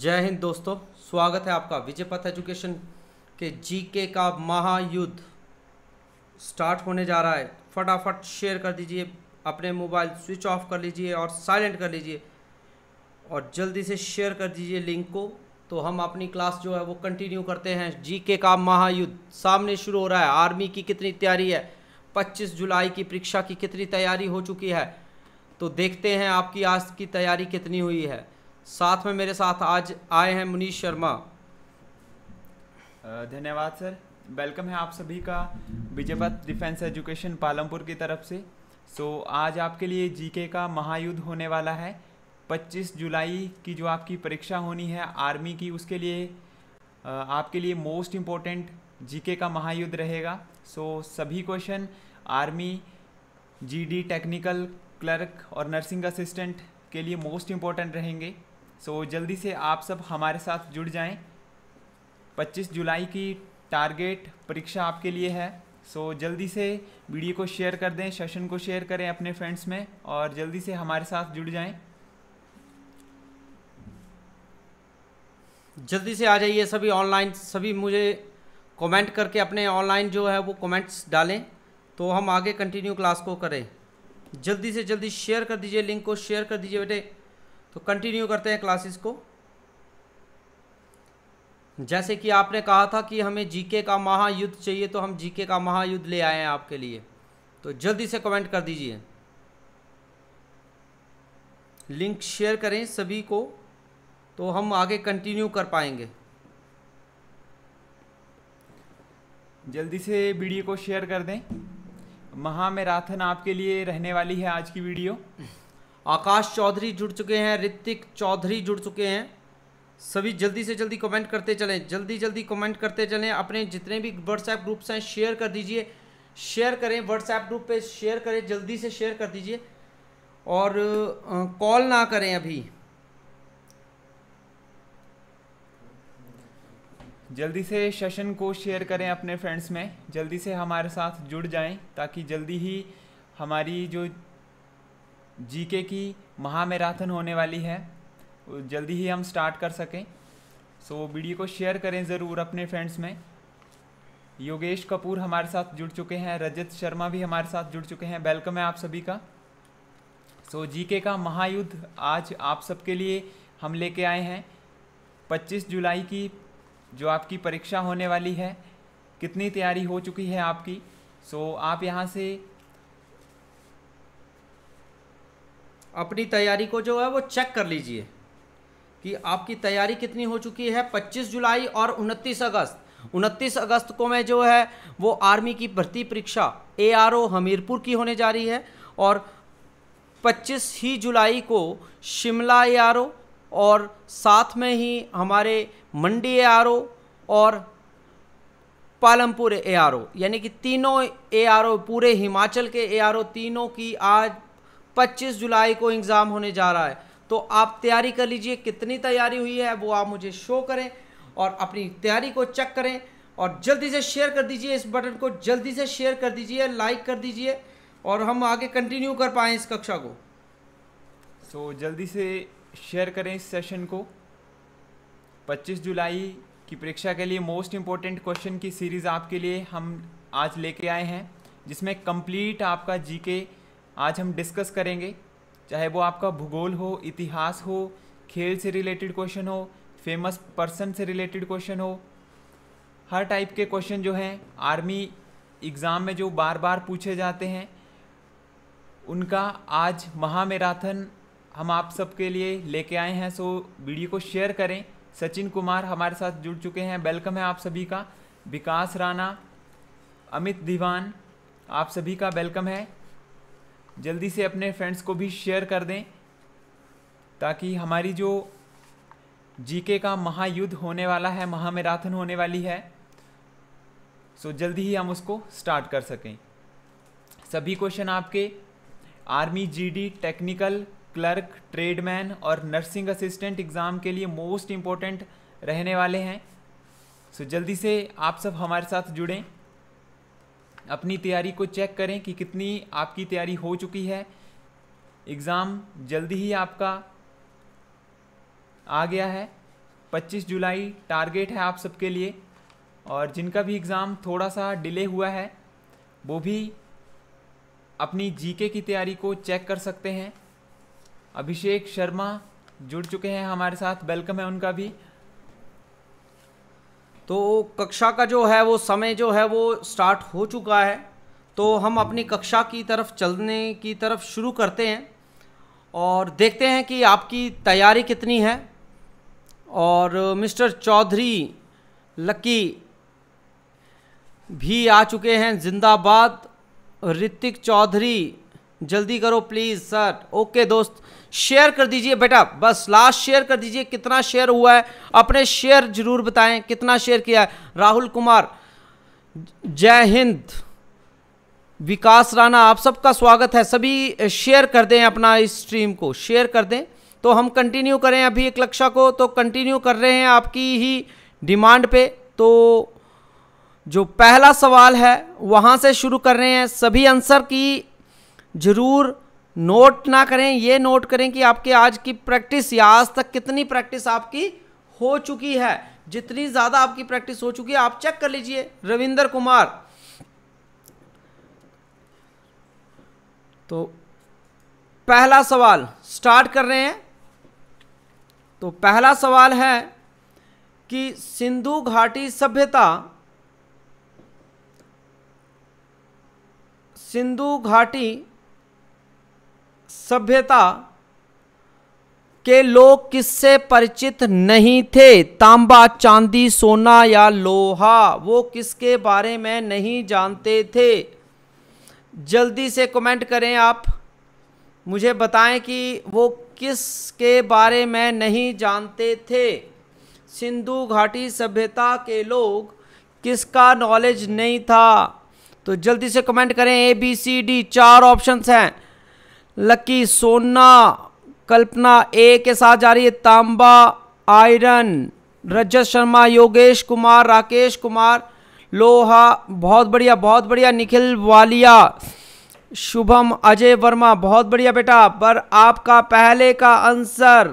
जय हिंद दोस्तों स्वागत है आपका विजयपथ एजुकेशन के जीके का महायुद्ध स्टार्ट होने जा रहा है फटाफट शेयर कर दीजिए अपने मोबाइल स्विच ऑफ कर लीजिए और साइलेंट कर लीजिए और जल्दी से शेयर कर दीजिए लिंक को तो हम अपनी क्लास जो है वो कंटिन्यू करते हैं जीके का महायुद्ध सामने शुरू हो रहा है आर्मी की कितनी तैयारी है पच्चीस जुलाई की परीक्षा की कितनी तैयारी हो चुकी है तो देखते हैं आपकी आज की तैयारी कितनी हुई है साथ में मेरे साथ आज आए हैं मुनीष शर्मा धन्यवाद सर वेलकम है आप सभी का विजयपत डिफेंस एजुकेशन पालमपुर की तरफ से सो so, आज आपके लिए जीके का महायुद्ध होने वाला है 25 जुलाई की जो आपकी परीक्षा होनी है आर्मी की उसके लिए आपके लिए मोस्ट इम्पोर्टेंट जीके का महायुद्ध रहेगा सो so, सभी question army GD technical clerk और नर्सिंग असिस्टेंट के लिए मोस्ट इम्पोर्टेंट रहेंगे सो so, जल्दी से आप सब हमारे साथ जुड़ जाएं 25 जुलाई की टारगेट परीक्षा आपके लिए है सो so, जल्दी से वीडियो को शेयर कर दें सेशन को शेयर करें अपने फ्रेंड्स में और जल्दी से हमारे साथ जुड़ जाएं जल्दी से आ जाइए सभी ऑनलाइन सभी मुझे कमेंट करके अपने ऑनलाइन जो है वो कमेंट्स डालें तो हम आगे कंटिन्यू क्लास को करें जल्दी से जल्दी शेयर कर दीजिए लिंक को शेयर कर दीजिए बेटे तो कंटिन्यू करते हैं क्लासेस को जैसे कि आपने कहा था कि हमें जीके का महायुद्ध चाहिए तो हम जीके का महायुद्ध ले आए हैं आपके लिए तो जल्दी से कमेंट कर दीजिए लिंक शेयर करें सभी को तो हम आगे कंटिन्यू कर पाएंगे जल्दी से वीडियो को शेयर कर दें महा आपके लिए रहने वाली है आज की वीडियो आकाश चौधरी जुड़ चुके हैं ऋतिक चौधरी जुड़ चुके हैं सभी जल्दी से जल्दी कमेंट करते चलें जल्दी जल्दी कमेंट करते चलें अपने जितने भी व्हाट्सएप ग्रुप्स हैं शेयर कर दीजिए शेयर करें व्हाट्सएप ग्रुप पे शेयर करें जल्दी से शेयर कर दीजिए और कॉल ना करें अभी जल्दी से सेशन को शेयर करें अपने फ्रेंड्स में जल्दी से हमारे साथ जुड़ जाएं ताकि जल्दी ही हमारी जो जीके की महामैराथन होने वाली है जल्दी ही हम स्टार्ट कर सकें सो so, वीडियो को शेयर करें ज़रूर अपने फ्रेंड्स में योगेश कपूर हमारे साथ जुड़ चुके हैं रजत शर्मा भी हमारे साथ जुड़ चुके हैं वेलकम है आप सभी का सो so, जीके का महायुद्ध आज आप सबके लिए हम लेके आए हैं 25 जुलाई की जो आपकी परीक्षा होने वाली है कितनी तैयारी हो चुकी है आपकी सो so, आप यहाँ से अपनी तैयारी को जो है वो चेक कर लीजिए कि आपकी तैयारी कितनी हो चुकी है 25 जुलाई और 29 अगस्त 29 अगस्त को मैं जो है वो आर्मी की भर्ती परीक्षा ए हमीरपुर की होने जा रही है और 25 ही जुलाई को शिमला ए और साथ में ही हमारे मंडी ए और पालमपुर ए यानी कि तीनों ए पूरे हिमाचल के ए तीनों की आज पच्चीस जुलाई को एग्ज़ाम होने जा रहा है तो आप तैयारी कर लीजिए कितनी तैयारी हुई है वो आप मुझे शो करें और अपनी तैयारी को चेक करें और जल्दी से शेयर कर दीजिए इस बटन को जल्दी से शेयर कर दीजिए लाइक कर दीजिए और हम आगे कंटिन्यू कर पाएँ इस कक्षा को सो so, जल्दी से शेयर करें इस सेशन को 25 जुलाई की परीक्षा के लिए मोस्ट इम्पोर्टेंट क्वेश्चन की सीरीज़ आपके लिए हम आज लेके आए हैं जिसमें कंप्लीट आपका जीके आज हम डिस्कस करेंगे चाहे वो आपका भूगोल हो इतिहास हो खेल से रिलेटेड क्वेश्चन हो फेमस पर्सन से रिलेटेड क्वेश्चन हो हर टाइप के क्वेश्चन जो हैं आर्मी एग्ज़ाम में जो बार बार पूछे जाते हैं उनका आज महामैराथन हम आप सबके लिए लेके आए हैं सो वीडियो को शेयर करें सचिन कुमार हमारे साथ जुड़ चुके हैं वेलकम है आप सभी का विकास राणा अमित दीवान आप सभी का वेलकम है जल्दी से अपने फ्रेंड्स को भी शेयर कर दें ताकि हमारी जो जीके का महायुद्ध होने वाला है महामैराथन होने वाली है सो जल्दी ही हम उसको स्टार्ट कर सकें सभी क्वेश्चन आपके army GD technical clerk tradesman और नर्सिंग असिस्टेंट एग्ज़ाम के लिए मोस्ट इम्पोर्टेंट रहने वाले हैं सो जल्दी से आप सब हमारे साथ जुड़ें अपनी तैयारी को चेक करें कि कितनी आपकी तैयारी हो चुकी है एग्ज़ाम जल्दी ही आपका आ गया है 25 जुलाई टारगेट है आप सबके लिए और जिनका भी एग्ज़ाम थोड़ा सा डिले हुआ है वो भी अपनी जीके की तैयारी को चेक कर सकते हैं अभिषेक शर्मा जुड़ चुके हैं हमारे साथ वेलकम है उनका भी तो कक्षा का जो है वो समय जो है वो स्टार्ट हो चुका है तो हम अपनी कक्षा की तरफ चलने की तरफ शुरू करते हैं और देखते हैं कि आपकी तैयारी कितनी है और मिस्टर चौधरी लक्की भी आ चुके हैं जिंदाबाद ऋतिक चौधरी जल्दी करो प्लीज़ सर ओके दोस्त शेयर कर दीजिए बेटा बस लास्ट शेयर कर दीजिए कितना शेयर हुआ है अपने शेयर जरूर बताएं कितना शेयर किया है राहुल कुमार जय हिंद विकास राणा आप सबका स्वागत है सभी शेयर कर दें अपना इस स्ट्रीम को शेयर कर दें तो हम कंटिन्यू करें अभी एक लक्ष्य को तो कंटिन्यू कर रहे हैं आपकी ही डिमांड पे तो जो पहला सवाल है वहाँ से शुरू कर रहे हैं सभी आंसर की ज़रूर नोट ना करें ये नोट करें कि आपके आज की प्रैक्टिस या आज तक कितनी प्रैक्टिस आपकी हो चुकी है जितनी ज़्यादा आपकी प्रैक्टिस हो चुकी है आप चेक कर लीजिए रविंदर कुमार तो पहला सवाल स्टार्ट कर रहे हैं तो पहला सवाल है कि सिंधु घाटी सभ्यता सिंधु घाटी सभ्यता के लोग किससे परिचित नहीं थे तांबा चांदी सोना या लोहा वो किसके बारे में नहीं जानते थे जल्दी से कमेंट करें आप मुझे बताएं कि वो किस के बारे में नहीं जानते थे सिंधु घाटी सभ्यता के लोग किसका नॉलेज नहीं था तो जल्दी से कमेंट करें ए बी सी डी चार ऑप्शंस हैं लकी सोना कल्पना ए के साथ जा रही है तांबा आयरन रजत शर्मा योगेश कुमार राकेश कुमार लोहा बहुत बढ़िया बहुत बढ़िया निखिल वालिया शुभम अजय वर्मा बहुत बढ़िया बेटा पर आपका पहले का आंसर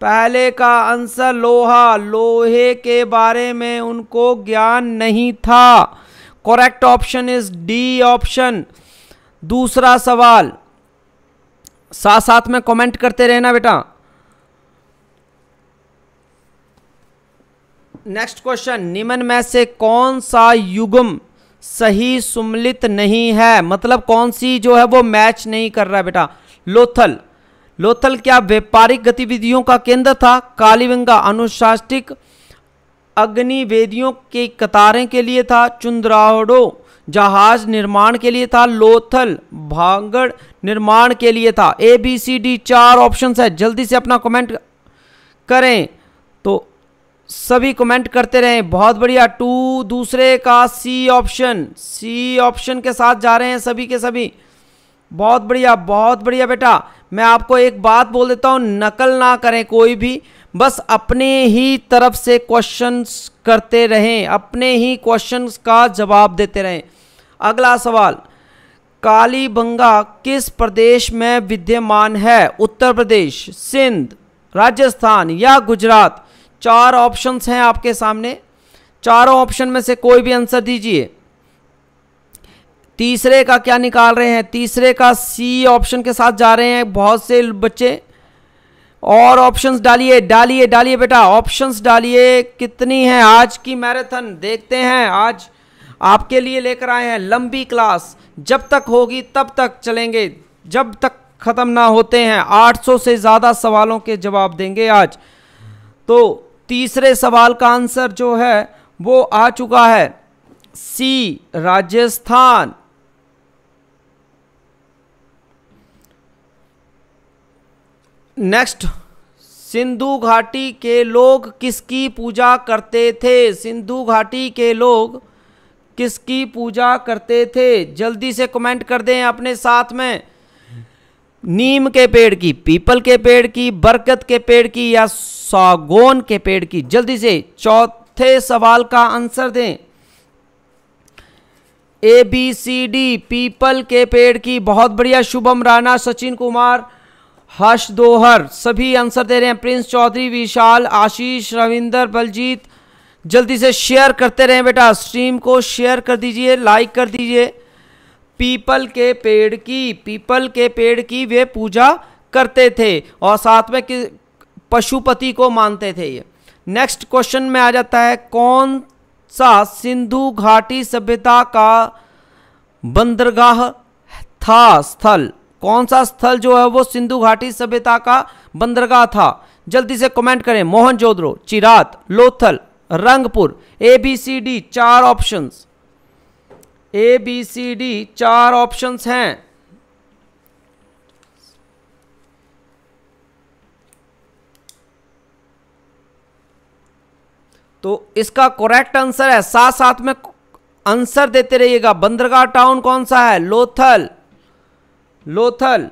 पहले का आंसर लोहा लोहे के बारे में उनको ज्ञान नहीं था correct option is D option दूसरा सवाल साथ साथ में कमेंट करते रहना बेटा नेक्स्ट क्वेश्चन निम्न में से कौन सा युगम सही सुमलित नहीं है मतलब कौन सी जो है वो मैच नहीं कर रहा है बेटा लोथल लोथल क्या व्यापारिक गतिविधियों का केंद्र था कालीबंगा अनुशासनिक अग्निवेदियों की कतारें के लिए था चुंद्राहडो जहाज निर्माण के लिए था लोथल भांगड़ निर्माण के लिए था ए बी सी डी चार ऑप्शन है जल्दी से अपना कमेंट करें तो सभी कमेंट करते रहें बहुत बढ़िया टू दूसरे का सी ऑप्शन सी ऑप्शन के साथ जा रहे हैं सभी के सभी बहुत बढ़िया बहुत बढ़िया बेटा मैं आपको एक बात बोल देता हूँ नकल ना करें कोई भी बस अपने ही तरफ से क्वेश्चंस करते रहें अपने ही क्वेश्चंस का जवाब देते रहें अगला सवाल कालीबंगा किस प्रदेश में विद्यमान है उत्तर प्रदेश सिंध राजस्थान या गुजरात चार ऑप्शंस हैं आपके सामने चारों ऑप्शन में से कोई भी आंसर दीजिए तीसरे का क्या निकाल रहे हैं तीसरे का सी ऑप्शन के साथ जा रहे हैं बहुत से बच्चे और ऑप्शंस डालिए डालिए डालिए बेटा ऑप्शंस डालिए कितनी है आज की मैराथन देखते हैं आज आपके लिए लेकर आए हैं लंबी क्लास जब तक होगी तब तक चलेंगे जब तक ख़त्म ना होते हैं 800 से ज़्यादा सवालों के जवाब देंगे आज तो तीसरे सवाल का आंसर जो है वो आ चुका है सी राजस्थान नेक्स्ट सिंधु घाटी के लोग किसकी पूजा करते थे सिंधु घाटी के लोग किसकी पूजा करते थे जल्दी से कमेंट कर दें अपने साथ में नीम के पेड़ की पीपल के पेड़ की बरकत के पेड़ की या सागौन के पेड़ की जल्दी से चौथे सवाल का आंसर दें ए बी सी डी पीपल के पेड़ की बहुत बढ़िया शुभम राणा सचिन कुमार हर्ष दोहर सभी आंसर दे रहे हैं प्रिंस चौधरी विशाल आशीष रविंदर बलजीत जल्दी से शेयर करते रहें बेटा स्ट्रीम को शेयर कर दीजिए लाइक कर दीजिए पीपल के पेड़ की पीपल के पेड़ की वे पूजा करते थे और साथ में कि पशुपति को मानते थे ये नेक्स्ट क्वेश्चन में आ जाता है कौन सा सिंधु घाटी सभ्यता का बंदरगाह था स्थल कौन सा स्थल जो है वो सिंधु घाटी सभ्यता का बंदरगाह था जल्दी से कमेंट करें मोहन जोदड़ो चिरात Lothal Rangpur A B C D चार options A B C D चार ऑप्शंस हैं तो इसका करेक्ट आंसर है साथ साथ में आंसर देते रहिएगा बंदरगाह टाउन कौन सा है लोथल लोथल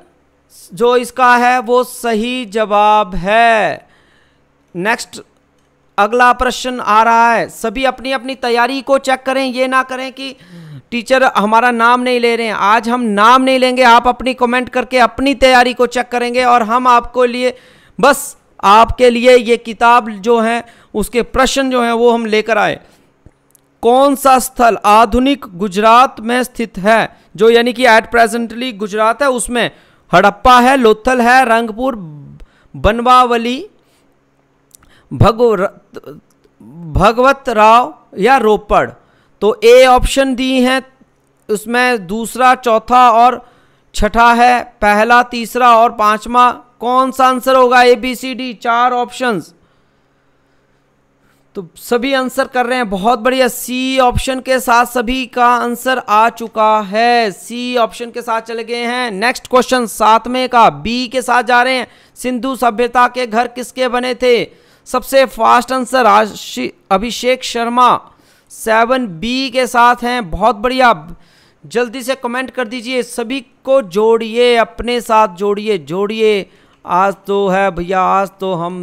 जो इसका है वो सही जवाब है नेक्स्ट अगला प्रश्न आ रहा है सभी अपनी अपनी तैयारी को चेक करें ये ना करें कि टीचर हमारा नाम नहीं ले रहे हैं आज हम नाम नहीं लेंगे आप अपनी कमेंट करके अपनी तैयारी को चेक करेंगे और हम आपको लिए बस आपके लिए ये किताब जो है उसके प्रश्न जो हैं वो हम लेकर आए कौन सा स्थल आधुनिक गुजरात में स्थित है जो यानी कि एट प्रेजेंटली गुजरात है उसमें हड़प्पा है लोथल है रंगपुर बनवावली भगव भगवत राव या रोपड़ तो ए ऑप्शन दी हैं उसमें दूसरा चौथा और छठा है पहला तीसरा और पांचवा कौन सा आंसर होगा ए बी सी डी चार ऑप्शंस तो सभी आंसर कर रहे हैं बहुत बढ़िया सी ऑप्शन के साथ सभी का आंसर आ चुका है सी ऑप्शन के साथ चले गए हैं नेक्स्ट क्वेश्चन सातवें का बी के साथ जा रहे हैं सिंधु सभ्यता के घर किसके बने थे सबसे fast answer Abhishek Sharma seven B के साथ हैं बहुत बढ़िया जल्दी से कमेंट कर दीजिए सभी को जोड़िए अपने साथ जोड़िए जोड़िए आज तो है भैया आज तो हम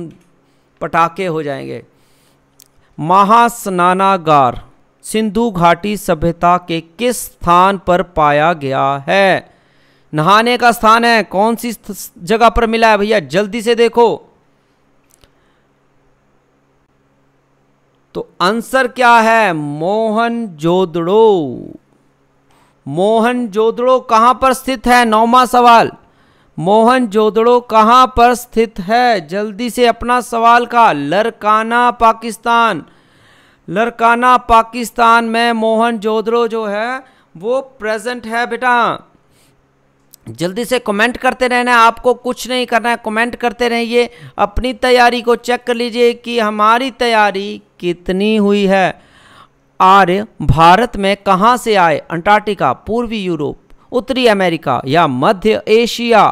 पटाखे हो जाएंगे महास्नानागार सिंधु घाटी सभ्यता के किस स्थान पर पाया गया है नहाने का स्थान है कौन सी जगह पर मिला है भैया जल्दी से देखो तो आंसर क्या है मोहन जोदड़ो मोहन जोदड़ो कहाँ पर स्थित है नौवा सवाल मोहन जोदड़ो कहाँ पर स्थित है जल्दी से अपना सवाल का लरकाना पाकिस्तान लरकाना पाकिस्तान में मोहन जोदड़ो जो है वो प्रेजेंट है बेटा जल्दी से कमेंट करते रहना है आपको कुछ नहीं करना है कमेंट करते रहिए अपनी तैयारी को चेक कर लीजिए कि हमारी तैयारी कितनी हुई है आर्य भारत में कहाँ से आए अंटार्कटिका पूर्वी यूरोप उत्तरी अमेरिका या मध्य एशिया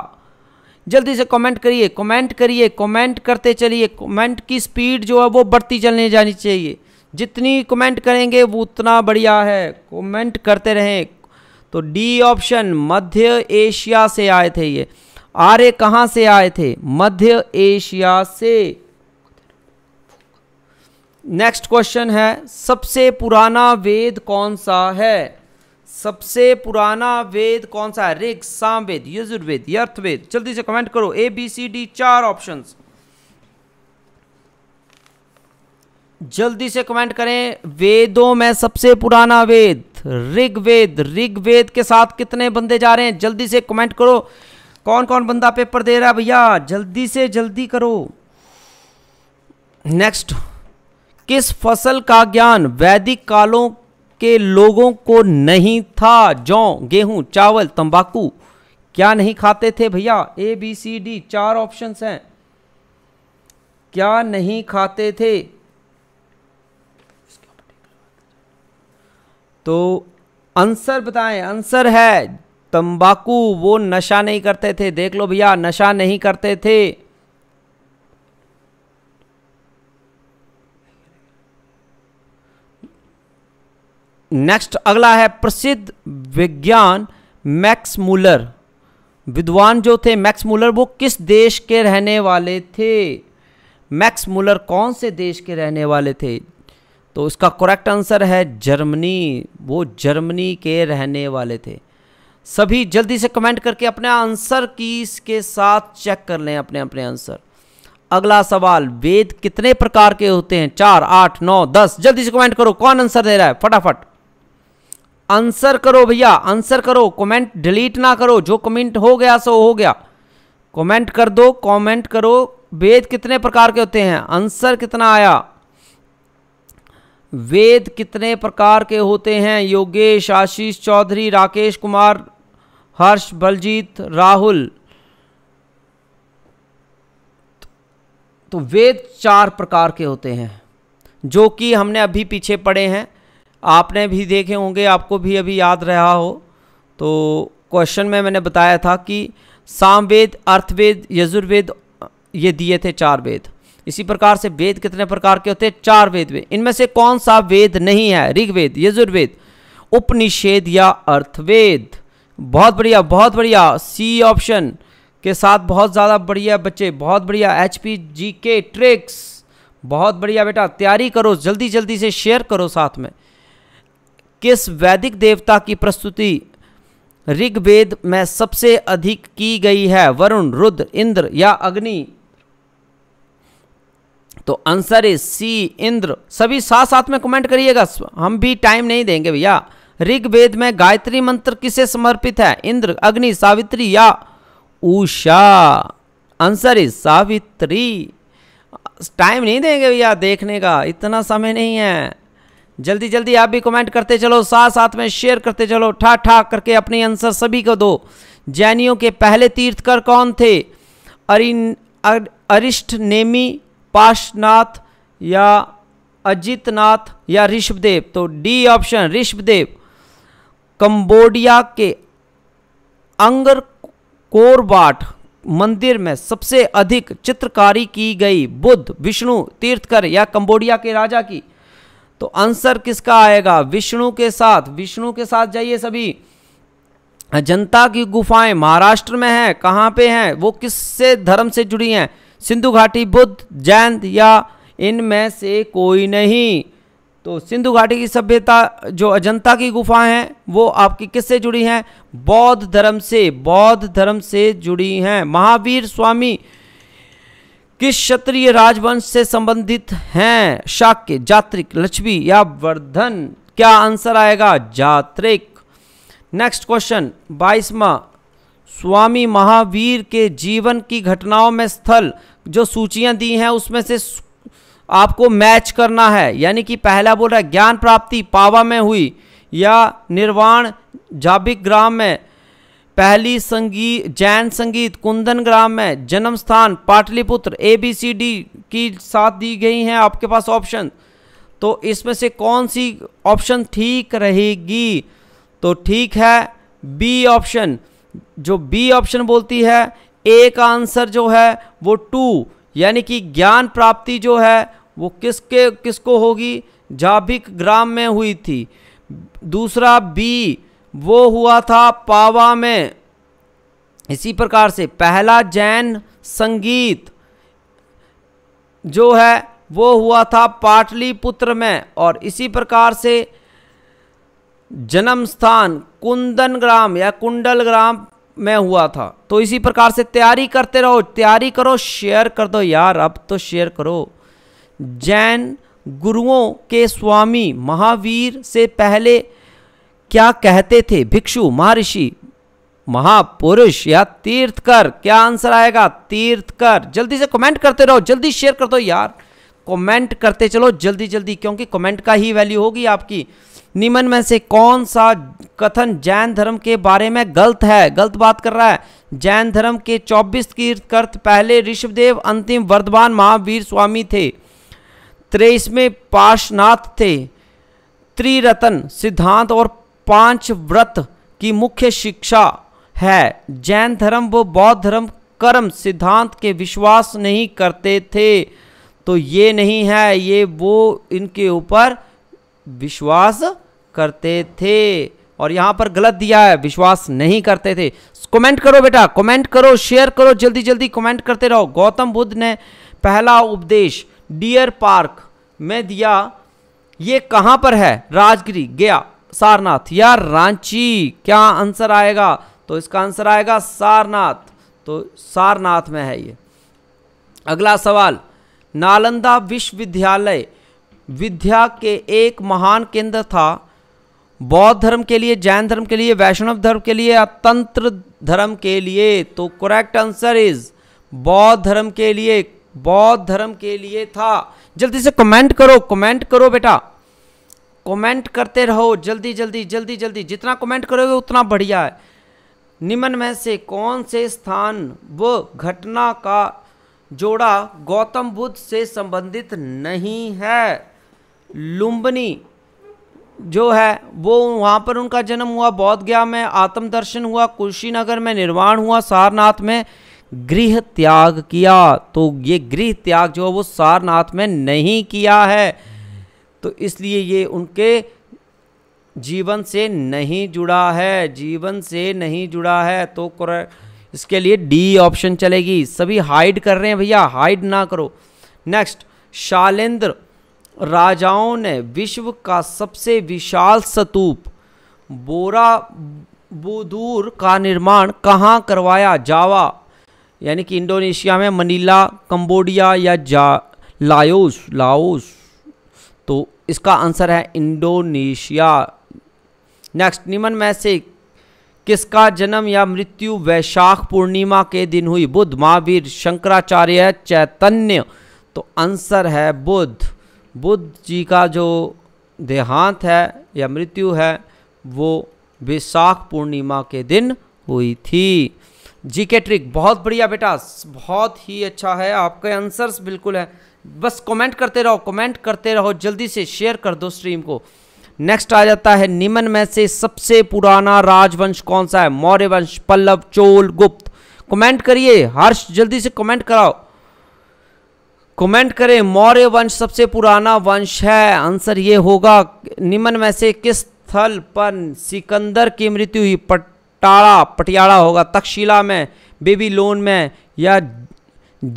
जल्दी से कमेंट करिए कमेंट करिए कमेंट करते चलिए कमेंट की स्पीड जो है वो बढ़ती चलने जानी चाहिए जितनी कमेंट करेंगे वो उतना बढ़िया है कमेंट करते रहें तो डी ऑप्शन मध्य एशिया से आए थे ये आर्य कहां से आए थे मध्य एशिया से नेक्स्ट क्वेश्चन है सबसे पुराना वेद कौन सा है सबसे पुराना वेद कौन सा है ऋग सामवेद यजुर्वेद यर्थवेद जल्दी से कमेंट करो ए बी सी डी चार ऑप्शंस जल्दी से कमेंट करें वेदों में सबसे पुराना वेद ऋग्वेद ऋग्वेद के साथ कितने बंदे जा रहे हैं जल्दी से कमेंट करो कौन कौन बंदा पेपर दे रहा है भैया जल्दी से जल्दी करो नेक्स्ट किस फसल का ज्ञान वैदिक कालों के लोगों को नहीं था जौ गेहूं चावल तंबाकू क्या नहीं खाते थे भैया ए बी सी डी चार ऑप्शंस हैं क्या नहीं खाते थे तो आंसर बताएं आंसर है तंबाकू वो नशा नहीं करते थे देख लो भैया नशा नहीं करते थे नेक्स्ट अगला है प्रसिद्ध विज्ञान मैक्स मूलर विद्वान जो थे मैक्स मूलर वो किस देश के रहने वाले थे मैक्स मूलर कौन से देश के रहने वाले थे तो इसका करेक्ट आंसर है जर्मनी वो जर्मनी के रहने वाले थे सभी जल्दी से कमेंट करके अपने आंसर की इसके साथ चेक कर लें अपने अपने आंसर अगला सवाल वेद कितने प्रकार के होते हैं चार आठ नौ दस जल्दी से कमेंट करो कौन आंसर दे रहा है फटाफट आंसर करो भैया आंसर करो कमेंट डिलीट ना करो जो कमेंट हो गया सो हो गया कमेंट कर दो कमेंट करो वेद कितने प्रकार के होते हैं आंसर कितना आया वेद कितने प्रकार के होते हैं योगेश आशीष चौधरी राकेश कुमार हर्ष बलजीत राहुल तो वेद चार प्रकार के होते हैं जो कि हमने अभी पीछे पढ़े हैं आपने भी देखे होंगे आपको भी अभी याद रहा हो तो क्वेश्चन में मैंने बताया था कि सामवेद अर्थवेद यजुर्वेद ये दिए थे चार वेद इसी प्रकार से वेद कितने प्रकार के होते हैं चार वेद वे इनमें से कौन सा वेद नहीं है ऋग्वेद यजुर्वेद उपनिषेद या अर्थवेद बहुत बढ़िया बहुत बढ़िया सी ऑप्शन के साथ बहुत ज़्यादा बढ़िया बच्चे बहुत बढ़िया एच पी जी के ट्रिक्स बहुत बढ़िया बेटा तैयारी करो जल्दी जल्दी से शेयर करो साथ में किस वैदिक देवता की प्रस्तुति ऋग्वेद में सबसे अधिक की गई है वरुण रुद्र इंद्र या अग्नि तो आंसर इज सी इंद्र सभी साथ साथ में कमेंट करिएगा हम भी टाइम नहीं देंगे भैया ऋग्वेद में गायत्री मंत्र किसे समर्पित है इंद्र अग्नि सावित्री या Usha answer is Savitri time नहीं देंगे भैया देखने का इतना समय नहीं है जल्दी जल्दी आप भी कमेंट करते चलो साथ साथ में शेयर करते चलो ठा ठा करके अपने आंसर सभी को दो जैनियों के पहले तीर्थकर कौन थे अरिन अरिष्ठ अरिष्ट नेमी पाशनाथ या अजितनाथ या ऋषभदेव तो डी ऑप्शन ऋषभदेव कंबोडिया के अंगर कोरबाट मंदिर में सबसे अधिक चित्रकारी की गई बुद्ध विष्णु तीर्थकर या कंबोडिया के राजा की तो आंसर किसका आएगा विष्णु के साथ विष्णु के साथ जाइए सभी जनता की गुफाएं महाराष्ट्र में हैं कहाँ पे हैं वो किससे धर्म से जुड़ी हैं सिंधु घाटी बुद्ध जैन या इनमें से कोई नहीं तो सिंधु घाटी की सभ्यता जो अजंता की गुफाएं हैं वो आपकी किससे जुड़ी हैं बौद्ध धर्म से बौद्ध धर्म से जुड़ी हैं महावीर स्वामी किस क्षत्रिय राजवंश से संबंधित हैं शाक्य जात्रिक लक्ष्मी या वर्धन क्या आंसर आएगा जात्रिक नेक्स्ट क्वेश्चन बाईसवा स्वामी महावीर के जीवन की घटनाओं में स्थल जो सूचियाँ दी हैं उसमें से आपको मैच करना है यानी कि पहला बोल रहा है ज्ञान प्राप्ति पावा में हुई या निर्वाण जाबिक ग्राम में पहली संगीत जैन संगीत कुंदन ग्राम में जन्म स्थान Pataliputra A B C D की साथ दी गई हैं आपके पास ऑप्शन तो इसमें से कौन सी ऑप्शन ठीक रहेगी तो ठीक है बी ऑप्शन जो बी ऑप्शन बोलती है ए का आंसर जो है वो टू यानी कि ज्ञान प्राप्ति जो है वो किसके किसको होगी जाभिक ग्राम में हुई थी दूसरा बी वो हुआ था पावा में इसी प्रकार से पहला जैन संगीत जो है वो हुआ था पाटलिपुत्र में और इसी प्रकार से जन्म स्थान कुंदन ग्राम या कुंडल ग्राम में हुआ था तो इसी प्रकार से तैयारी करते रहो तैयारी करो शेयर कर दो यार अब तो शेयर करो जैन गुरुओं के स्वामी महावीर से पहले क्या कहते थे भिक्षु महर्षि महापुरुष या तीर्थकर क्या आंसर आएगा तीर्थकर जल्दी से कमेंट करते रहो जल्दी शेयर कर दो यार कमेंट करते चलो जल्दी जल्दी क्योंकि कमेंट का ही वैल्यू होगी आपकी निम्न में से कौन सा कथन जैन धर्म के बारे में गलत है गलत बात कर रहा है जैन धर्म के 24 कीर्तकर्थ पहले ऋषभदेव अंतिम वर्धमान महावीर स्वामी थे त्रेसवें पार्शनाथ थे त्रिरतन सिद्धांत और पांच व्रत की मुख्य शिक्षा है जैन धर्म वो बौद्ध धर्म कर्म सिद्धांत के विश्वास नहीं करते थे तो ये नहीं है ये वो इनके ऊपर विश्वास करते थे और यहां पर गलत दिया है विश्वास नहीं करते थे कमेंट करो बेटा कमेंट करो शेयर करो जल्दी जल्दी कमेंट करते रहो गौतम बुद्ध ने पहला उपदेश डियर पार्क में दिया ये कहां पर है राजगिरी गया सारनाथ या रांची क्या आंसर आएगा तो इसका आंसर आएगा सारनाथ तो सारनाथ में है ये अगला सवाल नालंदा विश्वविद्यालय विद्या के एक महान केंद्र था बौद्ध धर्म के लिए जैन धर्म के लिए वैष्णव धर्म के लिए या तंत्र धर्म के लिए तो करेक्ट आंसर इज बौद्ध धर्म के लिए बौद्ध धर्म के लिए था जल्दी से कमेंट करो कमेंट करो बेटा कमेंट करते रहो जल्दी जल्दी जल्दी जल्दी जितना कमेंट करोगे उतना बढ़िया है निम्न में से कौन से स्थान व घटना का जोड़ा गौतम बुद्ध से संबंधित नहीं है लुम्बनी जो है वो वहाँ पर उनका जन्म हुआ बौद्ध गया में आत्मदर्शन हुआ कुशीनगर में निर्वाण हुआ सारनाथ में गृह त्याग किया तो ये गृह त्याग जो है वो सारनाथ में नहीं किया है तो इसलिए ये उनके जीवन से नहीं जुड़ा है जीवन से नहीं जुड़ा है तो इसके लिए डी ऑप्शन चलेगी सभी हाइड कर रहे हैं भैया हाइड ना करो नेक्स्ट शालेंद्र राजाओं ने विश्व का सबसे विशाल स्तूप बोरा बुदूर का निर्माण कहाँ करवाया जावा यानी कि इंडोनेशिया में मनीला कंबोडिया या जा लाओस लाओस तो इसका आंसर है इंडोनेशिया नेक्स्ट निमन में से किसका जन्म या मृत्यु वैशाख पूर्णिमा के दिन हुई बुद्ध महावीर शंकराचार्य चैतन्य तो आंसर है बुद्ध बुद्ध जी का जो देहांत है या मृत्यु है वो विशाख पूर्णिमा के दिन हुई थी जी के ट्रिक बहुत बढ़िया बेटा बहुत ही अच्छा है आपके आंसर्स बिल्कुल है बस कमेंट करते रहो कमेंट करते रहो जल्दी से शेयर कर दो स्ट्रीम को नेक्स्ट आ जाता है निमन में से सबसे पुराना राजवंश कौन सा है मौर्य वंश पल्लव चोल गुप्त कमेंट करिए हर्ष जल्दी से कमेंट कराओ कमेंट करें मौर्य वंश सबसे पुराना वंश है आंसर ये होगा निम्न में से किस स्थल पर सिकंदर की मृत्यु हुई पटाड़ा पटियाला होगा तक्षशिला में बेबीलोन में या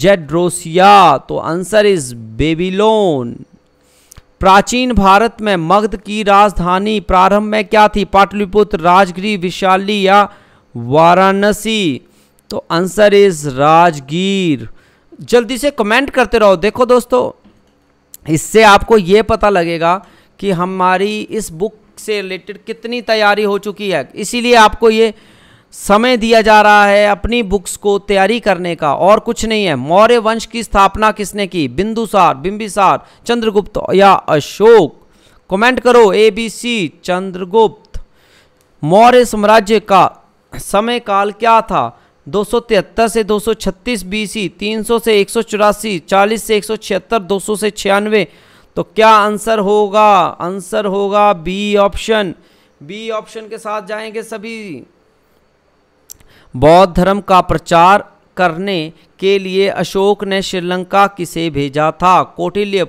जेड्रोसिया तो आंसर इज बेबीलोन प्राचीन भारत में मगध की राजधानी प्रारंभ में क्या थी पाटलिपुत्र राजगिरी विशाली या वाराणसी तो आंसर इज राजगीर जल्दी से कमेंट करते रहो देखो दोस्तों इससे आपको ये पता लगेगा कि हमारी इस बुक से रिलेटेड कितनी तैयारी हो चुकी है इसीलिए आपको ये समय दिया जा रहा है अपनी बुक्स को तैयारी करने का और कुछ नहीं है मौर्य वंश की स्थापना किसने की बिंदुसार बिंबिसार चंद्रगुप्त या अशोक कमेंट करो A B C Chandragupta Maurya साम्राज्य का समय काल क्या था 273 से 236 बीसी 300 से एक सौ 40 से एक सौ से छियानवे तो क्या आंसर होगा आंसर होगा बी ऑप्शन बी ऑप्शन के साथ जाएंगे सभी बौद्ध धर्म का प्रचार करने के लिए अशोक ने श्रीलंका किसे भेजा था कौटिल्य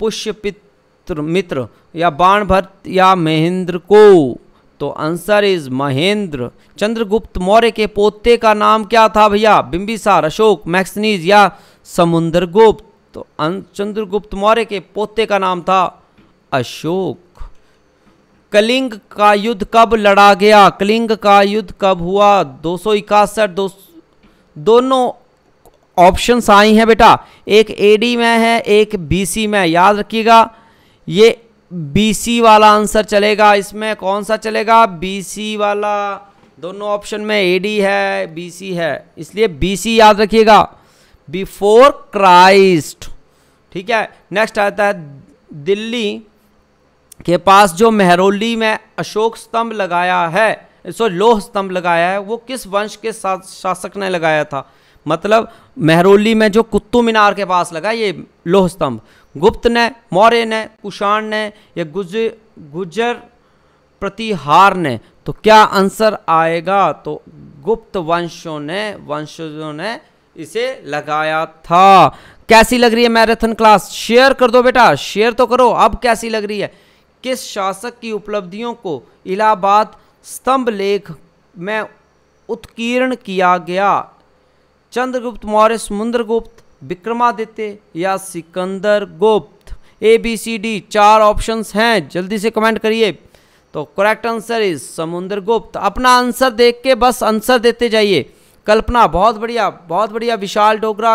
पुष्यपित्र मित्र या बाणभ या महेंद्र को तो आंसर इज महेंद्र चंद्रगुप्त मौर्य के पोते का नाम क्या था भैया बिंबिसार अशोक मैक्सनीज या समुद्रगुप्त तो अं, चंद्रगुप्त मौर्य के पोते का नाम था अशोक कलिंग का युद्ध कब लड़ा गया कलिंग का युद्ध कब हुआ दो सौ दो दोनों ऑप्शंस आई हैं बेटा एक एडी में है एक बीसी में याद रखिएगा ये बीसी वाला आंसर चलेगा इसमें कौन सा चलेगा बीसी वाला दोनों ऑप्शन में एडी है बीसी है इसलिए बीसी याद रखिएगा बिफोर क्राइस्ट ठीक है नेक्स्ट आता है दिल्ली के पास जो मेहरोली में अशोक स्तंभ लगाया है सो लोह स्तंभ लगाया है वो किस वंश के शासक ने लगाया था मतलब मेहरोली में जो कुत्तु मीनार के पास लगा ये लोह स्तंभ गुप्त ने मौर्य ने कुषाण ने या गुज गुजर प्रतिहार ने तो क्या आंसर आएगा तो गुप्त वंशों ने वंशजों ने इसे लगाया था कैसी लग रही है मैराथन क्लास शेयर कर दो बेटा शेयर तो करो अब कैसी लग रही है किस शासक की उपलब्धियों को इलाहाबाद स्तंभ लेख में उत्कीर्ण किया गया चंद्रगुप्त मौर्य समुद्रगुप्त विक्रमादित्य या Sikandar Gupta A B C D चार ऑप्शंस हैं जल्दी से कमेंट करिए तो करेक्ट आंसर इज समुंदर गुप्त अपना आंसर देख के बस आंसर देते जाइए कल्पना बहुत बढ़िया बहुत बढ़िया Vishal Dogra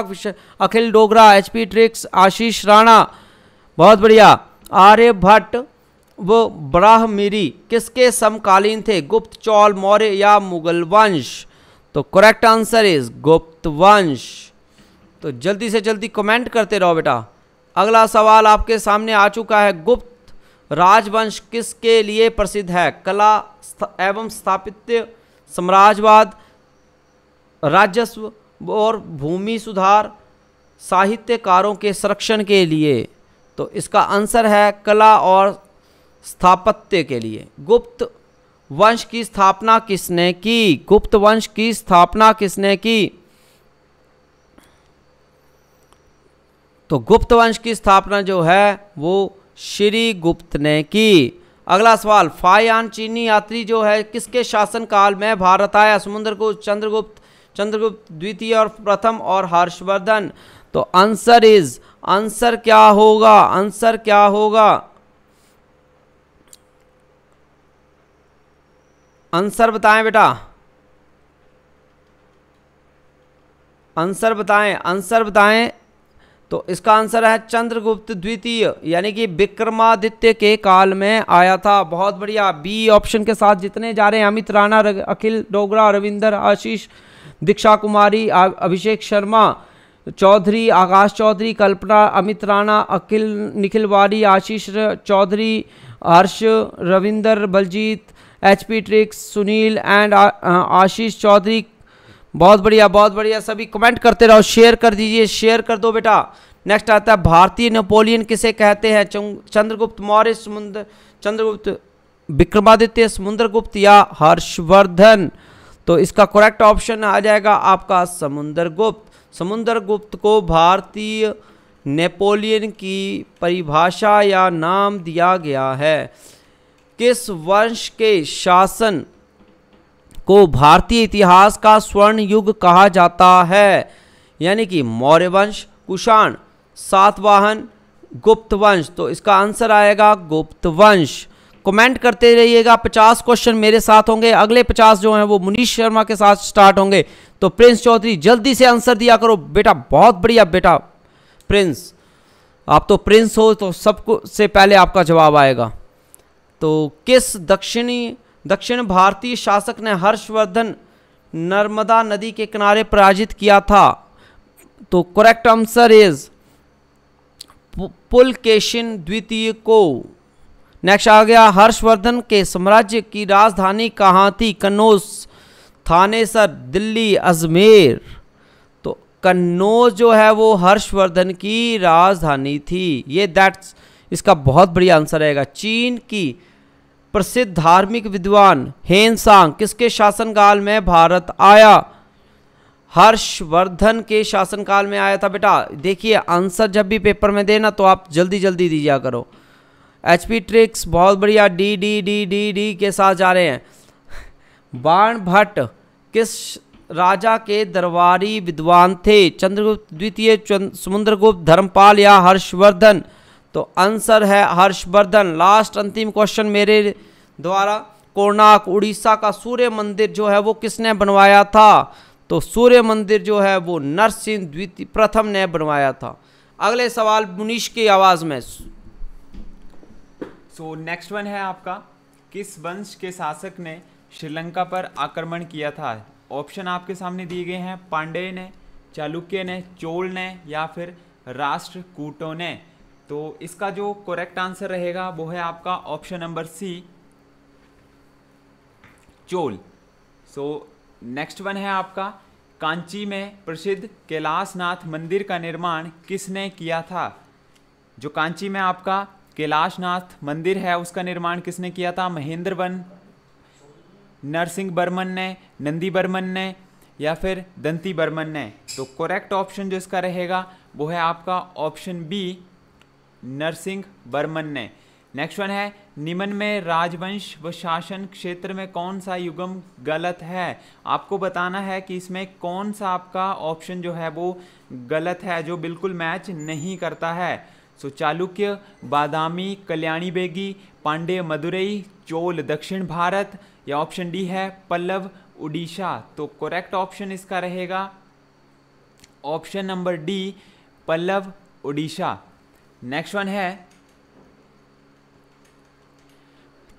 Akhil Dogra H P tricks Ashish Rana बहुत बढ़िया आर्य भट्ट वो ब्राहमीरी किसके समकालीन थे गुप्त चौल मौर्य या मुगल वंश तो करेक्ट आंसर इज गुप्त वंश तो जल्दी से जल्दी कमेंट करते रहो बेटा अगला सवाल आपके सामने आ चुका है गुप्त राजवंश किसके लिए प्रसिद्ध है कला एवं स्थापित्य साम्राज्यवाद राजस्व और भूमि सुधार साहित्यकारों के संरक्षण के लिए तो इसका आंसर है कला और स्थापत्य के लिए गुप्त वंश की स्थापना किसने की गुप्त वंश की स्थापना किसने की तो गुप्त वंश की स्थापना जो है वो श्री गुप्त ने की अगला सवाल फायान चीनी यात्री जो है किसके शासन काल में भारत आया को चंद्रगुप्त चंद्रगुप्त द्वितीय और प्रथम और हर्षवर्धन तो आंसर इज आंसर क्या होगा आंसर क्या होगा आंसर बताएं बेटा आंसर बताएं आंसर बताएं तो इसका आंसर है चंद्रगुप्त द्वितीय यानी कि विक्रमादित्य के काल में आया था बहुत बढ़िया बी ऑप्शन के साथ जितने जा रहे हैं अमित राणा अखिल डोगरा रविंदर आशीष दीक्षा कुमारी अभिषेक शर्मा चौधरी आकाश चौधरी कल्पना Amit Rana Akhil Nikhil Wari Ashish Chaudhary Harsh Ravinder Baljeet H P tricks Sunil and Ashish Chaudhary बहुत बढ़िया बहुत बढ़िया सभी कमेंट करते रहो शेयर कर दीजिए शेयर कर दो बेटा नेक्स्ट आता है भारतीय नेपोलियन किसे कहते हैं चंद्रगुप्त मौर्य समुद्र चंद्रगुप्त विक्रमादित्य समुद्रगुप्त या हर्षवर्धन तो इसका करेक्ट ऑप्शन आ जाएगा आपका समुद्रगुप्त समुद्रगुप्त को भारतीय नेपोलियन की परिभाषा या नाम दिया गया है किस वंश के शासन को भारतीय इतिहास का स्वर्ण युग कहा जाता है यानी कि मौर्य वंश कुषाण सातवाहन गुप्त वंश तो इसका आंसर आएगा गुप्त वंश कमेंट करते रहिएगा पचास क्वेश्चन मेरे साथ होंगे अगले पचास जो हैं वो मुनीष शर्मा के साथ स्टार्ट होंगे तो प्रिंस चौधरी जल्दी से आंसर दिया करो बेटा बहुत बढ़िया बेटा प्रिंस आप तो प्रिंस हो तो सबको से पहले आपका जवाब आएगा तो किस दक्षिणी दक्षिण भारतीय शासक ने हर्षवर्धन नर्मदा नदी के किनारे पराजित किया था तो करेक्ट आंसर इज पुलकेशिन द्वितीय को नेक्स्ट आ गया हर्षवर्धन के साम्राज्य की राजधानी कहाँ थी कन्नौज थानेसर दिल्ली अजमेर तो कन्नौज जो है वो हर्षवर्धन की राजधानी थी ये दैट्स इसका बहुत बढ़िया आंसर रहेगा चीन की प्रसिद्ध धार्मिक विद्वान हेनसांग किसके शासनकाल में भारत आया हर्षवर्धन के शासनकाल में आया था बेटा देखिए आंसर जब भी पेपर में देना तो आप जल्दी जल्दी दीजिया करो एच पी ट्रिक्स बहुत बढ़िया D D D D D के साथ जा रहे हैं बाण भट्ट किस राजा के दरबारी विद्वान थे चंद्रगुप्त द्वितीय चंद्र समुद्रगुप्त धर्मपाल या हर्षवर्धन तो आंसर है हर्षवर्धन लास्ट अंतिम क्वेश्चन मेरे द्वारा कोणार्क उड़ीसा का सूर्य मंदिर जो है वो किसने बनवाया था तो सूर्य मंदिर जो है वो नरसिंह द्वितीय प्रथम ने बनवाया था अगले सवाल मुनीष की आवाज़ में सो नेक्स्ट वन है आपका किस वंश के शासक ने श्रीलंका पर आक्रमण किया था ऑप्शन आपके सामने दिए गए हैं पांडे ने चालुक्य ने चोल ने या फिर राष्ट्रकूटों ने तो इसका जो करेक्ट आंसर रहेगा वो है आपका option number C Chola so next one है आपका कांची में प्रसिद्ध कैलाशनाथ मंदिर का निर्माण किसने किया था जो कांची में आपका कैलाश नाथ मंदिर है उसका निर्माण किसने किया था महेंद्र वन नरसिंह बर्मन ने नंदी बर्मन ने या फिर दंती बर्मन ने तो करेक्ट ऑप्शन जो इसका रहेगा वो है आपका ऑप्शन बी नरसिंह बर्मन ने नेक्स्ट वन है निमन में राजवंश व शासन क्षेत्र में कौन सा युगम गलत है आपको बताना है कि इसमें कौन सा आपका ऑप्शन जो है वो गलत है जो बिल्कुल मैच नहीं करता है सो so, चालुक्य बादामी कल्याणी बेगी पांडे मदुरई चोल दक्षिण भारत या ऑप्शन डी है पल्लव उड़ीसा तो करेक्ट ऑप्शन इसका रहेगा option number D Pallava Orissa next one है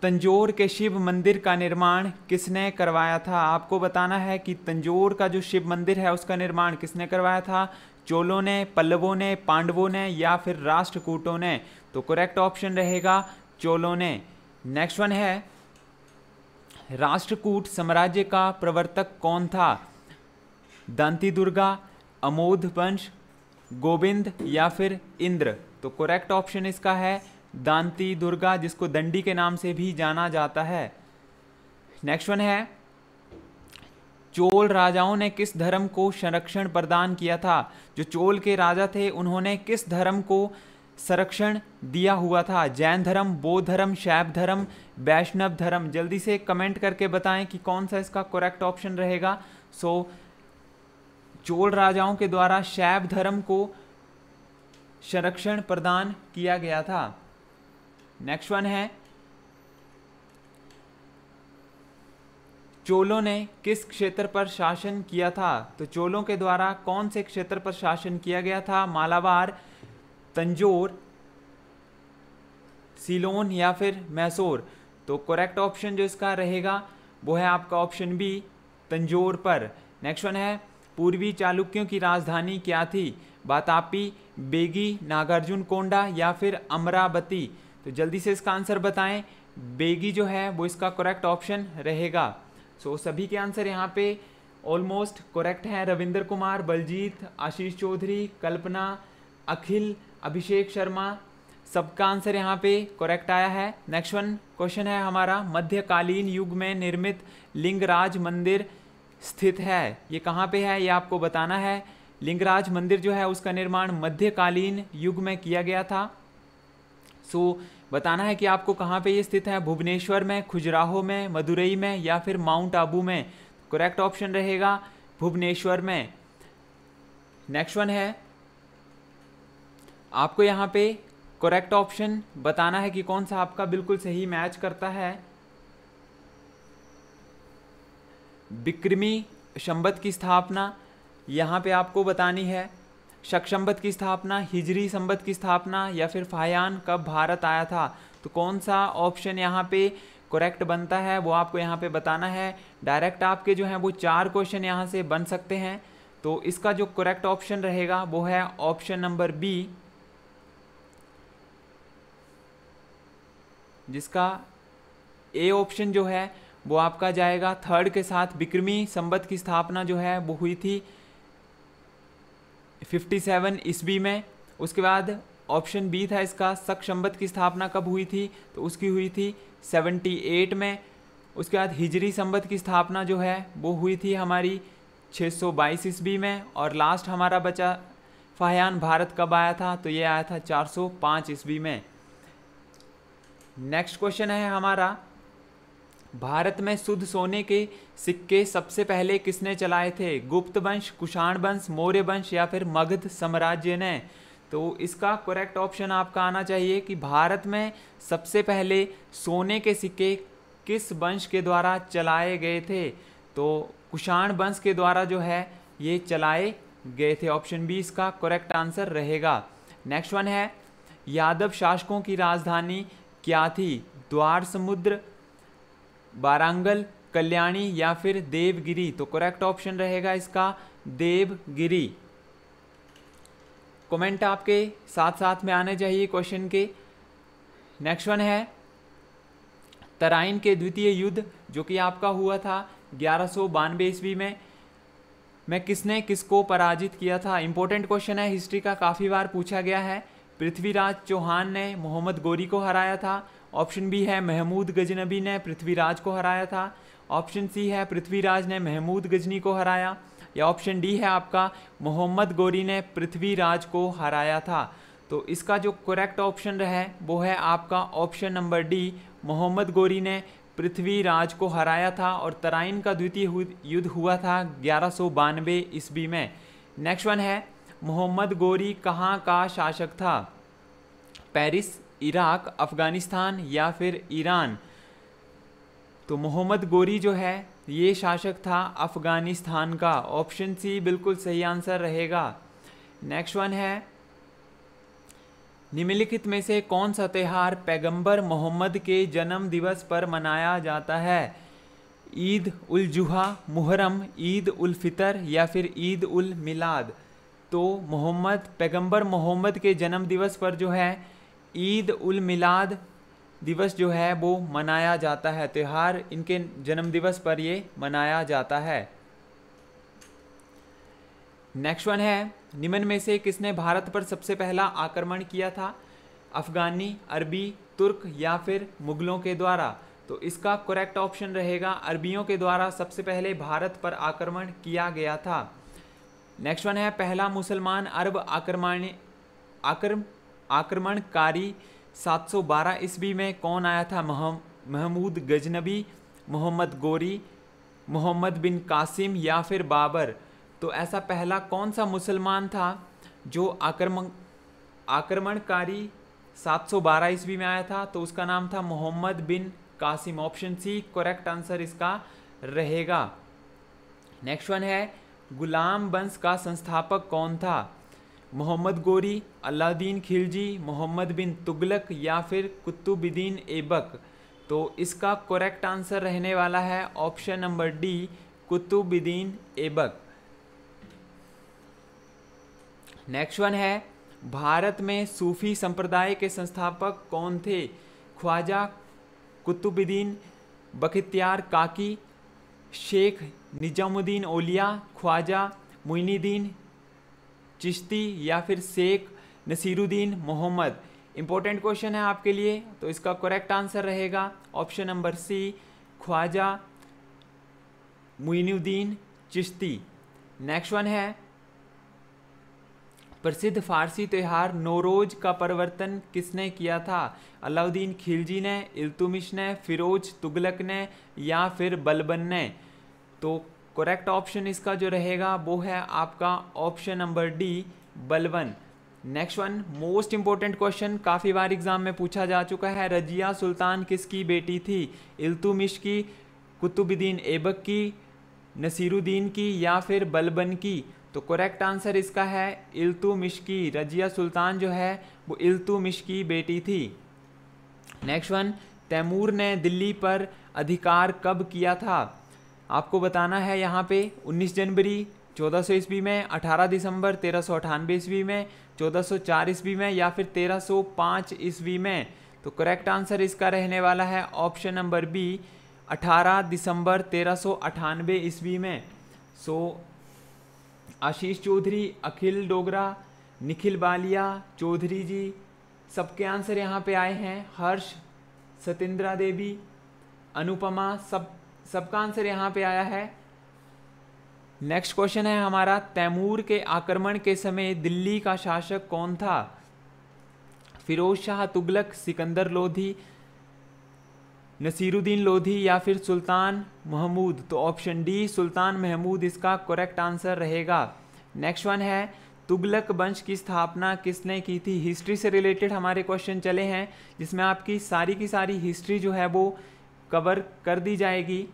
तंजोर के शिव मंदिर का निर्माण किसने करवाया था आपको बताना है कि तंजोर का जो शिव मंदिर है उसका निर्माण किसने करवाया था चोलों ने पल्लवों ने पांडवों ने या फिर राष्ट्रकूटों ने तो करेक्ट ऑप्शन रहेगा चोलों ने नेक्स्ट वन है राष्ट्रकूट साम्राज्य का प्रवर्तक कौन था दंती दुर्गा अमोध वंश गोविंद या फिर इंद्र तो करेक्ट ऑप्शन इसका है दांती दुर्गा जिसको दंडी के नाम से भी जाना जाता है नेक्स्ट वन है चोल राजाओं ने किस धर्म को संरक्षण प्रदान किया था जो चोल के राजा थे उन्होंने किस धर्म को संरक्षण दिया हुआ था जैन धर्म बौद्ध धर्म शैव धर्म वैष्णव धर्म जल्दी से कमेंट करके बताएं कि कौन सा इसका करेक्ट ऑप्शन रहेगा सो so, चोल राजाओं के द्वारा शैव धर्म को संरक्षण प्रदान किया गया था नेक्स्ट वन है चोलों ने किस क्षेत्र पर शासन किया था तो चोलों के द्वारा कौन से क्षेत्र पर शासन किया गया था मालाबार तंजोर सिलोन या फिर मैसूर तो करेक्ट ऑप्शन जो इसका रहेगा वो है आपका ऑप्शन बी तंजोर पर नेक्स्ट वन है पूर्वी चालुक्यों की राजधानी क्या थी बातापी बेगी नागार्जुन कोंडा या फिर अमरावती तो जल्दी से इसका आंसर बताएं बेगी जो है वो इसका करेक्ट ऑप्शन रहेगा सो so, सभी के आंसर यहाँ पे ऑलमोस्ट करेक्ट हैं रविंदर कुमार बलजीत आशीष चौधरी कल्पना अखिल अभिषेक शर्मा सबका आंसर यहाँ पे करेक्ट आया है नेक्स्ट वन क्वेश्चन है हमारा मध्यकालीन युग में निर्मित लिंगराज मंदिर स्थित है ये कहाँ पे है ये आपको बताना है लिंगराज मंदिर जो है उसका निर्माण मध्यकालीन युग में किया गया था सो so, बताना है कि आपको कहाँ पे ये स्थित है भुवनेश्वर में खुजराहो में मदुरई में या फिर माउंट आबू में करेक्ट ऑप्शन रहेगा भुवनेश्वर में नेक्स्ट वन है आपको यहाँ पे करेक्ट ऑप्शन बताना है कि कौन सा आपका बिल्कुल सही मैच करता है विक्रमी शंबत की स्थापना यहाँ पे आपको बतानी है शक संबत की स्थापना हिजरी संबत की स्थापना या फिर फायान कब भारत आया था तो कौन सा ऑप्शन यहाँ पे करेक्ट बनता है वो आपको यहाँ पे बताना है डायरेक्ट आपके जो हैं वो चार क्वेश्चन यहाँ से बन सकते हैं तो इसका जो करेक्ट ऑप्शन रहेगा वो है ऑप्शन नंबर बी जिसका ए ऑप्शन जो है वो आपका जाएगा थर्ड के साथ विक्रमी संबत की स्थापना जो है वो हुई थी 57 ईस्वी में उसके बाद ऑप्शन बी था इसका संबत की स्थापना कब हुई थी तो उसकी हुई थी 78 में उसके बाद हिजरी संबत की स्थापना जो है वो हुई थी हमारी 622 ईस्वी में और लास्ट हमारा बचा फाहयान भारत कब आया था तो ये आया था 405 ईस्वी में नेक्स्ट क्वेश्चन है हमारा भारत में शुद्ध सोने के सिक्के सबसे पहले किसने चलाए थे गुप्त वंश कुषाण वंश मौर्य वंश या फिर मगध साम्राज्य ने तो इसका करेक्ट ऑप्शन आपका आना चाहिए कि भारत में सबसे पहले सोने के सिक्के किस वंश के द्वारा चलाए गए थे तो कुषाण वंश के द्वारा जो है ये चलाए गए थे ऑप्शन बी इसका करेक्ट आंसर रहेगा नेक्स्ट वन है यादव शासकों की राजधानी क्या थी द्वार समुद्र वारंगल कल्याणी या फिर देवगिरी तो करेक्ट ऑप्शन रहेगा इसका देवगिरी कमेंट आपके साथ साथ में आने चाहिए क्वेश्चन के नेक्स्ट वन है तराइन के द्वितीय युद्ध जो कि आपका हुआ था ग्यारह सौ बानवे ईस्वी में मैं किसने किसको पराजित किया था इंपॉर्टेंट क्वेश्चन है हिस्ट्री का काफ़ी बार पूछा गया है पृथ्वीराज चौहान ने मोहम्मद गोरी को हराया था ऑप्शन बी है महमूद गजनबी ने पृथ्वीराज को हराया था ऑप्शन सी है पृथ्वीराज ने महमूद गजनी को हराया या ऑप्शन डी है आपका मोहम्मद गोरी ने पृथ्वीराज को हराया था तो इसका जो करेक्ट ऑप्शन है वो है आपका ऑप्शन नंबर डी मोहम्मद गोरी ने पृथ्वीराज को हराया था और तराइन का द्वितीय युद्ध हुआ था ग्यारह सौ बानवे ईस्वी में नेक्स्ट वन है मोहम्मद गोरी कहाँ का शासक था पेरिस इराक अफ़गानिस्तान या फिर ईरान तो मोहम्मद गोरी जो है ये शासक था अफ़गानिस्तान का ऑप्शन सी बिल्कुल सही आंसर रहेगा नेक्स्ट वन है निम्नलिखित में से कौन सा त्यौहार पैगंबर मोहम्मद के जन्म दिवस पर मनाया जाता है ईद उल जुहा मुहर्रम ईद उल फितर या फिर ईद उल मिलाद तो मोहम्मद पैगंबर मोहम्मद के जन्म दिवस पर जो है ईद उल मिलाद दिवस जो है वो मनाया जाता है त्यौहार इनके जन्मदिवस पर ये मनाया जाता है नेक्स्ट वन है निम्न में से किसने भारत पर सबसे पहला आक्रमण किया था अफगानी अरबी तुर्क या फिर मुगलों के द्वारा तो इसका करेक्ट ऑप्शन रहेगा अरबियों के द्वारा सबसे पहले भारत पर आक्रमण किया गया था नेक्स्ट वन है पहला मुसलमान अरब आक्रमण आक्रम आक्रमणकारी 712 ईस्वी में कौन आया था महमूद गजनबी मोहम्मद गोरी मोहम्मद बिन कासिम या फिर बाबर तो ऐसा पहला कौन सा मुसलमान था जो आक्रमण आक्रमणकारी 712 ईस्वी में आया था तो उसका नाम था Mohammad bin Qasim option C correct answer इसका रहेगा नेक्स्ट वन है गुलाम वंश का संस्थापक कौन था मोहम्मद गोरी अलादीन खिलजी मोहम्मद बिन तुगलक या फिर कुतुबुद्दीन ऐबक तो इसका करेक्ट आंसर रहने वाला है option number D Qutubuddin Aibak next one है भारत में सूफी संप्रदाय के संस्थापक कौन थे ख्वाजा कुतुबुद्दीन बख्तियार काकी शेख निजामुद्दीन ओलिया ख्वाजा मुइनुद्दीन चिश्ती या फिर शेख नसीरुद्दीन मोहम्मद इंपॉर्टेंट क्वेश्चन है आपके लिए तो इसका करेक्ट आंसर रहेगा option number C Khwaja Moinuddin Chishti next one है प्रसिद्ध फारसी त्यौहार नोरोज का परिवर्तन किसने किया था अलाउद्दीन खिलजी ने इल्तुमिश ने फिरोज तुगलक ने या फिर बलबन ने तो करेक्ट ऑप्शन इसका जो रहेगा वो है आपका option number D Balban next one most important question काफ़ी बार एग्जाम में पूछा जा चुका है रजिया सुल्तान किसकी बेटी थी इल्तुमिश की कुतुबुद्दीन ऐबक की नसीरुद्दीन की या फिर बलबन की तो करेक्ट आंसर इसका है इल्तुमिश की रजिया सुल्तान जो है वो इल्तुमिश की बेटी थी नेक्स्ट वन तैमूर ने दिल्ली पर अधिकार कब किया था आपको बताना है यहाँ पे 19 जनवरी चौदह सौ ईस्वी में 18 दिसंबर तेरह सौ अठानवे ईस्वी में चौदह सौ चार ईस्वी में या फिर तेरह सौ पाँच ईस्वी में तो करेक्ट आंसर इसका रहने वाला है ऑप्शन नंबर बी 18 दिसंबर तेरह सौ अठानवे ईस्वी में सो आशीष चौधरी अखिल डोगरा निखिल बालिया चौधरी जी सबके आंसर यहाँ पे आए हैं हर्ष सतेंद्रा देवी अनुपमा सब सबका आंसर यहाँ पे आया है नेक्स्ट क्वेश्चन है हमारा तैमूर के आक्रमण के समय दिल्ली का शासक कौन था फिरोज शाह तुगलक सिकंदर लोधी नसीरुद्दीन लोधी या फिर सुल्तान महमूद तो ऑप्शन डी सुल्तान महमूद इसका करेक्ट आंसर रहेगा नेक्स्ट वन है तुगलक वंश की स्थापना किसने की थी हिस्ट्री से रिलेटेड हमारे क्वेश्चन चले हैं जिसमें आपकी सारी की सारी हिस्ट्री जो है वो कवर कर दी जाएगी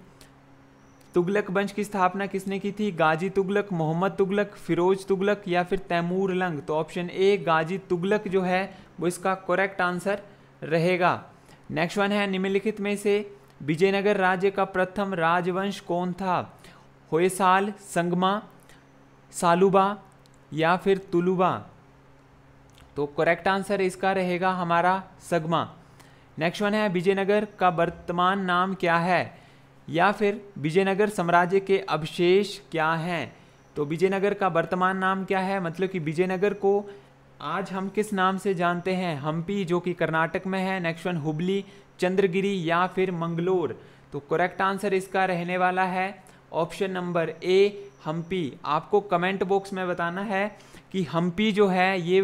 तुगलक वंश की स्थापना किसने की थी गाजी तुगलक मोहम्मद तुगलक फिरोज तुगलक या फिर तैमूर लंग तो ऑप्शन ए गाजी तुगलक जो है वो इसका करेक्ट आंसर रहेगा नेक्स्ट वन है निम्नलिखित में से विजयनगर राज्य का प्रथम राजवंश कौन था होयसाल संगमा सालुबा या फिर तुलुबा तो करेक्ट आंसर इसका रहेगा हमारा सगमा नेक्स्ट वन है विजयनगर का वर्तमान नाम क्या है या फिर विजयनगर साम्राज्य के अवशेष क्या हैं तो विजयनगर का वर्तमान नाम क्या है मतलब कि विजयनगर को आज हम किस नाम से जानते हैं हम्पी जो कि कर्नाटक में है नेक्स्ट वन हुबली चंद्रगिरी या फिर मंगलोर तो करेक्ट आंसर इसका रहने वाला है ऑप्शन नंबर ए हम्पी आपको कमेंट बॉक्स में बताना है कि हम्पी जो है ये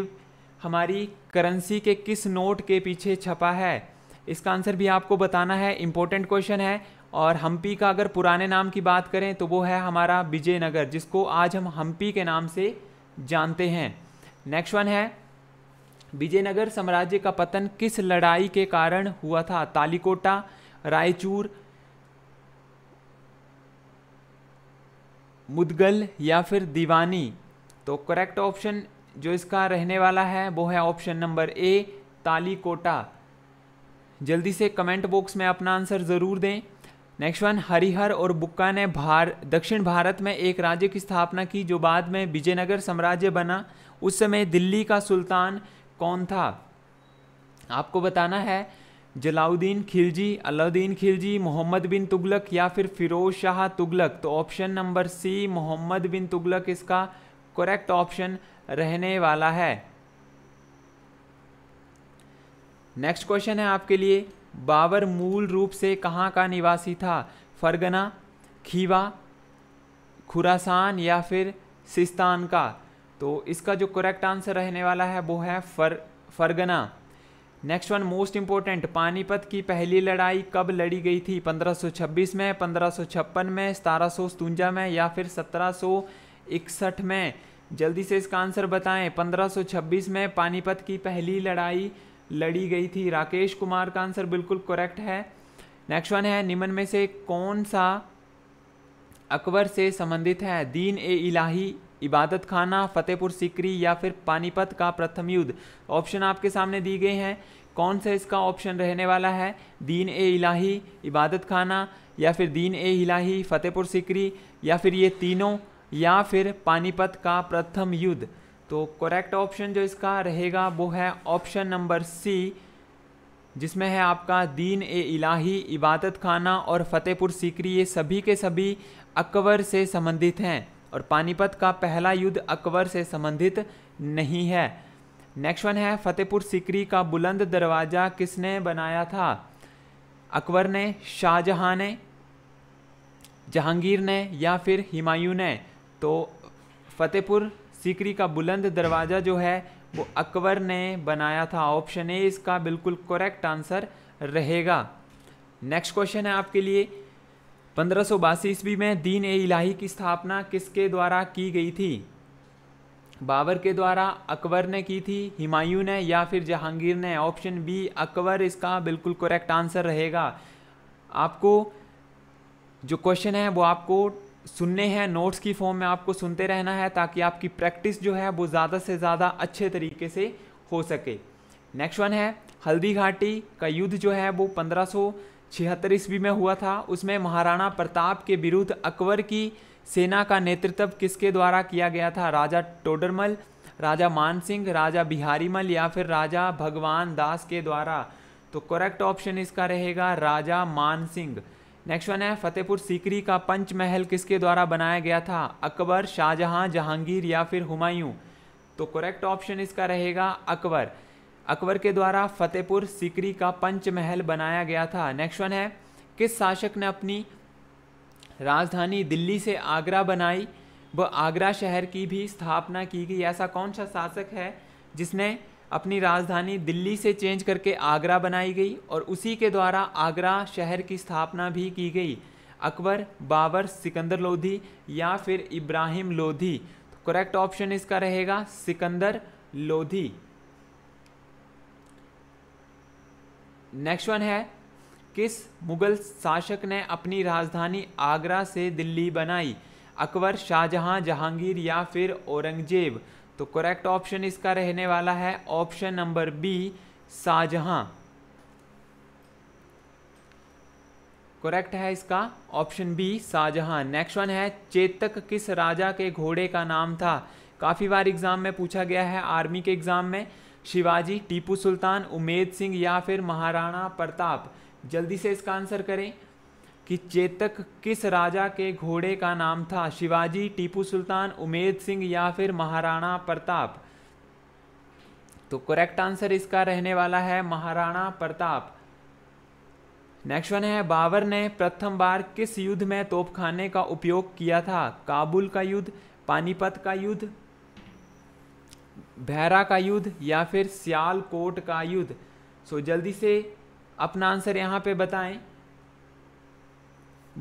हमारी करेंसी के किस नोट के पीछे छपा है इसका आंसर भी आपको बताना है इम्पोर्टेंट क्वेश्चन है और हम्पी का अगर पुराने नाम की बात करें तो वो है हमारा विजयनगर जिसको आज हम हम्पी के नाम से जानते हैं नेक्स्ट वन है विजयनगर साम्राज्य का पतन किस लड़ाई के कारण हुआ था तालिकोटा रायचूर मुदगल या फिर दीवानी तो करेक्ट ऑप्शन जो इसका रहने वाला है वो है ऑप्शन नंबर ए तालिकोटा जल्दी से कमेंट बॉक्स में अपना आंसर ज़रूर दें नेक्स्ट वन हरिहर और बुक्का ने भार दक्षिण भारत में एक राज्य की स्थापना की जो बाद में विजयनगर साम्राज्य बना उस समय दिल्ली का सुल्तान कौन था आपको बताना है जलाउद्दीन खिलजी अलाउद्दीन खिलजी मोहम्मद बिन तुगलक या फिर फिरोज शाह तुगलक तो option number C Mohammad bin Tughlaq इसका करेक्ट ऑप्शन रहने वाला है नेक्स्ट क्वेश्चन है आपके लिए बाबर मूल रूप से कहाँ का निवासी था फरगना खीवा खुरासान या फिर सिस्तान का तो इसका जो करेक्ट आंसर रहने वाला है वो है फर Fergana next one most important Panipat की पहली लड़ाई कब लड़ी गई थी 1526 में 1556 में सतारह में या फिर 1761 में जल्दी से इसका आंसर बताएं 1526 में पानीपत की पहली लड़ाई लड़ी गई थी राकेश कुमार का आंसर बिल्कुल करेक्ट है नेक्स्ट वन है निम्न में से कौन सा अकबर से संबंधित है दीन ए इलाही इबादत खाना फतेहपुर सिकरी या फिर पानीपत का प्रथम युद्ध ऑप्शन आपके सामने दी गए हैं कौन सा इसका ऑप्शन रहने वाला है दीन ए इलाही इबादत खाना या फिर दीन ए इलाही फतेहपुर सिकरी या फिर ये तीनों या फिर पानीपत का प्रथम युद्ध तो करेक्ट ऑप्शन जो इसका रहेगा वो है ऑप्शन नंबर सी जिसमें है आपका दीन ए इलाही इबादत खाना और फतेहपुर सीकरी ये सभी के सभी अकबर से संबंधित हैं और पानीपत का पहला युद्ध अकबर से संबंधित नहीं है नेक्स्ट वन है फतेहपुर सीकरी का बुलंद दरवाज़ा किसने बनाया था अकबर ने शाहजहाँ ने जहांगीर ने या फिर हुमायूं ने तो फतेहपुर सीकरी का बुलंद दरवाज़ा जो है वो अकबर ने बनाया था ऑप्शन ए इसका बिल्कुल करेक्ट आंसर रहेगा नेक्स्ट क्वेश्चन है आपके लिए पंद्रह सौ बासी ईस्वी में दीन ए इलाही की स्थापना किसके द्वारा की गई थी बाबर के द्वारा अकबर ने की थी हिमायू ने या फिर जहांगीर ने ऑप्शन बी अकबर इसका बिल्कुल करेक्ट आंसर रहेगा आपको जो क्वेश्चन है वो आपको सुनने हैं नोट्स की फॉर्म में आपको सुनते रहना है ताकि आपकी प्रैक्टिस जो है वो ज़्यादा से ज़्यादा अच्छे तरीके से हो सके नेक्स्ट वन है हल्दी घाटी का युद्ध जो है वो पंद्रह सौ छिहत्तर ईस्वी में हुआ था उसमें महाराणा प्रताप के विरुद्ध अकबर की सेना का नेतृत्व किसके द्वारा किया गया था राजा टोडरमल राजा मान सिंह राजा बिहारीमल या फिर राजा भगवान दास के द्वारा तो करेक्ट ऑप्शन इसका रहेगा राजा मान सिंह नेक्स्ट वन है फतेहपुर सीकरी का पंच महल किसके द्वारा बनाया गया था अकबर शाहजहां जहांगीर या फिर हुमायूं तो करेक्ट ऑप्शन इसका रहेगा अकबर अकबर के द्वारा फतेहपुर सीकरी का पंच महल बनाया गया था नेक्स्ट वन है किस शासक ने अपनी राजधानी दिल्ली से आगरा बनाई व आगरा शहर की भी स्थापना की गई ऐसा कौन सा शासक है जिसने अपनी राजधानी दिल्ली से चेंज करके आगरा बनाई गई और उसी के द्वारा आगरा शहर की स्थापना भी की गई अकबर बाबर सिकंदर लोधी या फिर इब्राहिम लोधी तो करेक्ट ऑप्शन इसका रहेगा सिकंदर लोधी नेक्स्ट वन है किस मुगल शासक ने अपनी राजधानी आगरा से दिल्ली बनाई अकबर शाहजहां जहांगीर या फिर औरंगजेब तो करेक्ट ऑप्शन इसका रहने वाला है option number B Shahjahan correct है इसका option B Shahjahan next one है चेतक किस राजा के घोड़े का नाम था काफ़ी बार एग्जाम में पूछा गया है आर्मी के एग्जाम में शिवाजी टीपू सुल्तान उमेद सिंह या फिर महाराणा प्रताप जल्दी से इसका आंसर करें कि चेतक किस राजा के घोड़े का नाम था शिवाजी टीपू सुल्तान उमेद सिंह या फिर महाराणा प्रताप तो करेक्ट आंसर इसका रहने वाला है महाराणा प्रताप नेक्स्ट वन है बाबर ने प्रथम बार किस युद्ध में तोपखाने का उपयोग किया था काबुल का युद्ध पानीपत का युद्ध भैरा का युद्ध या फिर सियालकोट का युद्ध सो जल्दी से अपना आंसर यहाँ पे बताएं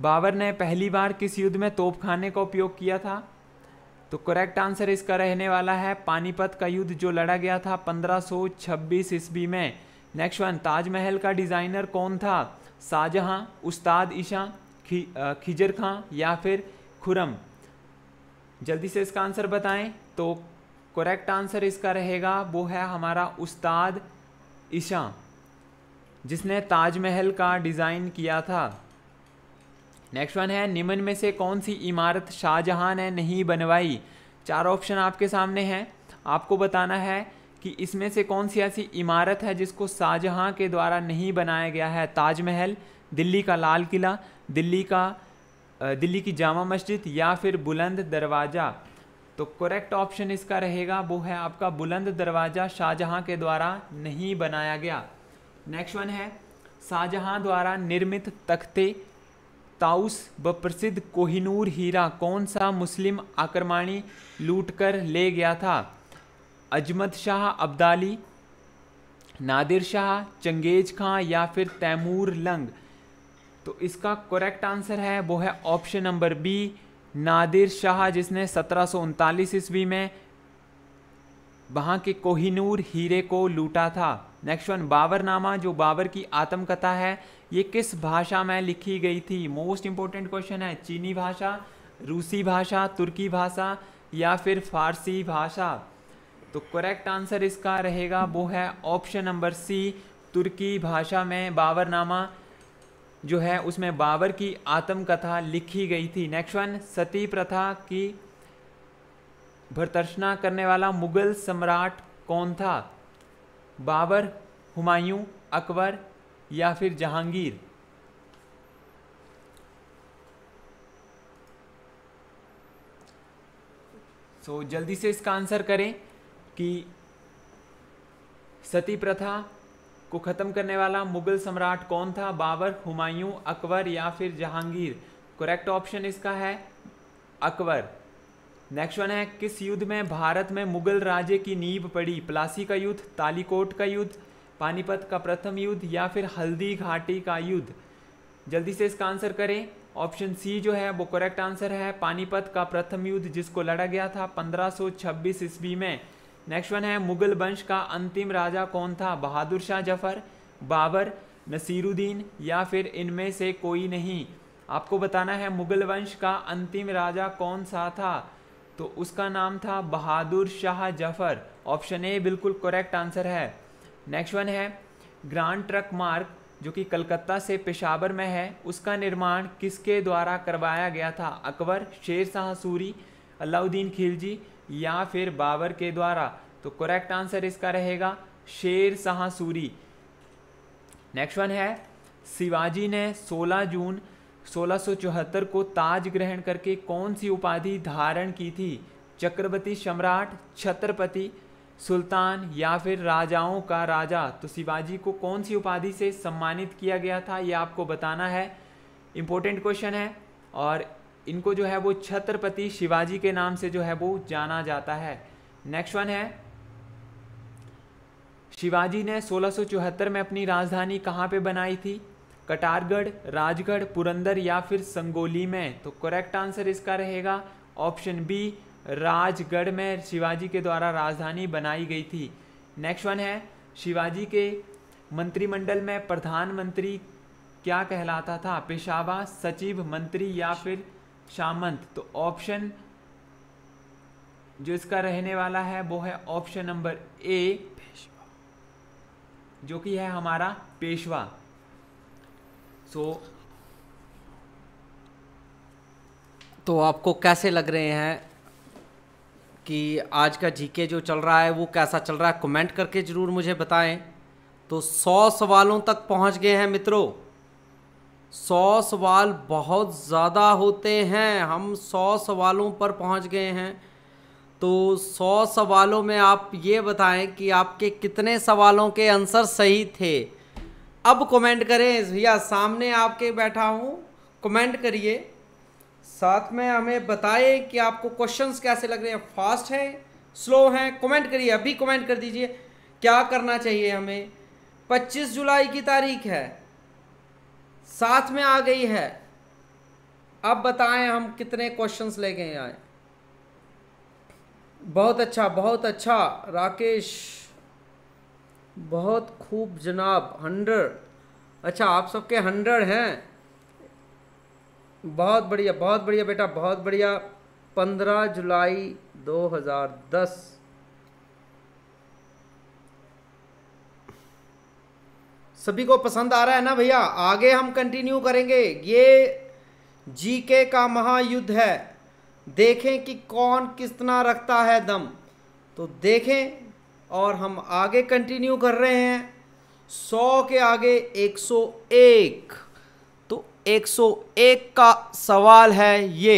बाबर ने पहली बार किस युद्ध में तोपखाने का उपयोग किया था तो करेक्ट आंसर इसका रहने वाला है पानीपत का युद्ध जो लड़ा गया था 1526 ईस्वी में नेक्स्ट वन ताजमहल का डिज़ाइनर कौन था शाहजहाँ उस्ताद ईशा खि, खिजर खां या फिर खुरम जल्दी से इसका आंसर बताएं तो करेक्ट आंसर इसका रहेगा वो है हमारा उस्ताद ईशा जिसने ताजमहल का डिज़ाइन किया था नेक्स्ट वन है निम्न में से कौन सी इमारत शाहजहां ने नहीं बनवाई चार ऑप्शन आपके सामने हैं आपको बताना है कि इसमें से कौन सी ऐसी इमारत है जिसको शाहजहां के द्वारा नहीं बनाया गया है ताजमहल दिल्ली का लाल किला दिल्ली का दिल्ली की जामा मस्जिद या फिर बुलंद दरवाज़ा तो करेक्ट ऑप्शन इसका रहेगा वो है आपका बुलंद दरवाज़ा शाहजहां के द्वारा नहीं बनाया गया नेक्स्ट वन है शाहजहां द्वारा निर्मित तख्ते ताउस व प्रसिद्ध कोहिनूर हीरा कौन सा मुस्लिम आक्रमणी लूटकर ले गया था अजमत शाह अब्दाली नादिर शाह चंगेज खां या फिर तैमूर लंग तो इसका करेक्ट आंसर है वो है option number B Nadir Shah जिसने सत्रह ईस्वी में वहाँ के कोहिनूर हीरे को लूटा था नेक्स्ट वन बाबरनामा जो बाबर की आत्मकथा है ये किस भाषा में लिखी गई थी मोस्ट इंपॉर्टेंट क्वेश्चन है चीनी भाषा रूसी भाषा तुर्की भाषा या फिर फारसी भाषा तो करेक्ट आंसर इसका रहेगा वो है ऑप्शन नंबर सी तुर्की भाषा में बाबरनामा जो है उसमें बाबर की आत्मकथा लिखी गई थी नेक्स्ट वन सती प्रथा की भर्तर्षना करने वाला मुगल सम्राट कौन था बाबर हुमायूं अकबर या फिर जहांगीर सो so, जल्दी से इसका आंसर करें कि सती प्रथा को ख़त्म करने वाला मुगल सम्राट कौन था बाबर हुमायूं अकबर या फिर जहांगीर करेक्ट ऑप्शन इसका है अकबर नेक्स्ट वन है किस युद्ध में भारत में मुगल राजे की नींव पड़ी प्लासी का युद्ध तालीकोट का युद्ध पानीपत का प्रथम युद्ध या फिर हल्दी घाटी का युद्ध जल्दी से इसका आंसर करें ऑप्शन सी जो है वो करेक्ट आंसर है पानीपत का प्रथम युद्ध जिसको लड़ा गया था 1526 ईस्वी में नेक्स्ट वन है मुगल वंश का अंतिम राजा कौन था बहादुर शाह जफर बाबर नसीरुद्दीन या फिर इनमें से कोई नहीं आपको बताना है मुगल वंश का अंतिम राजा कौन सा था तो उसका नाम था बहादुर शाह जफर ऑप्शन ए बिल्कुल करेक्ट आंसर है नेक्स्ट वन है ग्रांड ट्रक मार्ग जो कि कलकत्ता से पेशावर में है उसका निर्माण किसके द्वारा करवाया गया था अकबर शेर शाह सूरी अलाउद्दीन खिलजी या फिर बाबर के द्वारा तो करेक्ट आंसर इसका रहेगा शेर शाह सूरी नेक्स्ट वन है शिवाजी ने 16 जून सोलह को ताज ग्रहण करके कौन सी उपाधि धारण की थी चक्रवर्ती सम्राट छत्रपति सुल्तान या फिर राजाओं का राजा तो शिवाजी को कौन सी उपाधि से सम्मानित किया गया था ये आपको बताना है इम्पोर्टेंट क्वेश्चन है और इनको जो है वो छत्रपति शिवाजी के नाम से जो है वो जाना जाता है नेक्स्ट वन है शिवाजी ने 1674 में अपनी राजधानी कहाँ पे बनाई थी कटारगढ़ राजगढ़ पुरंदर या फिर संगोली में तो करेक्ट आंसर इसका रहेगा ऑप्शन बी राजगढ़ में शिवाजी के द्वारा राजधानी बनाई गई थी नेक्स्ट वन है शिवाजी के मंत्रिमंडल में प्रधानमंत्री क्या कहलाता था पेशावा सचिव मंत्री या फिर सामंत तो ऑप्शन जो इसका रहने वाला है वो है ऑप्शन नंबर ए जो कि है हमारा पेशवा सो so, तो आपको कैसे लग रहे हैं कि आज का जीके जो चल रहा है वो कैसा चल रहा है कमेंट करके ज़रूर मुझे बताएं तो सौ सवालों तक पहुंच गए हैं मित्रों सौ सवाल बहुत ज़्यादा होते हैं हम सौ सवालों पर पहुंच गए हैं तो सौ सवालों में आप ये बताएं कि आपके कितने सवालों के आंसर सही थे अब कमेंट करें भैया सामने आपके बैठा हूँ कमेंट करिए साथ में हमें बताएं कि आपको क्वेश्चंस कैसे लग रहे हैं फास्ट हैं स्लो हैं कमेंट करिए अभी कमेंट कर दीजिए क्या करना चाहिए हमें 25 जुलाई की तारीख है साथ में आ गई है अब बताएं हम कितने क्वेश्चंस ले गए आए बहुत अच्छा बहुत अच्छा राकेश बहुत खूब जनाब हंड्रेड अच्छा आप सबके हंड्रेड हैं बहुत बढ़िया बहुत बढ़िया बेटा बहुत बढ़िया पंद्रह जुलाई 2010 सभी को पसंद आ रहा है ना भैया आगे हम कंटिन्यू करेंगे ये जीके का महायुद्ध है देखें कि कौन कितना रखता है दम तो देखें और हम आगे कंटिन्यू कर रहे हैं सौ के आगे एक सौ एक 101 का सवाल है ये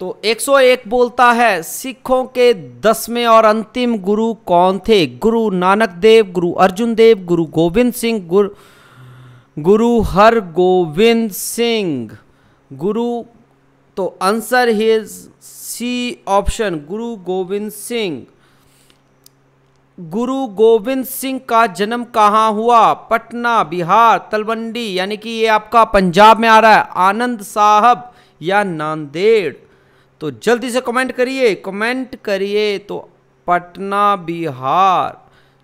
तो 101 बोलता है सिखों के दसवें और अंतिम गुरु कौन थे गुरु नानक देव गुरु अर्जुन देव गुरु गोविंद सिंह गुरु गुरु हर गोविंद सिंह गुरु तो आंसर हिज सी ऑप्शन गुरु गोविंद सिंह गुरु गोविंद सिंह का जन्म कहाँ हुआ पटना बिहार तलवंडी यानी कि ये आपका पंजाब में आ रहा है आनंद साहब या नांदेड़ तो जल्दी से कमेंट करिए कमेंट करिए तो पटना बिहार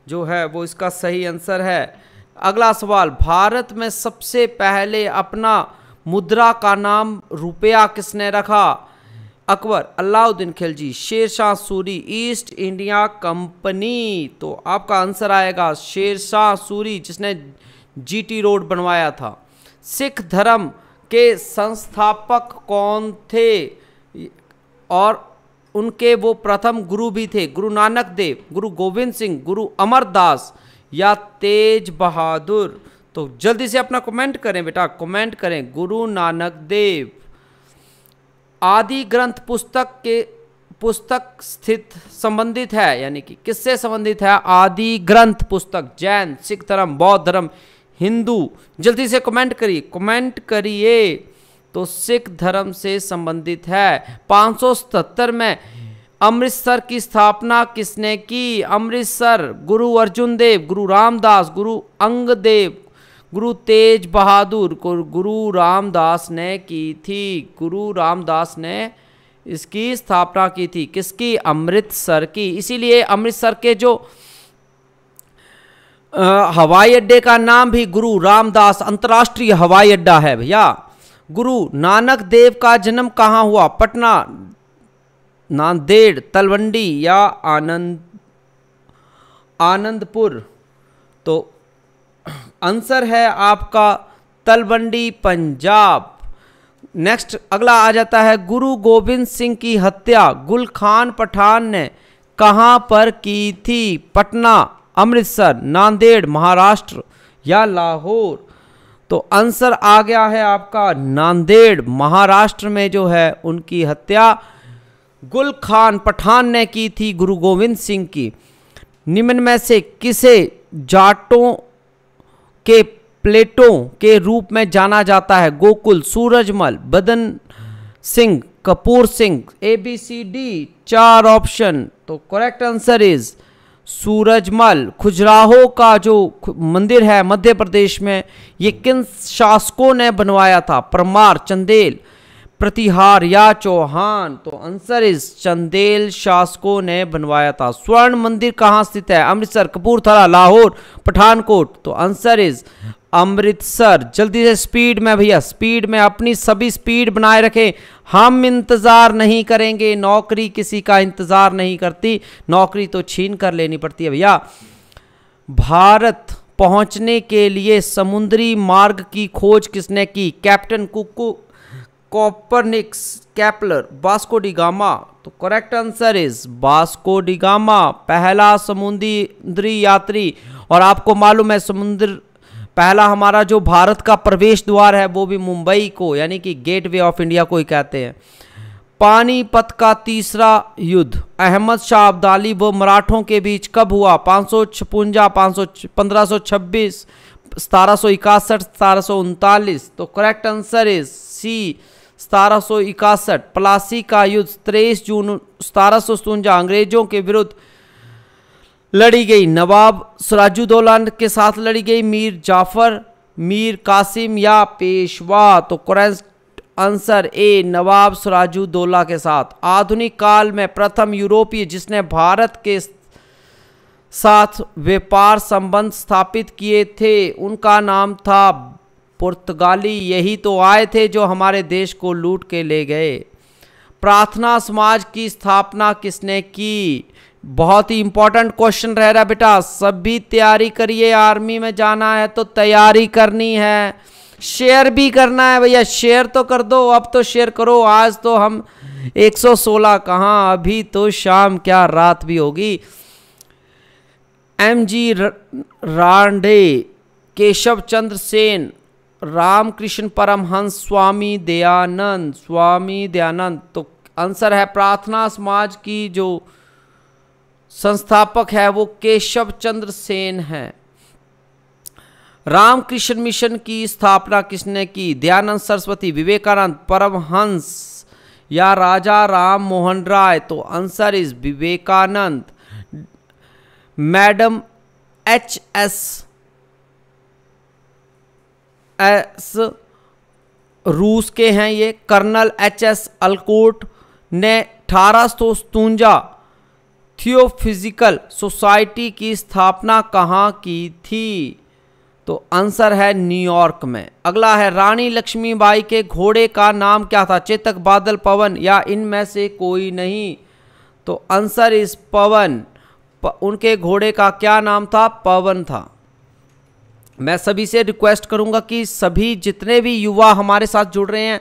जो है वो इसका सही आंसर है अगला सवाल भारत में सबसे पहले अपना मुद्रा का नाम रुपया किसने रखा Akbar Alauddin Khilji Shershah Suri East India company तो आपका आंसर आएगा शेरशाह सूरी जिसने जीटी रोड बनवाया था सिख धर्म के संस्थापक कौन थे और उनके वो प्रथम गुरु भी थे गुरु नानक देव गुरु गोविंद सिंह गुरु अमरदास या तेज बहादुर तो जल्दी से अपना कमेंट करें बेटा कमेंट करें गुरु नानक देव आदि ग्रंथ पुस्तक के पुस्तक स्थित संबंधित है यानी कि किससे संबंधित है आदि ग्रंथ पुस्तक जैन सिख धर्म बौद्ध धर्म हिंदू जल्दी से कमेंट करिए कमेंट करिए तो सिख धर्म से संबंधित है 577 में अमृतसर की स्थापना किसने की अमृतसर गुरु अर्जुन देव गुरु रामदास गुरु अंगदेव गुरु तेज बहादुर को गुरु रामदास ने की थी गुरु रामदास ने इसकी स्थापना की थी किसकी अमृतसर की इसीलिए अमृतसर के जो हवाई अड्डे का नाम भी गुरु रामदास अंतर्राष्ट्रीय हवाई अड्डा है भैया गुरु नानक देव का जन्म कहाँ हुआ पटना नांदेड़ तलवंडी या आनंद आनंदपुर तो आंसर है आपका तलबंडी पंजाब नेक्स्ट अगला आ जाता है गुरु गोविंद सिंह की हत्या गुल खान पठान ने कहाँ पर की थी पटना अमृतसर नांदेड़ महाराष्ट्र या लाहौर तो आंसर आ गया है आपका नांदेड़ महाराष्ट्र में जो है उनकी हत्या गुल खान पठान ने की थी गुरु गोविंद सिंह की निम्न में से किसे जाटों के प्लेटों के रूप में जाना जाता है Gokul Surajmal Badan Singh Kapoor Singh A B C D चार ऑप्शन तो correct answer is Surajmal Khajuraho का जो मंदिर है मध्य प्रदेश में ये किन शासकों ने बनवाया था परमार चंदेल प्रतिहार या चौहान तो आंसर इज चंदेल शासकों ने बनवाया था स्वर्ण मंदिर कहाँ स्थित है अमृतसर कपूरथला लाहौर पठानकोट तो आंसर इज अमृतसर जल्दी से स्पीड में भैया स्पीड में अपनी सभी स्पीड बनाए रखें हम इंतज़ार नहीं करेंगे नौकरी किसी का इंतज़ार नहीं करती नौकरी तो छीन कर लेनी पड़ती है भैया भारत पहुंचने के लिए समुद्री मार्ग की खोज किसने की captain Cook Copernicus Kepler Vasco da Gama तो correct answer is Vasco da Gama पहला समुद्री यात्री और आपको मालूम है समुद्र पहला हमारा जो भारत का प्रवेश द्वार है वो भी मुंबई को यानी कि गेटवे ऑफ इंडिया को ही कहते हैं पानीपत का तीसरा युद्ध अहमद शाह अब्दाली व मराठों के बीच कब हुआ पाँच सौ छपुंजा पाँच सौ पंद्रह सौ छब्बीस सतारह सौ इकसठ सतारह सौ उनतालीस तो करेक्ट आंसर इज सी सतारह प्लासी का युद्ध तेईस जून सतारह सौ अंग्रेजों के विरुद्ध लड़ी गई नवाब सराजुद्दौला के साथ लड़ी गई मीर जाफर मीर कासिम या पेशवा तो current answer A Nawab Sirajuddaula के साथ आधुनिक काल में प्रथम यूरोपीय जिसने भारत के साथ व्यापार संबंध स्थापित किए थे उनका नाम था पुर्तगाली यही तो आए थे जो हमारे देश को लूट के ले गए प्रार्थना समाज की स्थापना किसने की बहुत ही इंपॉर्टेंट क्वेश्चन रह रहा बेटा सभी तैयारी करिए आर्मी में जाना है तो तैयारी करनी है शेयर भी करना है भैया शेयर तो कर दो अब तो शेयर करो आज तो हम 116 सौ कहाँ अभी तो शाम क्या रात भी होगी एम जी रांडे केशव चंद्र सेन रामकृष्ण परमहंस स्वामी दयानंद स्वामी दयानंद तो आंसर है प्रार्थना समाज की जो संस्थापक है वो केशव चंद्र सेन है रामकृष्ण मिशन की स्थापना किसने की दयानंद सरस्वती विवेकानंद परमहंस या राजा राम मोहन राय तो answer is Vivekanand madam H S S रूस के हैं ये कर्नल एच एस अलकोट ने अठारह थियोफिजिकल सोसाइटी की स्थापना कहाँ की थी तो आंसर है न्यूयॉर्क में अगला है रानी लक्ष्मीबाई के घोड़े का नाम क्या था चेतक बादल पवन या इनमें से कोई नहीं तो आंसर इस पवन प, उनके घोड़े का क्या नाम था पवन था मैं सभी से रिक्वेस्ट करूंगा कि सभी जितने भी युवा हमारे साथ जुड़ रहे हैं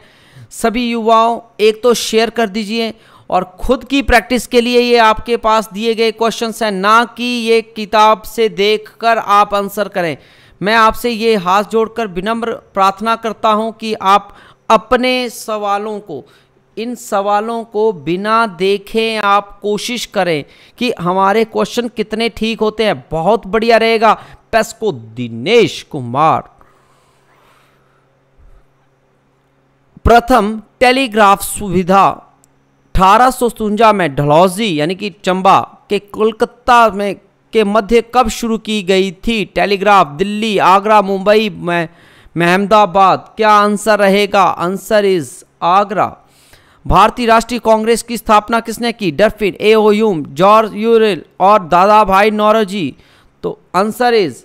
सभी युवाओं एक तो शेयर कर दीजिए और ख़ुद की प्रैक्टिस के लिए ये आपके पास दिए गए क्वेश्चंस हैं ना कि ये किताब से देखकर आप आंसर करें मैं आपसे ये हाथ जोड़कर विनम्र प्रार्थना करता हूँ कि आप अपने सवालों को इन सवालों को बिना देखें आप कोशिश करें कि हमारे क्वेश्चन कितने ठीक होते हैं बहुत बढ़िया रहेगा पेस्को दिनेश कुमार प्रथम टेलीग्राफ सुविधा अठारह में ढलौजी यानी कि चंबा के कोलकाता में के मध्य कब शुरू की गई थी टेलीग्राफ दिल्ली आगरा मुंबई में अहमदाबाद क्या आंसर रहेगा आंसर इज आगरा भारतीय राष्ट्रीय कांग्रेस की स्थापना किसने की डरफिन एम जॉर्ज यूरिल और दादा भाई नौरोजी तो answer is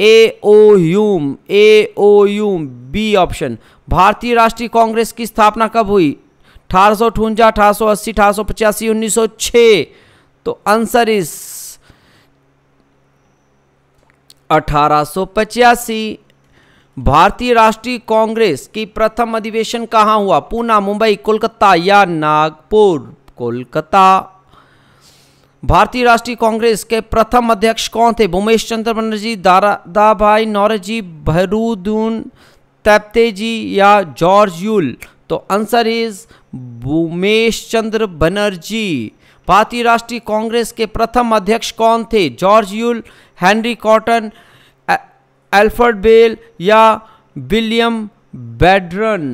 A O Hume A O Hume B option Bharatiya Rashtriya Congress की स्थापना कब हुई अठारह सौ अठवंजा अठारह अस्सी अठारह पचासी उन्नीस सौ तो आंसर इज अठारह पचासी भारतीय राष्ट्रीय कांग्रेस की प्रथम अधिवेशन कहाँ हुआ पूना मुंबई कोलकाता या नागपुर कोलकाता भारतीय राष्ट्रीय कांग्रेस के प्रथम अध्यक्ष कौन थे भूमेश चंद्र बनर्जी दादा भाई नौरजी भरूदून तैप्ते जी या जॉर्ज यूल तो आंसर इज भूमेश चंद्र बनर्जी भारतीय राष्ट्रीय कांग्रेस के प्रथम अध्यक्ष कौन थे George Yule Henry Cotton Alfred Bell या विलियम बेड्रन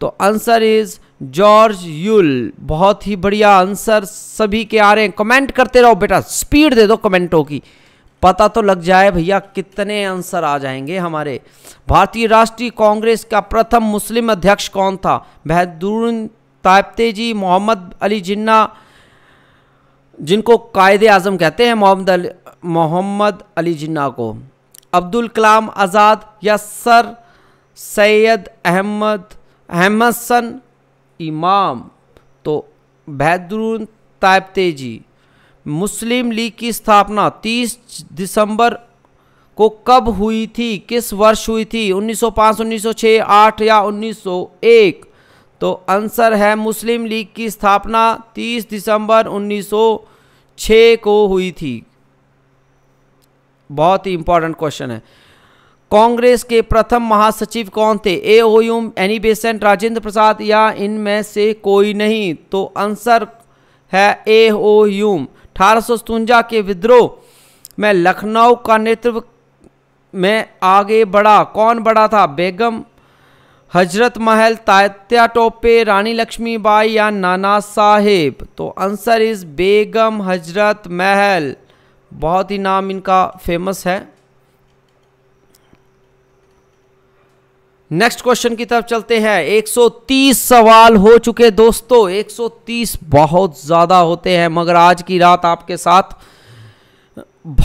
तो आंसर इज जॉर्ज यूल बहुत ही बढ़िया आंसर सभी के आ रहे हैं कमेंट करते रहो बेटा स्पीड दे दो कमेंटों की पता तो लग जाए भैया कितने आंसर आ जाएंगे हमारे भारतीय राष्ट्रीय कांग्रेस का प्रथम मुस्लिम अध्यक्ष कौन था बहदुरुन ताबते जी मोहम्मद अली जिन्ना जिनको कायद आज़म कहते हैं मोहम्मद मोहम्मद अली जिन्ना को अब्दुल कलाम आज़ाद या सर सैयद अहमद अहमद सन इमाम तो बहदरून ताबतेजी मुस्लिम लीग की स्थापना 30 दिसंबर को कब हुई थी किस वर्ष हुई थी 1905, 1906, 8 या 1901 तो आंसर है मुस्लिम लीग की स्थापना 30 दिसंबर 1906 को हुई थी बहुत ही इंपॉर्टेंट क्वेश्चन है कांग्रेस के प्रथम महासचिव कौन थे A Hume Annie Besant Rajendra Prasad या इनमें से कोई नहीं तो आंसर है ए यूम अठारह के विद्रोह में लखनऊ का नेतृत्व में आगे बढ़ा कौन बढ़ा था बेगम हजरत महल तात्या टोपे रानी लक्ष्मीबाई या नाना साहेब तो आंसर इज़ बेगम हजरत महल बहुत ही नाम इनका फेमस है नेक्स्ट क्वेश्चन की तरफ चलते हैं 130 सवाल हो चुके दोस्तों 130 बहुत ज़्यादा होते हैं मगर आज की रात आपके साथ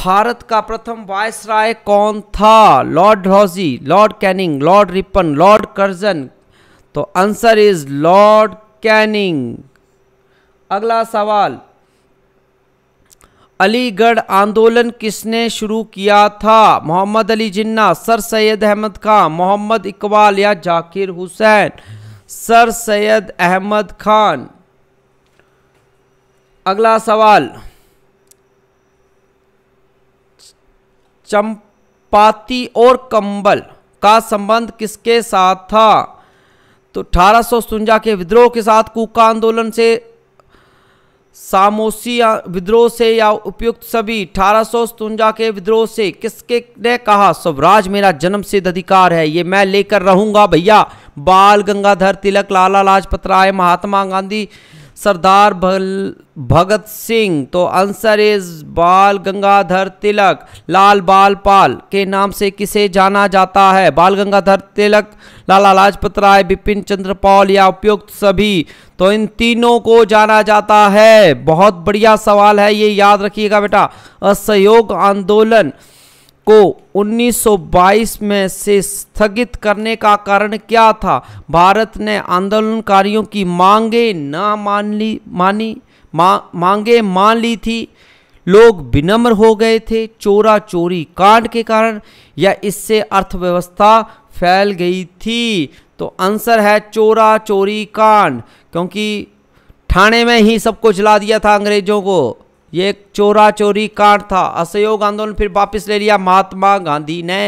भारत का प्रथम राय कौन था लॉर्ड रॉजी lord Canning lord Ripon lord Curzon तो आंसर इज लॉर्ड कैनिंग अगला सवाल अलीगढ़ आंदोलन किसने शुरू किया था मोहम्मद अली जिन्ना सर सैयद अहमद खां मोहम्मद इकबाल या जाकिर हुसैन सर सैयद अहमद खान अगला सवाल चंपाती और कंबल का संबंध किसके साथ था तो अठारह के विद्रोह के साथ कूका आंदोलन से सामोसिया विद्रोह से या उपयुक्त सभी अठारह के विद्रोह से किसके ने कहा स्वराज मेरा जन्म सिद्ध अधिकार है ये मैं लेकर रहूंगा भैया बाल गंगाधर तिलक लाला लाजपत राय महात्मा गांधी सरदार भगत सिंह तो आंसर इज बाल गंगाधर तिलक लाल बाल पाल के नाम से किसे जाना जाता है बाल गंगाधर तिलक लाला लाजपत राय बिपिन चंद्र पॉल या उपयुक्त सभी तो इन तीनों को जाना जाता है बहुत बढ़िया सवाल है ये याद रखिएगा बेटा असहयोग आंदोलन को 1922 में से स्थगित करने का कारण क्या था भारत ने आंदोलनकारियों की मांगे न मान ली मानी मा, मांगे मान ली थी लोग विनम्र हो गए थे चोरा चोरी कांड के कारण या इससे अर्थव्यवस्था फैल गई थी तो आंसर है चोरा चोरी कांड क्योंकि थाने में ही सब कुछ ला दिया था अंग्रेजों को ये एक चोरा चोरी कांड था असहयोग आंदोलन फिर वापस ले लिया महात्मा गांधी ने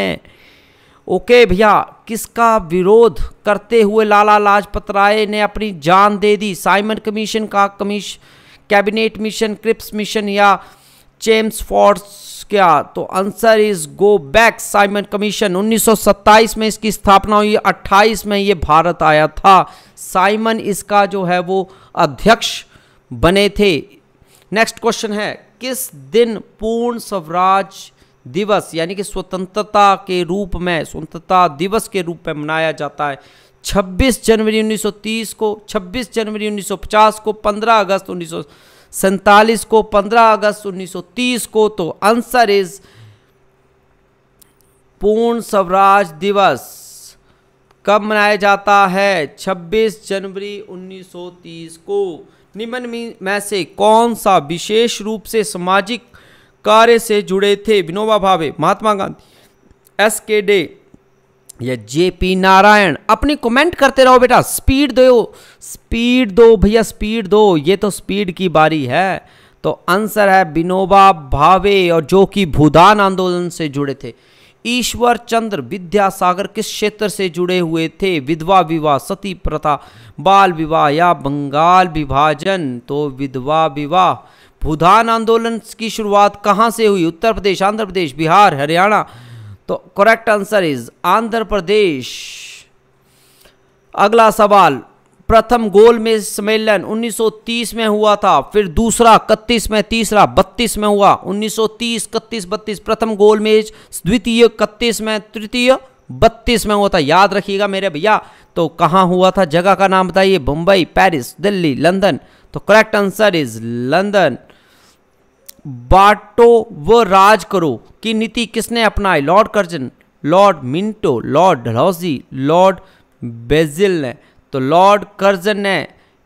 ओके भैया किसका विरोध करते हुए लाला लाजपत राय ने अपनी जान दे दी साइमन कमीशन का कमीश कैबिनेट मिशन क्रिप्स मिशन या चेम्स फोर्स क्या तो answer is go back Simon commission 1927 में इसकी स्थापना हुई 28 में ये भारत आया था साइमन इसका जो है वो अध्यक्ष बने थे नेक्स्ट क्वेश्चन है किस दिन पूर्ण स्वराज दिवस यानी कि स्वतंत्रता के रूप में स्वतंत्रता दिवस के रूप में मनाया जाता है 26 जनवरी 1930 को 26 जनवरी 1950 को 15 अगस्त उन्नीस को 15 अगस्त 1930 को तो आंसर इज पूर्ण स्वराज दिवस कब मनाया जाता है 26 जनवरी 1930 को निम्न में से कौन सा विशेष रूप से सामाजिक कार्य से जुड़े थे विनोबा भावे महात्मा गांधी एस के डे या जे पी नारायण अपनी कमेंट करते रहो बेटा स्पीड दो स्पीड दो भैया स्पीड दो ये तो स्पीड की बारी है तो आंसर है विनोबा भावे और जो कि भूदान आंदोलन से जुड़े थे ईश्वर चंद्र विद्यासागर किस क्षेत्र से जुड़े हुए थे विधवा विवाह सती प्रथा बाल विवाह या बंगाल विभाजन तो विधवा विवाह भूदान आंदोलन की शुरुआत कहाँ से हुई उत्तर प्रदेश आंध्र प्रदेश बिहार हरियाणा तो correct answer is Andhra Pradesh अगला सवाल प्रथम गोल में सम्मेलन 1930 में हुआ था फिर दूसरा इकतीस में तीसरा बत्तीस में हुआ 1930 इकतीस बत्तीस प्रथम गोल मेज द्वितीय इकतीस में तृतीय बत्तीस में हुआ था याद रखिएगा मेरे भैया तो कहाँ हुआ था जगह का नाम बताइए मुंबई पेरिस दिल्ली लंदन तो करेक्ट आंसर इज लंदन बाटो व राज करो की नीति किसने अपनाई lord Curzon lord Minto lord Dalhousie lord बेजिल ने तो लॉर्ड कर्जन ने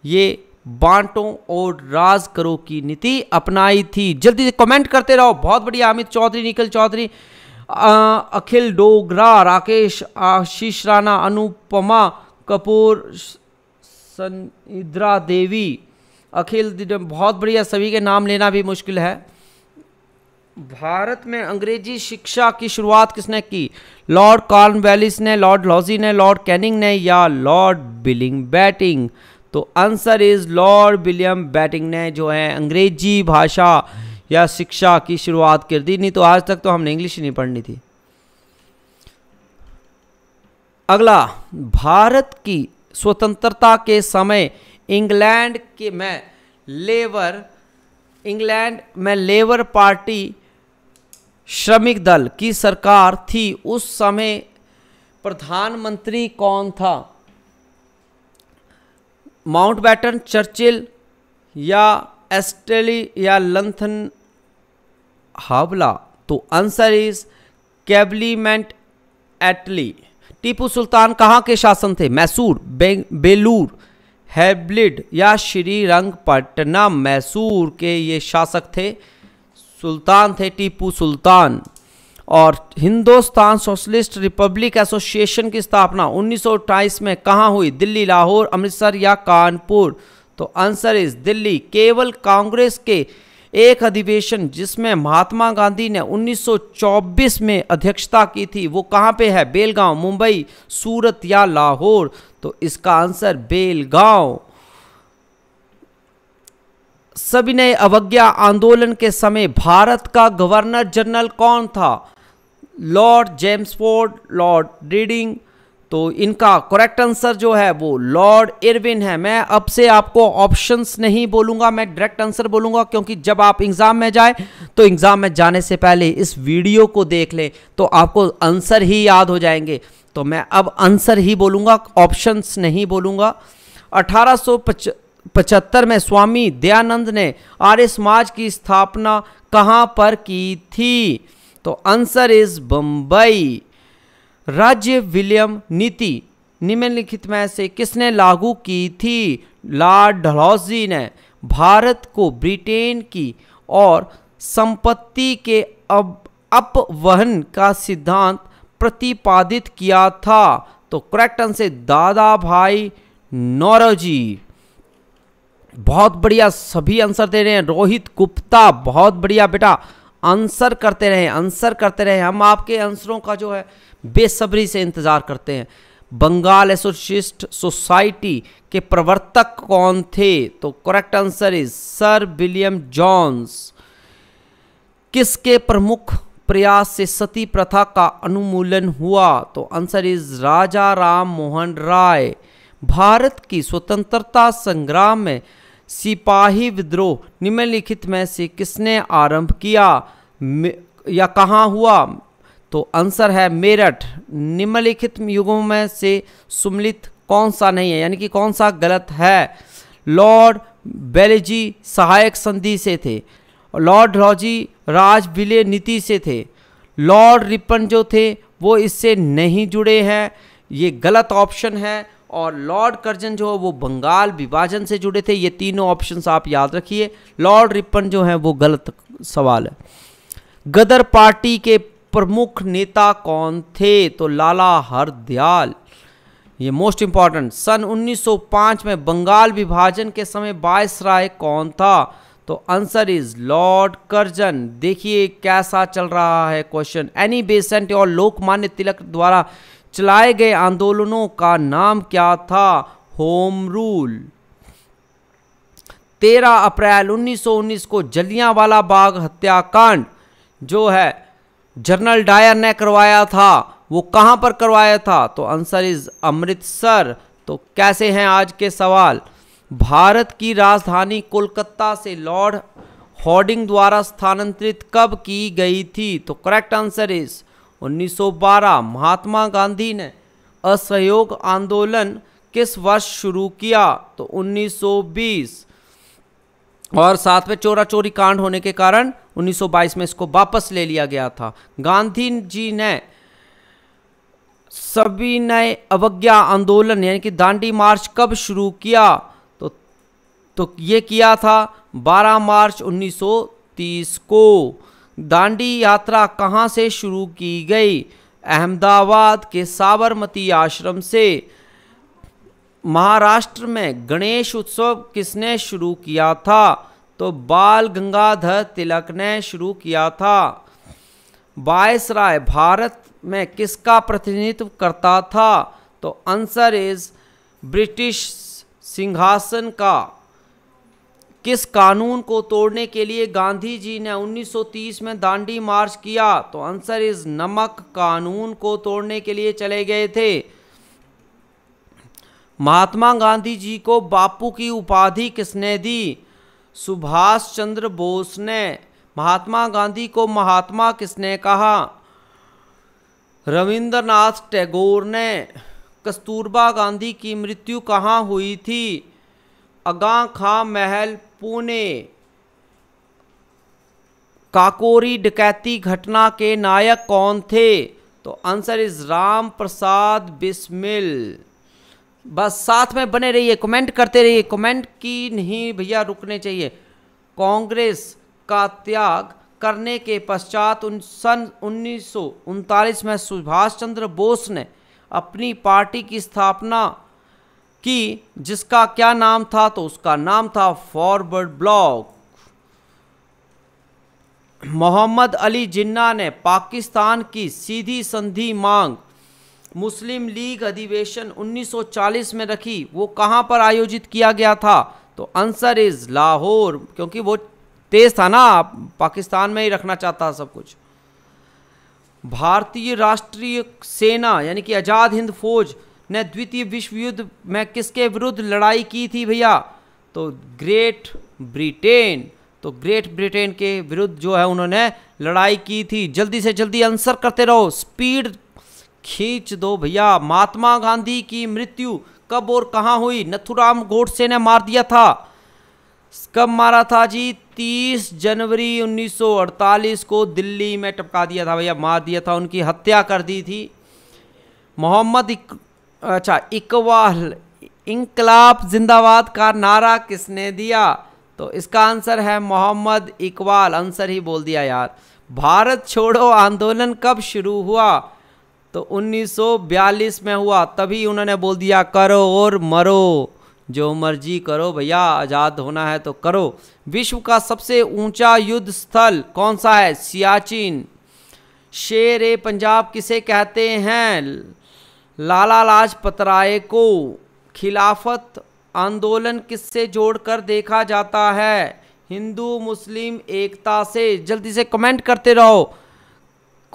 ये बांटो और राज करो की नीति अपनाई थी जल्दी से कमेंट करते रहो बहुत बढ़िया अमित चौधरी निखिल चौधरी अखिल डोगरा राकेश आशीष राणा अनुपमा कपूर संद्रा देवी अखिल बहुत बढ़िया सभी के नाम लेना भी मुश्किल है भारत में अंग्रेजी शिक्षा की शुरुआत किसने की लॉर्ड वैलिस ने लॉर्ड लॉजी ने लॉर्ड कैनिंग ने या लॉर्ड बिलिंग बैटिंग तो answer is lord William Bentinck ने जो है अंग्रेजी भाषा या शिक्षा की शुरुआत कर दी नहीं तो आज तक तो हमने इंग्लिश नहीं पढ़नी थी अगला भारत की स्वतंत्रता के समय इंग्लैंड के में लेबर इंग्लैंड में लेबर पार्टी श्रमिक दल की सरकार थी उस समय प्रधानमंत्री कौन था माउंट बैटन चर्चिल या एस्टेली या लंथन हावला तो answer is Clement Attlee Tipu Sultan कहाँ के शासन थे मैसूर बेलूर हैब्लिड या श्रीरंगपटना मैसूर के ये शासक थे सुल्तान थे टीपू सुल्तान और हिंदुस्तान सोशलिस्ट रिपब्लिक एसोसिएशन की स्थापना उन्नीस में कहाँ हुई दिल्ली लाहौर अमृतसर या कानपुर तो आंसर इज दिल्ली केवल कांग्रेस के एक अधिवेशन जिसमें महात्मा गांधी ने 1924 में अध्यक्षता की थी वो कहाँ पे है बेलगांव मुंबई सूरत या लाहौर तो इसका आंसर बेलगांव सविनय अवज्ञा आंदोलन के समय भारत का गवर्नर जनरल कौन था lord Chelmsford lord Reading तो इनका करेक्ट आंसर जो है वो लॉर्ड इरविन है मैं अब से आपको ऑप्शंस नहीं बोलूंगा मैं डायरेक्ट आंसर बोलूंगा क्योंकि जब आप एग्ज़ाम में जाए तो एग्ज़ाम में जाने से पहले इस वीडियो को देख लें तो आपको आंसर ही याद हो जाएंगे तो मैं अब आंसर ही बोलूंगा ऑप्शंस नहीं बोलूंगा अठारह पचहत्तर में स्वामी दयानंद ने आर्य समाज की स्थापना कहाँ पर की थी तो आंसर इज बम्बई राज्य विलियम नीति निम्नलिखित में से किसने लागू की थी लॉर्ड डलहौजी ने भारत को ब्रिटेन की और संपत्ति के अब अपवहन का सिद्धांत प्रतिपादित किया था तो करेक्ट आंसर दादा भाई नौरोजी बहुत बढ़िया सभी आंसर दे रहे हैं रोहित गुप्ता बहुत बढ़िया बेटा आंसर करते रहे आंसर करते रहे हम आपके आंसरों का जो है बेसब्री से इंतज़ार करते हैं बंगाल एसोसिस्ट सोसाइटी के प्रवर्तक कौन थे तो correct answer is sir William Jones किसके प्रमुख प्रयास से सती प्रथा का अनुमूलन हुआ तो आंसर इज राजा राम मोहन राय भारत की स्वतंत्रता संग्राम में सिपाही विद्रोह निम्नलिखित में से किसने आरंभ किया या कहाँ हुआ तो आंसर है मेरठ निम्नलिखित युगों में से सुमलित कौन सा नहीं है यानी कि कौन सा गलत है लॉर्ड बेलेजी सहायक संधि से थे लॉर्ड रॉजी राज विलय नीति से थे लॉर्ड रिपन जो थे वो इससे नहीं जुड़े हैं ये गलत ऑप्शन है और लॉर्ड कर्जन जो है वो बंगाल विभाजन से जुड़े थे ये तीनों ऑप्शन आप याद रखिए लॉर्ड रिपन जो है वो गलत सवाल है गदर पार्टी के प्रमुख नेता कौन थे तो लाला हरदयाल ये मोस्ट इंपॉर्टेंट सन 1905 में बंगाल विभाजन के समय बायस राय कौन था तो आंसर इज लॉर्ड कर्जन देखिए कैसा चल रहा है क्वेश्चन एनी बेसेंट और लोकमान्य तिलक द्वारा चलाए गए आंदोलनों का नाम क्या था होम रूल तेरह अप्रैल 1919 को जलियांवाला बाग हत्याकांड जो है जनरल डायर ने करवाया था वो कहां पर करवाया था तो आंसर इज अमृतसर तो कैसे हैं आज के सवाल भारत की राजधानी कोलकाता से लॉर्ड हॉर्डिंग द्वारा स्थानांतरित कब की गई थी तो correct answer is 1912 Mahatma Gandhi ने असहयोग आंदोलन किस वर्ष शुरू किया तो 1920 और साथ में चोरा चोरी कांड होने के कारण 1922 में इसको वापस ले लिया गया था गांधी जी ने सभी नए अवज्ञा आंदोलन यानी कि दांडी मार्च कब शुरू किया तो तो ये किया था 12 मार्च 1930 को दांडी यात्रा कहाँ से शुरू की गई अहमदाबाद के साबरमती आश्रम से महाराष्ट्र में गणेश उत्सव किसने शुरू किया था तो बाल गंगाधर तिलक ने शुरू किया था राय भारत में किसका प्रतिनिधित्व करता था तो आंसर इज ब्रिटिश सिंहासन का किस कानून को तोड़ने के लिए गांधी जी ने 1930 में दांडी मार्च किया तो आंसर इज नमक कानून को तोड़ने के लिए चले गए थे महात्मा गांधी जी को बापू की उपाधि किसने दी सुभाष चंद्र बोस ने महात्मा गांधी को महात्मा किसने कहा रविंद्रनाथ टैगोर ने कस्तूरबा गांधी की मृत्यु कहाँ हुई थी अगा खां महल पुणे काकोरी डकैती घटना के नायक कौन थे तो आंसर इज राम प्रसाद बिस्मिल बस साथ में बने रहिए कमेंट करते रहिए कमेंट की नहीं भैया रुकने चाहिए कांग्रेस का त्याग करने के पश्चात उन सन उन्नीस में सुभाष चंद्र बोस ने अपनी पार्टी की स्थापना कि जिसका क्या नाम था तो उसका नाम था फॉरवर्ड ब्लॉक मोहम्मद अली जिन्ना ने पाकिस्तान की सीधी संधि मांग मुस्लिम लीग अधिवेशन 1940 में रखी वो कहाँ पर आयोजित किया गया था तो आंसर इज लाहौर क्योंकि वो तेज था ना पाकिस्तान में ही रखना चाहता सब कुछ भारतीय राष्ट्रीय सेना यानी कि आज़ाद हिंद फौज ने द्वितीय विश्व युद्ध में किसके विरुद्ध लड़ाई की थी भैया तो ग्रेट ब्रिटेन तो ग्रेट ब्रिटेन के विरुद्ध जो है उन्होंने लड़ाई की थी जल्दी से जल्दी आंसर करते रहो स्पीड खींच दो भैया महात्मा गांधी की मृत्यु कब और कहाँ हुई नथुराम गोडसे ने मार दिया था कब मारा था जी 30 जनवरी 1948 को दिल्ली में टपका दिया था भैया मार दिया था उनकी हत्या कर दी थी मोहम्मद अच्छा इकबाल इंकलाब जिंदाबाद का नारा किसने दिया तो इसका आंसर है मोहम्मद इकबाल आंसर ही बोल दिया यार भारत छोड़ो आंदोलन कब शुरू हुआ तो 1942 में हुआ तभी उन्होंने बोल दिया करो और मरो जो मर्जी करो भैया आज़ाद होना है तो करो विश्व का सबसे ऊंचा युद्ध स्थल कौन सा है सियाचिन शेर ए पंजाब किसे कहते हैं लाला लाजपत राय को खिलाफत आंदोलन किससे जोड़कर देखा जाता है हिंदू मुस्लिम एकता से जल्दी से कमेंट करते रहो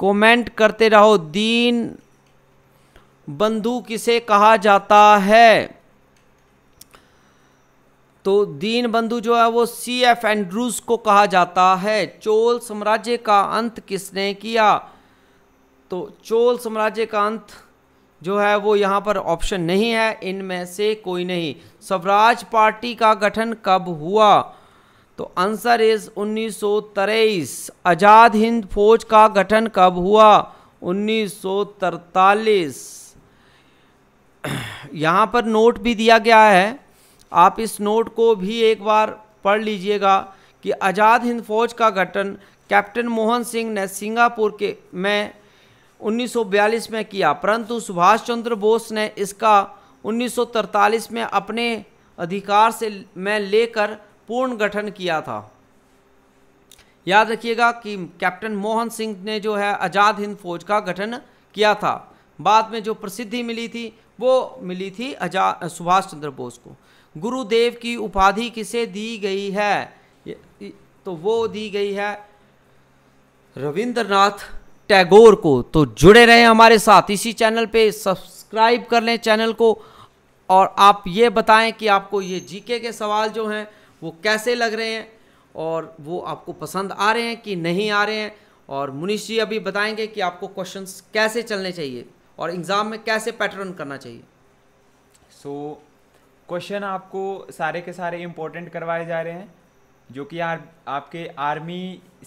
कमेंट करते रहो दीन बंधु किसे कहा जाता है तो दीन बंधु जो है वो सी एफ एंड्रूज को कहा जाता है चोल साम्राज्य का अंत किसने किया तो चोल साम्राज्य का अंत जो है वो यहाँ पर ऑप्शन नहीं है इनमें से कोई नहीं स्वराज पार्टी का गठन कब हुआ तो आंसर इज उन्नीस आज़ाद हिंद फौज का गठन कब हुआ 1943 यहाँ पर नोट भी दिया गया है आप इस नोट को भी एक बार पढ़ लीजिएगा कि आज़ाद हिंद फौज का गठन कैप्टन मोहन सिंह ने सिंगापुर के में 1942 में किया परंतु सुभाष चंद्र बोस ने इसका 1943 में अपने अधिकार से में लेकर पूर्ण गठन किया था याद रखिएगा कि कैप्टन मोहन सिंह ने जो है आज़ाद हिंद फौज का गठन किया था बाद में जो प्रसिद्धि मिली थी वो मिली थी आजाद सुभाष चंद्र बोस को गुरुदेव की उपाधि किसे दी गई है तो वो दी गई है रविंद्रनाथ टैगोर को तो जुड़े रहें हमारे साथ इसी चैनल पे सब्सक्राइब कर लें चैनल को और आप ये बताएं कि आपको ये जीके के सवाल जो हैं वो कैसे लग रहे हैं और वो आपको पसंद आ रहे हैं कि नहीं आ रहे हैं और मुनीष जी अभी बताएंगे कि आपको क्वेश्चंस कैसे चलने चाहिए और एग्ज़ाम में कैसे पैटर्न करना चाहिए सो so, क्वेश्चन आपको सारे के सारे इम्पोर्टेंट करवाए जा रहे हैं जो कि आर, आपके आर्मी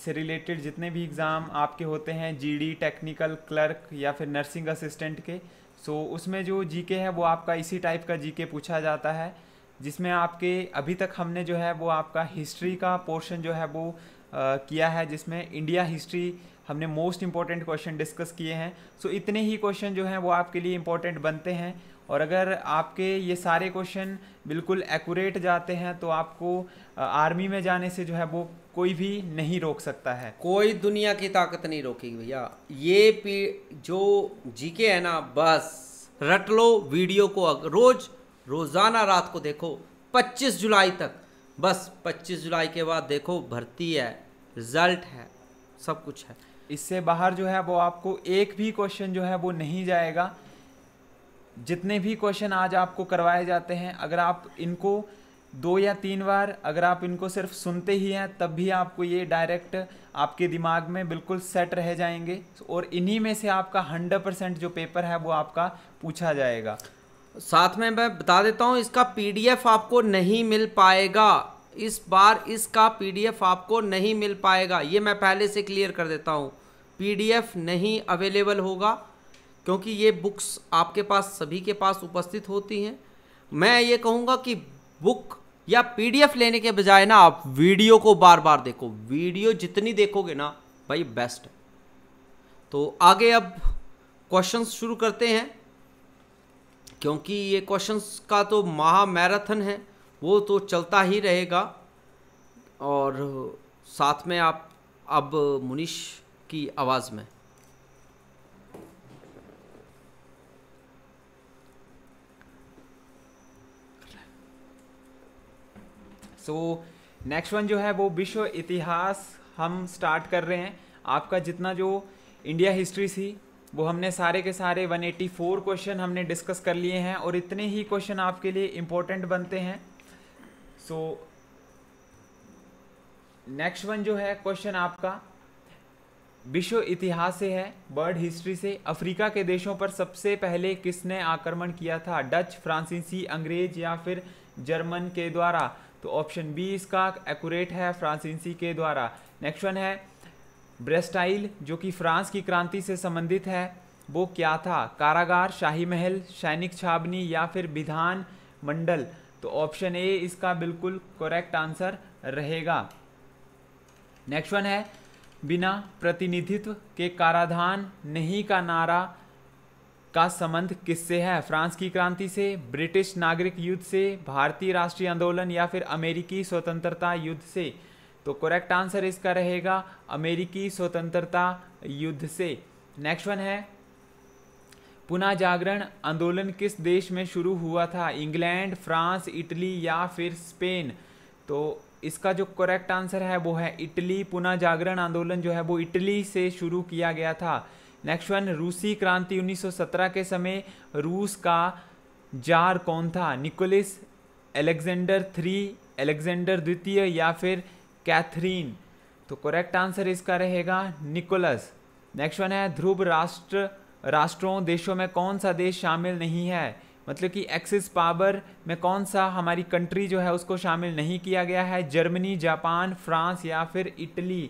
से रिलेटेड जितने भी एग्ज़ाम आपके होते हैं जीडी टेक्निकल क्लर्क या फिर नर्सिंग असिस्टेंट के सो उसमें जो जीके है वो आपका इसी टाइप का जीके पूछा जाता है जिसमें आपके अभी तक हमने जो है वो आपका हिस्ट्री का पोर्शन जो है वो आ, किया है जिसमें इंडिया हिस्ट्री हमने मोस्ट इंपॉर्टेंट क्वेश्चन डिस्कस किए हैं सो इतने ही क्वेश्चन जो हैं वो आपके लिए इम्पोर्टेंट बनते हैं और अगर आपके ये सारे क्वेश्चन बिल्कुल एक्यूरेट जाते हैं तो आपको आर्मी में जाने से जो है वो कोई भी नहीं रोक सकता है कोई दुनिया की ताकत नहीं रोकेगी भैया ये पी जो जीके है ना बस रट लो वीडियो को रोज रोज़ाना रात को देखो 25 जुलाई तक बस 25 जुलाई के बाद देखो भर्ती है रिजल्ट है सब कुछ है इससे बाहर जो है वो आपको एक भी क्वेश्चन जो है वो नहीं जाएगा जितने भी क्वेश्चन आज आपको करवाए जाते हैं अगर आप इनको दो या तीन बार अगर आप इनको सिर्फ सुनते ही हैं तब भी आपको ये डायरेक्ट आपके दिमाग में बिल्कुल सेट रह जाएंगे और इन्हीं में से आपका हंड्रेड परसेंट जो पेपर है वो आपका पूछा जाएगा साथ में मैं बता देता हूँ इसका पीडीएफ आपको नहीं मिल पाएगा इस बार इसका पीडीएफ आपको नहीं मिल पाएगा ये मैं पहले से क्लियर कर देता हूँ पीडीएफ नहीं अवेलेबल होगा क्योंकि ये बुक्स आपके पास सभी के पास उपस्थित होती हैं मैं ये कहूँगा कि बुक या पीडीएफ लेने के बजाय ना आप वीडियो को बार बार देखो वीडियो जितनी देखोगे ना भाई बेस्ट है तो आगे अब क्वेश्चंस शुरू करते हैं क्योंकि ये क्वेश्चंस का तो महा मैराथन है वो तो चलता ही रहेगा और साथ में आप अब मुनीष की आवाज़ में सो नेक्स्ट वन जो है वो विश्व इतिहास हम स्टार्ट कर रहे हैं आपका जितना जो इंडिया हिस्ट्री थी वो हमने सारे के सारे 184 क्वेश्चन हमने डिस्कस कर लिए हैं और इतने ही क्वेश्चन आपके लिए इम्पोर्टेंट बनते हैं सो नेक्स्ट वन जो है क्वेश्चन आपका विश्व इतिहास से है वर्ल्ड हिस्ट्री से अफ्रीका के देशों पर सबसे पहले किसने आक्रमण किया था डच फ्रांसीसी अंग्रेज या फिर जर्मन के द्वारा तो ऑप्शन बी इसका एक्यूरेट है फ्रांसीसी के द्वारा नेक्स्ट वन है ब्रेस्टाइल जो कि फ्रांस की क्रांति से संबंधित है वो क्या था कारागार शाही महल सैनिक छावनी या फिर विधान मंडल तो ऑप्शन ए इसका बिल्कुल करेक्ट आंसर रहेगा नेक्स्ट वन है बिना प्रतिनिधित्व के काराधान नहीं का नारा का संबंध किससे है फ्रांस की क्रांति से ब्रिटिश नागरिक युद्ध से भारतीय राष्ट्रीय आंदोलन या फिर अमेरिकी स्वतंत्रता युद्ध से तो करेक्ट आंसर इसका रहेगा अमेरिकी स्वतंत्रता युद्ध से नेक्स्ट वन है पुनः जागरण आंदोलन किस देश में शुरू हुआ था इंग्लैंड फ्रांस इटली या फिर स्पेन तो इसका जो करेक्ट आंसर है वो है इटली पुनः जागरण आंदोलन जो है वो इटली से शुरू किया गया था नेक्स्ट वन रूसी क्रांति 1917 के समय रूस का जार कौन था निकोलिस एलेक्जेंडर थ्री एलेक्जेंडर द्वितीय या फिर कैथरीन तो करेक्ट आंसर इसका रहेगा निकोलस नेक्स्ट वन है ध्रुव राष्ट्र राष्ट्रों देशों में कौन सा देश शामिल नहीं है मतलब कि एक्सिस पावर में कौन सा हमारी कंट्री जो है उसको शामिल नहीं किया गया है जर्मनी जापान फ्रांस या फिर इटली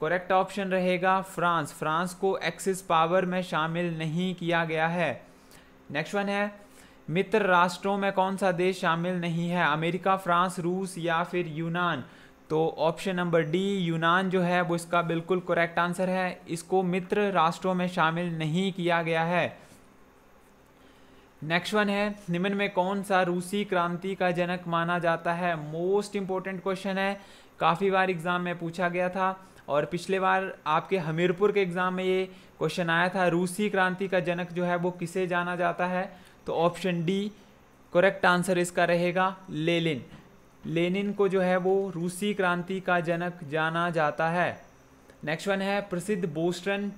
करेक्ट ऑप्शन रहेगा फ्रांस फ्रांस को एक्सिस पावर में शामिल नहीं किया गया है नेक्स्ट वन है मित्र राष्ट्रों में कौन सा देश शामिल नहीं है अमेरिका फ्रांस रूस या फिर यूनान तो ऑप्शन नंबर डी यूनान जो है वो इसका बिल्कुल करेक्ट आंसर है इसको मित्र राष्ट्रों में शामिल नहीं किया गया है नेक्स्ट वन है निम्न में कौन सा रूसी क्रांति का जनक माना जाता है मोस्ट इंपॉर्टेंट क्वेश्चन है काफ़ी बार एग्ज़ाम में पूछा गया था और पिछले बार आपके हमीरपुर के एग्ज़ाम में ये क्वेश्चन आया था रूसी क्रांति का जनक जो है वो किसे जाना जाता है तो ऑप्शन डी करेक्ट आंसर इसका रहेगा लेलिन लेनिन को जो है वो रूसी क्रांति का जनक जाना जाता है नेक्स्ट वन है प्रसिद्ध बोस्टन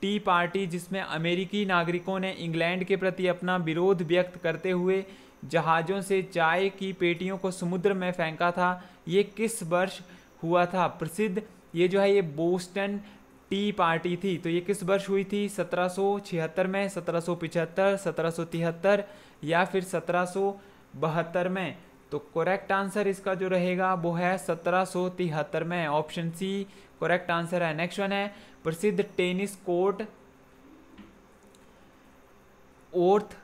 टी पार्टी जिसमें अमेरिकी नागरिकों ने इंग्लैंड के प्रति अपना विरोध व्यक्त करते हुए जहाज़ों से चाय की पेटियों को समुद्र में फेंका था ये किस वर्ष हुआ था प्रसिद्ध ये जो है ये बोस्टन टी पार्टी थी तो ये किस वर्ष हुई थी 1776 में 1775 1773 या फिर 1772 में तो करेक्ट आंसर इसका जो रहेगा वो है 1773 में ऑप्शन सी करेक्ट आंसर है नेक्स्ट वन है प्रसिद्ध टेनिस कोर्ट ओर्थ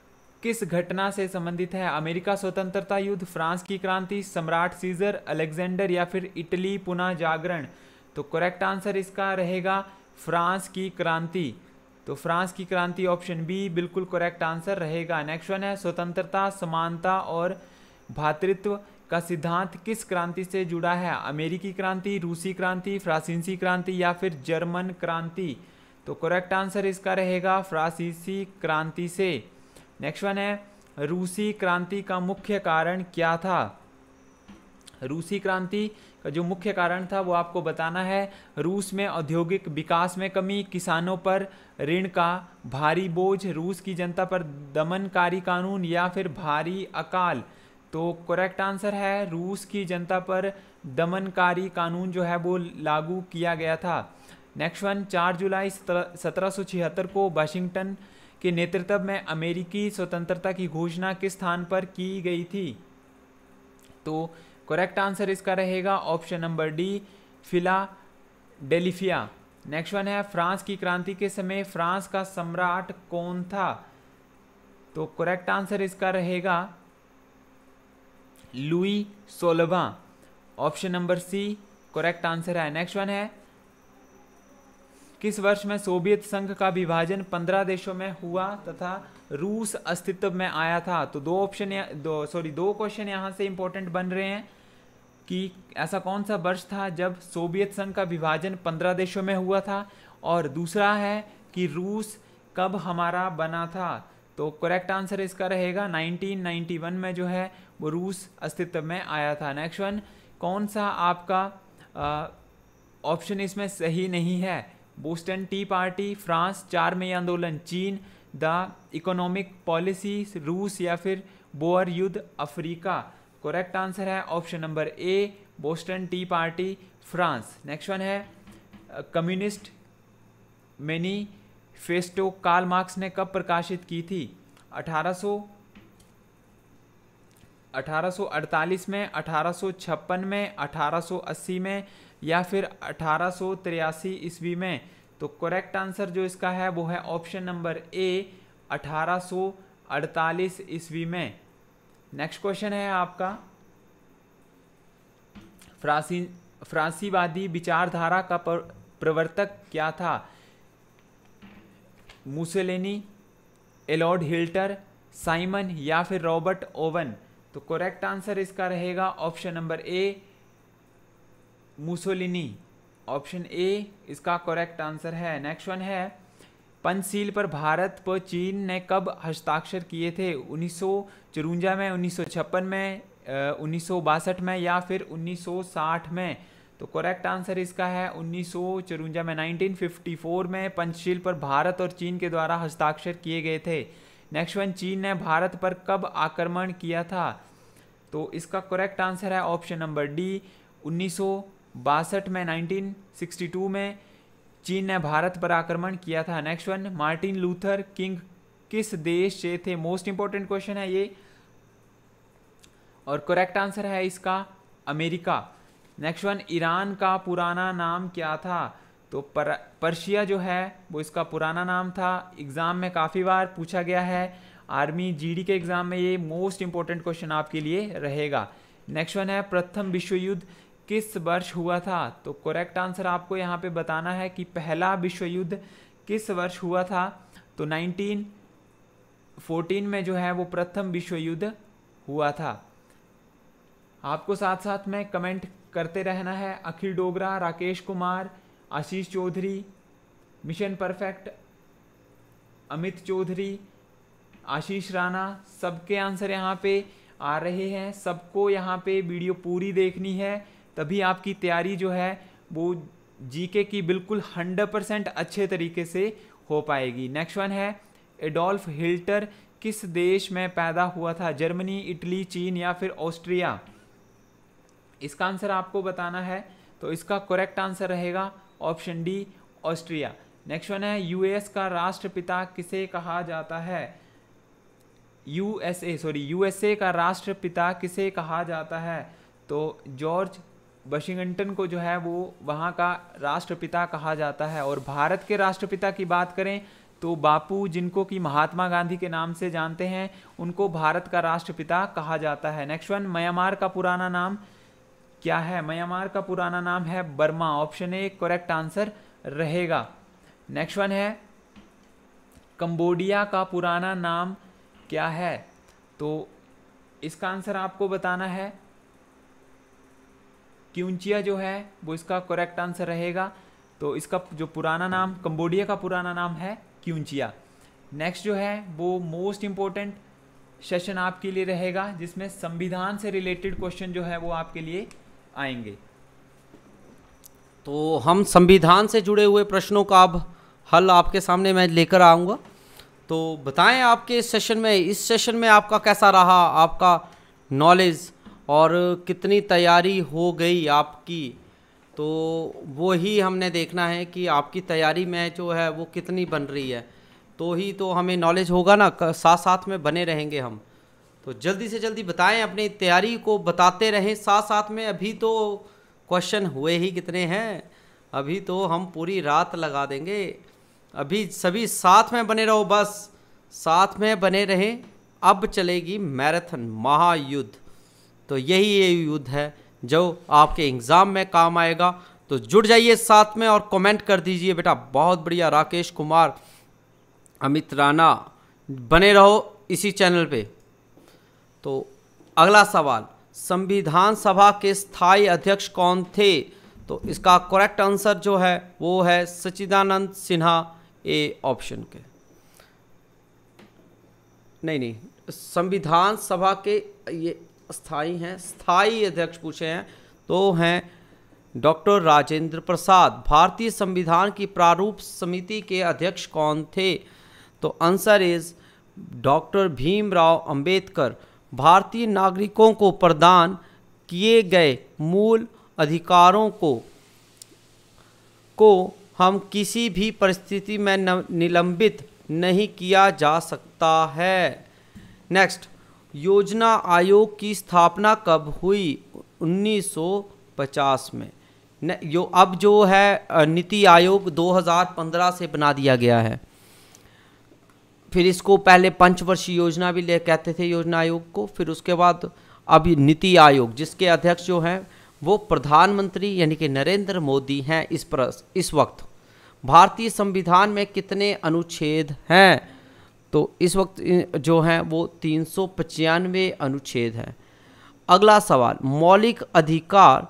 किस घटना से संबंधित है अमेरिका स्वतंत्रता युद्ध फ्रांस की क्रांति सम्राट सीजर अलेक्जेंडर या फिर इटली पुनः जागरण तो करेक्ट आंसर इसका रहेगा फ्रांस की क्रांति तो फ्रांस की क्रांति ऑप्शन बी बिल्कुल करेक्ट आंसर रहेगा नेक्स्ट वन है स्वतंत्रता समानता और भातृत्व का सिद्धांत किस क्रांति से जुड़ा है अमेरिकी क्रांति रूसी क्रांति फ्रांसीसी क्रांति या फिर जर्मन क्रांति तो करेक्ट आंसर इसका रहेगा फ्रांसीसी क्रांति से नेक्स्ट वन है रूसी क्रांति का मुख्य कारण क्या था रूसी क्रांति जो मुख्य कारण था वो आपको बताना है रूस में औद्योगिक विकास में कमी किसानों पर ऋण का भारी बोझ रूस की जनता पर दमनकारी कानून या फिर भारी अकाल तो करेक्ट आंसर है रूस की जनता पर दमनकारी कानून जो है वो लागू किया गया था नेक्स्ट वन चार जुलाई सत्रह को वाशिंगटन के नेतृत्व में अमेरिकी स्वतंत्रता की घोषणा किस स्थान पर की गई थी तो करेक्ट आंसर इसका रहेगा option number D Philadelphia next one है फ्रांस की क्रांति के समय फ्रांस का सम्राट कौन था तो करेक्ट आंसर इसका रहेगा लुई सोलवा option number C correct answer है नेक्स्ट वन है किस वर्ष में सोवियत संघ का विभाजन पंद्रह देशों में हुआ तथा रूस अस्तित्व में आया था तो दो ऑप्शन दो सॉरी दो क्वेश्चन यहाँ से इंपॉर्टेंट बन रहे हैं कि ऐसा कौन सा वर्ष था जब सोवियत संघ का विभाजन पंद्रह देशों में हुआ था और दूसरा है कि रूस कब हमारा बना था तो करेक्ट आंसर इसका रहेगा 1991 में जो है वो रूस अस्तित्व में आया था नेक्स्ट वन कौन सा आपका ऑप्शन इसमें सही नहीं है बोस्टन टी पार्टी फ्रांस चार मई आंदोलन चीन द इकोनॉमिक पॉलिसी रूस या फिर बोअर युद्ध अफ्रीका करेक्ट आंसर है option number A Boston tea party France next one है communist manifesto Karl Marx ने कब प्रकाशित की थी 1800 1848 में 1856 में 1880 में या फिर अठारह ईस्वी में तो करेक्ट आंसर जो इसका है वो है ऑप्शन नंबर ए 1848 ईस्वी में नेक्स्ट क्वेश्चन है आपका फ्रांसी फ्रांसीवादी विचारधारा का प्रवर्तक क्या था मुसेलेनी एलॉर्ड हिल्टर साइमन या फिर रॉबर्ट ओवन तो करेक्ट आंसर इसका रहेगा option number A Mussolini option A इसका करेक्ट आंसर है नेक्स्ट वन है पंचशील पर भारत पर चीन ने कब हस्ताक्षर किए थे उन्नीस में उन्नीस में उन्नीस में या फिर 1960 में तो करेक्ट आंसर इसका है उन्नीस में 1954 में पंचशील पर भारत और चीन के द्वारा हस्ताक्षर किए गए थे नेक्स्ट वन चीन ने भारत पर कब आक्रमण किया था तो इसका करेक्ट आंसर है ऑप्शन नंबर डी उन्नीस बासठ में 1962 में चीन ने भारत पर आक्रमण किया था next one Martin Luther King किस देश से थे मोस्ट इंपॉर्टेंट क्वेश्चन है ये और करेक्ट आंसर है इसका अमेरिका नेक्स्ट वन ईरान का पुराना नाम क्या था तो पर, पर्शिया जो है वो इसका पुराना नाम था एग्ज़ाम में काफ़ी बार पूछा गया है आर्मी जीडी के एग्ज़ाम में ये मोस्ट इंपॉर्टेंट क्वेश्चन आपके लिए रहेगा नेक्स्ट वन है प्रथम विश्व युद्ध किस वर्ष हुआ था तो करेक्ट आंसर आपको यहाँ पे बताना है कि पहला विश्व युद्ध किस वर्ष हुआ था तो 1914 में जो है वो प्रथम विश्व युद्ध हुआ था आपको साथ साथ में कमेंट करते रहना है अखिल डोगरा राकेश कुमार आशीष चौधरी मिशन परफेक्ट अमित चौधरी आशीष राणा सबके आंसर यहाँ पे आ रहे हैं सबको यहाँ पे वीडियो पूरी देखनी है तभी आपकी तैयारी जो है वो जीके की बिल्कुल हंड्रेड परसेंट अच्छे तरीके से हो पाएगी नेक्स्ट वन है एडोल्फ हिल्टर किस देश में पैदा हुआ था जर्मनी इटली चीन या फिर ऑस्ट्रिया इसका आंसर आपको बताना है तो इसका करेक्ट आंसर रहेगा option D Austria next one है यूएस का राष्ट्रपिता किसे कहा जाता है यूएसए सॉरी यूएसए का राष्ट्रपिता किसे कहा जाता है तो जॉर्ज वाशिंगटन को जो है वो वहाँ का राष्ट्रपिता कहा जाता है और भारत के राष्ट्रपिता की बात करें तो बापू जिनको कि महात्मा गांधी के नाम से जानते हैं उनको भारत का राष्ट्रपिता कहा जाता है नेक्स्ट वन म्यांमार का पुराना नाम क्या है म्यांमार का पुराना नाम है Burma option A correct answer रहेगा नेक्स्ट वन है कंबोडिया का पुराना नाम क्या है तो इसका आंसर आपको बताना है क्यूंचिया जो है वो इसका करेक्ट आंसर रहेगा तो इसका जो पुराना नाम कंबोडिया का पुराना नाम है क्यूंचिया नेक्स्ट जो है वो मोस्ट इम्पोर्टेंट सेशन आपके लिए रहेगा जिसमें संविधान से रिलेटेड क्वेश्चन जो है वो आपके लिए आएंगे तो हम संविधान से जुड़े हुए प्रश्नों का अब हल आपके सामने मैं लेकर आऊँगा तो बताएं आपके इस सेशन में इस सेशन में आपका कैसा रहा आपका नॉलेज और कितनी तैयारी हो गई आपकी तो वो ही हमने देखना है कि आपकी तैयारी में जो है वो कितनी बन रही है तो ही तो हमें नॉलेज होगा ना साथ साथ में बने रहेंगे हम तो जल्दी से जल्दी बताएं अपनी तैयारी को बताते रहें साथ साथ में अभी तो क्वेश्चन हुए ही कितने हैं अभी तो हम पूरी रात लगा देंगे अभी सभी साथ में बने रहो बस साथ में बने रहें अब चलेगी मैराथन महायुद्ध तो यही ये युद्ध है जो आपके एग्ज़ाम में काम आएगा तो जुड़ जाइए साथ में और कमेंट कर दीजिए बेटा बहुत बढ़िया राकेश कुमार अमित राणा बने रहो इसी चैनल पे तो अगला सवाल संविधान सभा के स्थायी अध्यक्ष कौन थे तो इसका करेक्ट आंसर जो है वो है सचिदानंद सिन्हा ए ऑप्शन के नहीं नहीं संविधान सभा के ये स्थाई हैं स्थाई अध्यक्ष पूछे हैं तो हैं डॉक्टर राजेंद्र प्रसाद भारतीय संविधान की प्रारूप समिति के अध्यक्ष कौन थे तो answer is doctor Bhimrao Ambedkar भारतीय नागरिकों को प्रदान किए गए मूल अधिकारों को को हम किसी भी परिस्थिति में निलंबित नहीं किया जा सकता है नेक्स्ट योजना आयोग की स्थापना कब हुई 1950 में यो अब जो है नीति आयोग 2015 से बना दिया गया है फिर इसको पहले पंचवर्षीय योजना भी ले कहते थे योजना आयोग को फिर उसके बाद अब नीति आयोग जिसके अध्यक्ष जो हैं वो प्रधानमंत्री यानी कि नरेंद्र मोदी हैं इस पर इस वक्त भारतीय संविधान में कितने अनुच्छेद हैं तो इस वक्त जो है वो तीन सौ पचानवे अनुच्छेद हैं अगला सवाल मौलिक अधिकार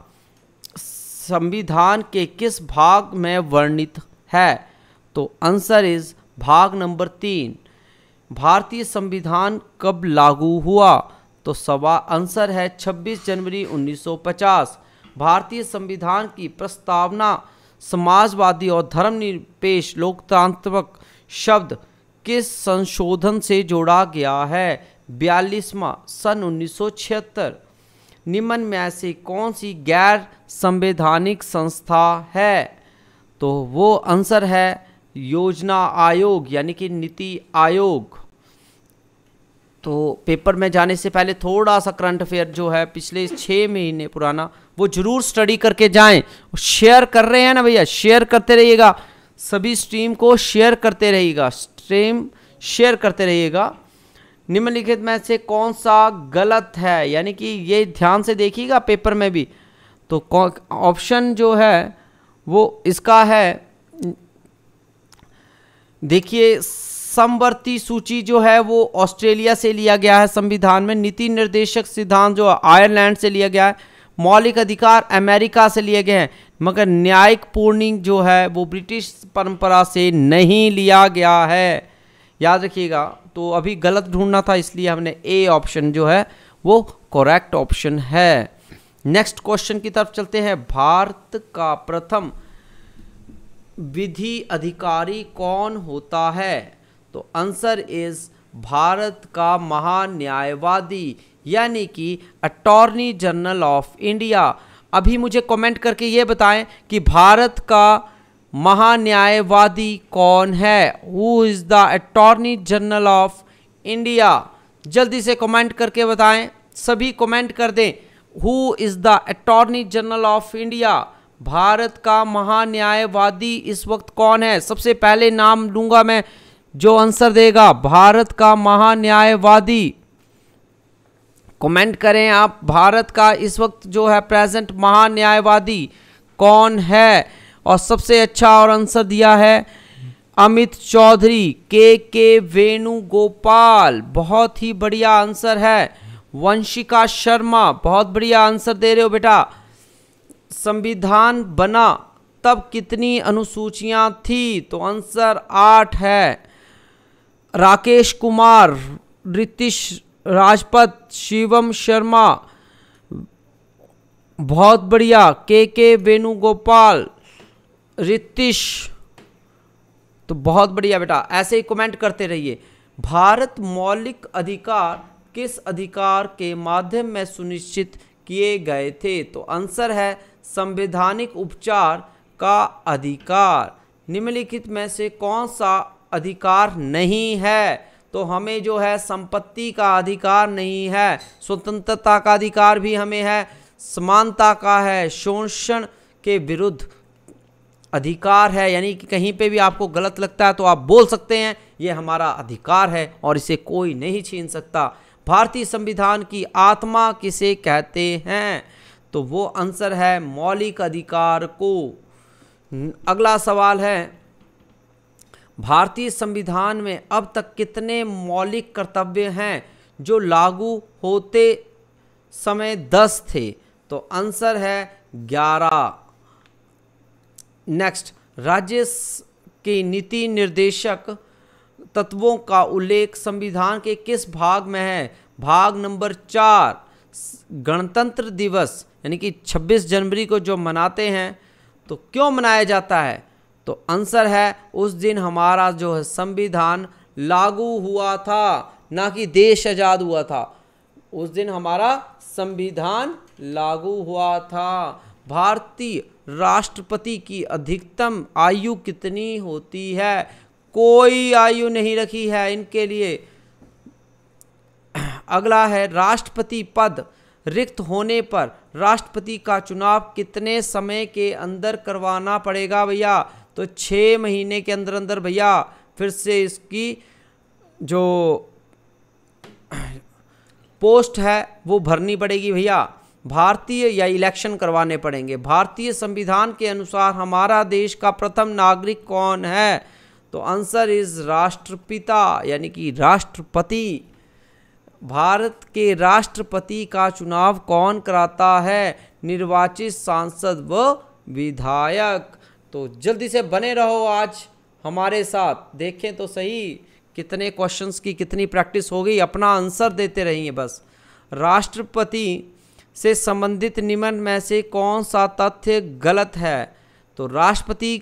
संविधान के किस भाग में वर्णित है तो आंसर इज भाग नंबर तीन भारतीय संविधान कब लागू हुआ तो सवा आंसर है 26 जनवरी 1950 भारतीय संविधान की प्रस्तावना समाजवादी और धर्मनिरपेक्ष लोकतांत्रिक शब्द किस संशोधन से जोड़ा गया है बयालीसवा सन 1976 निम्न में से कौन सी गैर संवैधानिक संस्था है तो वो आंसर है योजना आयोग यानी कि नीति आयोग तो पेपर में जाने से पहले थोड़ा सा करंट अफेयर जो है पिछले छः महीने पुराना वो जरूर स्टडी करके जाएं शेयर कर रहे हैं ना भैया शेयर करते रहिएगा सभी स्ट्रीम को शेयर करते रहिएगा स्ट्रीम शेयर करते रहिएगा निम्नलिखित में से कौन सा गलत है यानी कि ये ध्यान से देखिएगा पेपर में भी तो ऑप्शन जो है वो इसका है देखिए समवर्ती सूची जो है वो ऑस्ट्रेलिया से लिया गया है संविधान में नीति निर्देशक सिद्धांत जो आयरलैंड से लिया गया है मौलिक अधिकार अमेरिका से लिए गए हैं मगर न्यायिक पूर्णिंग जो है वो ब्रिटिश परंपरा से नहीं लिया गया है याद रखिएगा तो अभी गलत ढूंढना था इसलिए हमने ए ऑप्शन जो है वो करेक्ट ऑप्शन है नेक्स्ट क्वेश्चन की तरफ चलते हैं भारत का प्रथम विधि अधिकारी कौन होता है तो आंसर इज भारत का महान्यायवादी यानी कि अटॉर्नी जनरल ऑफ इंडिया अभी मुझे कमेंट करके ये बताएं कि भारत का महान्यायवादी कौन है who is the attorney general of India जल्दी से कमेंट करके बताएं सभी कमेंट कर दें who is the attorney general of India Bharat का महान्यायवादी इस वक्त कौन है सबसे पहले नाम लूँगा मैं जो आंसर देगा भारत का महान्यायवादी कमेंट करें आप भारत का इस वक्त जो है प्रेजेंट महान्यायवादी कौन है और सबसे अच्छा और आंसर दिया है अमित चौधरी के के वेणुगोपाल बहुत ही बढ़िया आंसर है वंशिका शर्मा बहुत बढ़िया आंसर दे रहे हो बेटा संविधान बना तब कितनी अनुसूचियां थी तो आंसर आठ है राकेश कुमार रितिश राजपत शिवम शर्मा बहुत बढ़िया के के वेणुगोपाल रितिश तो बहुत बढ़िया बेटा ऐसे ही कमेंट करते रहिए भारत मौलिक अधिकार किस अधिकार के माध्यम में सुनिश्चित किए गए थे तो आंसर है संवैधानिक उपचार का अधिकार निम्नलिखित में से कौन सा अधिकार नहीं है तो हमें जो है संपत्ति का अधिकार नहीं है स्वतंत्रता का अधिकार भी हमें है समानता का है शोषण के विरुद्ध अधिकार है यानी कि कहीं पे भी आपको गलत लगता है तो आप बोल सकते हैं ये हमारा अधिकार है और इसे कोई नहीं छीन सकता भारतीय संविधान की आत्मा किसे कहते हैं तो वो आंसर है मौलिक अधिकार को अगला सवाल है भारतीय संविधान में अब तक कितने मौलिक कर्तव्य हैं जो लागू होते समय दस थे तो आंसर है ग्यारह नेक्स्ट राज्य के नीति निर्देशक तत्वों का उल्लेख संविधान के किस भाग में है भाग नंबर चार गणतंत्र दिवस यानी कि 26 जनवरी को जो मनाते हैं तो क्यों मनाया जाता है तो आंसर है उस दिन हमारा जो है संविधान लागू हुआ था ना कि देश आज़ाद हुआ था उस दिन हमारा संविधान लागू हुआ था भारतीय राष्ट्रपति की अधिकतम आयु कितनी होती है कोई आयु नहीं रखी है इनके लिए अगला है राष्ट्रपति पद रिक्त होने पर राष्ट्रपति का चुनाव कितने समय के अंदर करवाना पड़ेगा भैया तो छः महीने के अंदर अंदर भैया फिर से इसकी जो पोस्ट है वो भरनी पड़ेगी भैया भारतीय या इलेक्शन करवाने पड़ेंगे भारतीय संविधान के अनुसार हमारा देश का प्रथम नागरिक कौन है तो आंसर इज राष्ट्रपिता यानी कि राष्ट्रपति भारत के राष्ट्रपति का चुनाव कौन कराता है निर्वाचित सांसद व विधायक तो जल्दी से बने रहो आज हमारे साथ देखें तो सही कितने क्वेश्चंस की कितनी प्रैक्टिस हो गई अपना आंसर देते रहिए बस राष्ट्रपति से संबंधित निम्न में से कौन सा तथ्य गलत है तो राष्ट्रपति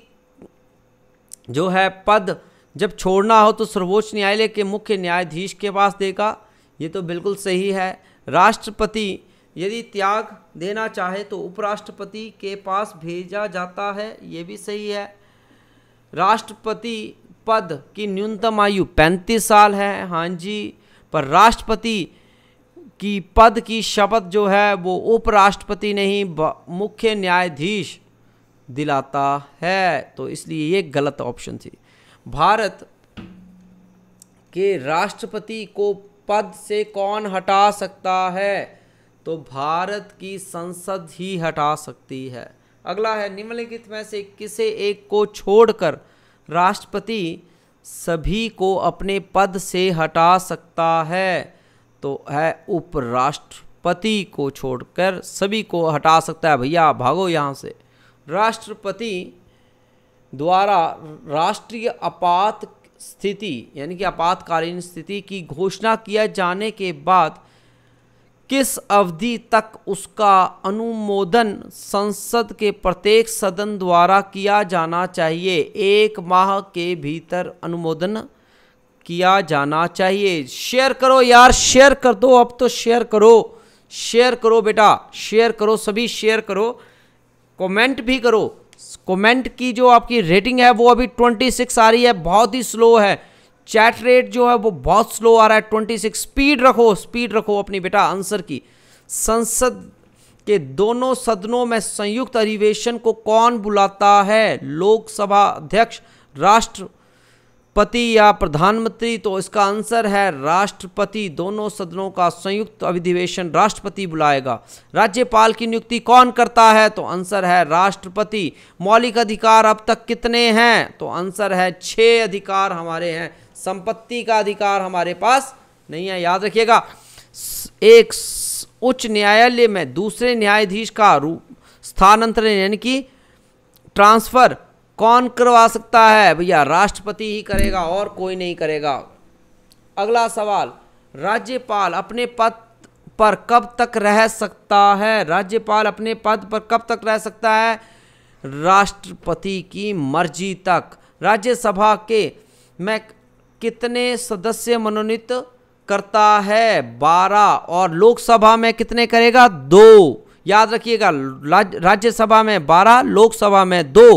जो है पद जब छोड़ना हो तो सर्वोच्च न्यायालय के मुख्य न्यायाधीश के पास देगा ये तो बिल्कुल सही है राष्ट्रपति यदि त्याग देना चाहे तो उपराष्ट्रपति के पास भेजा जाता है ये भी सही है राष्ट्रपति पद की न्यूनतम आयु 35 साल है हाँ जी पर राष्ट्रपति की पद की शपथ जो है वो उपराष्ट्रपति नहीं मुख्य न्यायाधीश दिलाता है तो इसलिए ये गलत ऑप्शन थी भारत के राष्ट्रपति को पद से कौन हटा सकता है तो भारत की संसद ही हटा सकती है अगला है निम्नलिखित में से किसे एक को छोड़कर राष्ट्रपति सभी को अपने पद से हटा सकता है तो है उपराष्ट्रपति को छोड़कर सभी को हटा सकता है भैया भागो यहाँ से राष्ट्रपति द्वारा राष्ट्रीय आपात स्थिति यानी कि आपातकालीन स्थिति की घोषणा किया जाने के बाद किस अवधि तक उसका अनुमोदन संसद के प्रत्येक सदन द्वारा किया जाना चाहिए एक माह के भीतर अनुमोदन किया जाना चाहिए शेयर करो यार शेयर कर दो अब तो शेयर करो शेयर करो बेटा शेयर करो सभी शेयर करो कमेंट भी करो कमेंट की जो आपकी रेटिंग है वो अभी 26 आ रही है बहुत ही स्लो है चैट रेट जो है वो बहुत स्लो आ रहा है ट्वेंटी सिक्स स्पीड रखो स्पीड रखो अपनी बेटा आंसर की संसद के दोनों सदनों में संयुक्त अधिवेशन को कौन बुलाता है लोकसभा अध्यक्ष राष्ट्र पति या प्रधानमंत्री तो इसका आंसर है राष्ट्रपति दोनों सदनों का संयुक्त अधिवेशन राष्ट्रपति बुलाएगा राज्यपाल की नियुक्ति कौन करता है तो आंसर है राष्ट्रपति मौलिक अधिकार अब तक कितने हैं तो आंसर है छः अधिकार हमारे हैं संपत्ति का अधिकार हमारे पास नहीं है याद रखिएगा एक उच्च न्यायालय में दूसरे न्यायाधीश का रूप स्थानांतरण यानी कि ट्रांसफ़र कौन करवा सकता है भैया राष्ट्रपति ही करेगा और कोई नहीं करेगा अगला सवाल राज्यपाल अपने पद पर कब तक रह सकता है राज्यपाल अपने पद पर कब तक रह सकता है राष्ट्रपति की मर्जी तक राज्यसभा के में कितने सदस्य मनोनीत करता है बारह और लोकसभा में कितने करेगा दो याद रखिएगा राज्यसभा में बारह लोकसभा में दो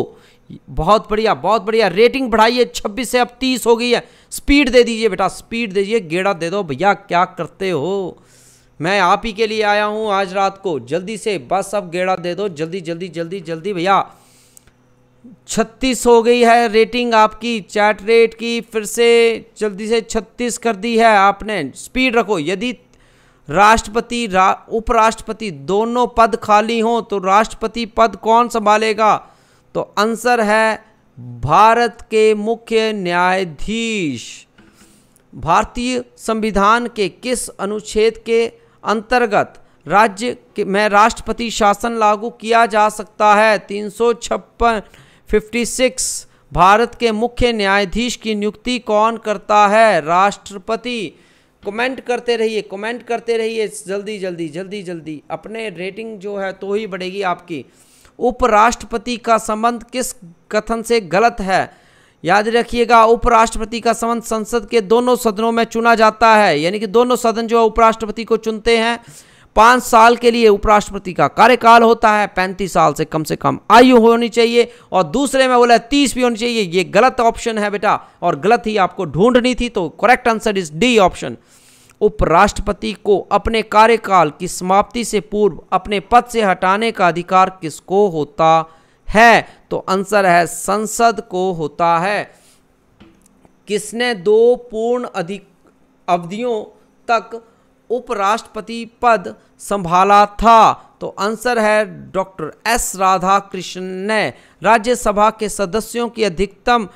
बहुत बढ़िया बहुत बढ़िया रेटिंग बढ़ाइए 26 से अब 30 हो गई है स्पीड दे दीजिए बेटा स्पीड दे दीजिए गेड़ा दे दो भैया क्या करते हो मैं आप ही के लिए आया हूँ आज रात को जल्दी से बस अब गेड़ा दे दो जल्दी जल्दी जल्दी जल्दी भैया छत्तीस हो गई है रेटिंग आपकी चैट रेट की फिर से जल्दी से छत्तीस कर दी है आपने स्पीड रखो यदि राष्ट्रपति रा, उपराष्ट्रपति दोनों पद खाली हों तो राष्ट्रपति पद कौन संभालेगा तो आंसर है भारत के मुख्य न्यायाधीश भारतीय संविधान के किस अनुच्छेद के अंतर्गत राज्य में राष्ट्रपति शासन लागू किया जा सकता है तीन सौ छप्पन फिफ्टी सिक्स भारत के मुख्य न्यायाधीश की नियुक्ति कौन करता है राष्ट्रपति कमेंट करते रहिए कमेंट करते रहिए जल्दी जल्दी जल्दी जल्दी अपने रेटिंग जो है तो ही बढ़ेगी आपकी उपराष्ट्रपति का संबंध किस कथन से गलत है याद रखिएगा उपराष्ट्रपति का संबंध संसद के दोनों सदनों में चुना जाता है यानी कि दोनों सदन जो है उपराष्ट्रपति को चुनते हैं पाँच साल के लिए उपराष्ट्रपति का कार्यकाल होता है पैंतीस साल से कम से कम आयु होनी चाहिए और दूसरे में बोला तीस भी होनी चाहिए ये गलत ऑप्शन है बेटा और गलत ही आपको ढूंढनी थी तो correct answer is D option उपराष्ट्रपति को अपने कार्यकाल की समाप्ति से पूर्व अपने पद से हटाने का अधिकार किसको होता है तो आंसर है संसद को होता है किसने दो पूर्ण अधिक अवधियों तक उपराष्ट्रपति पद संभाला था तो आंसर है डॉक्टर एस राधा कृष्ण ने राज्यसभा के सदस्यों की अधिकतम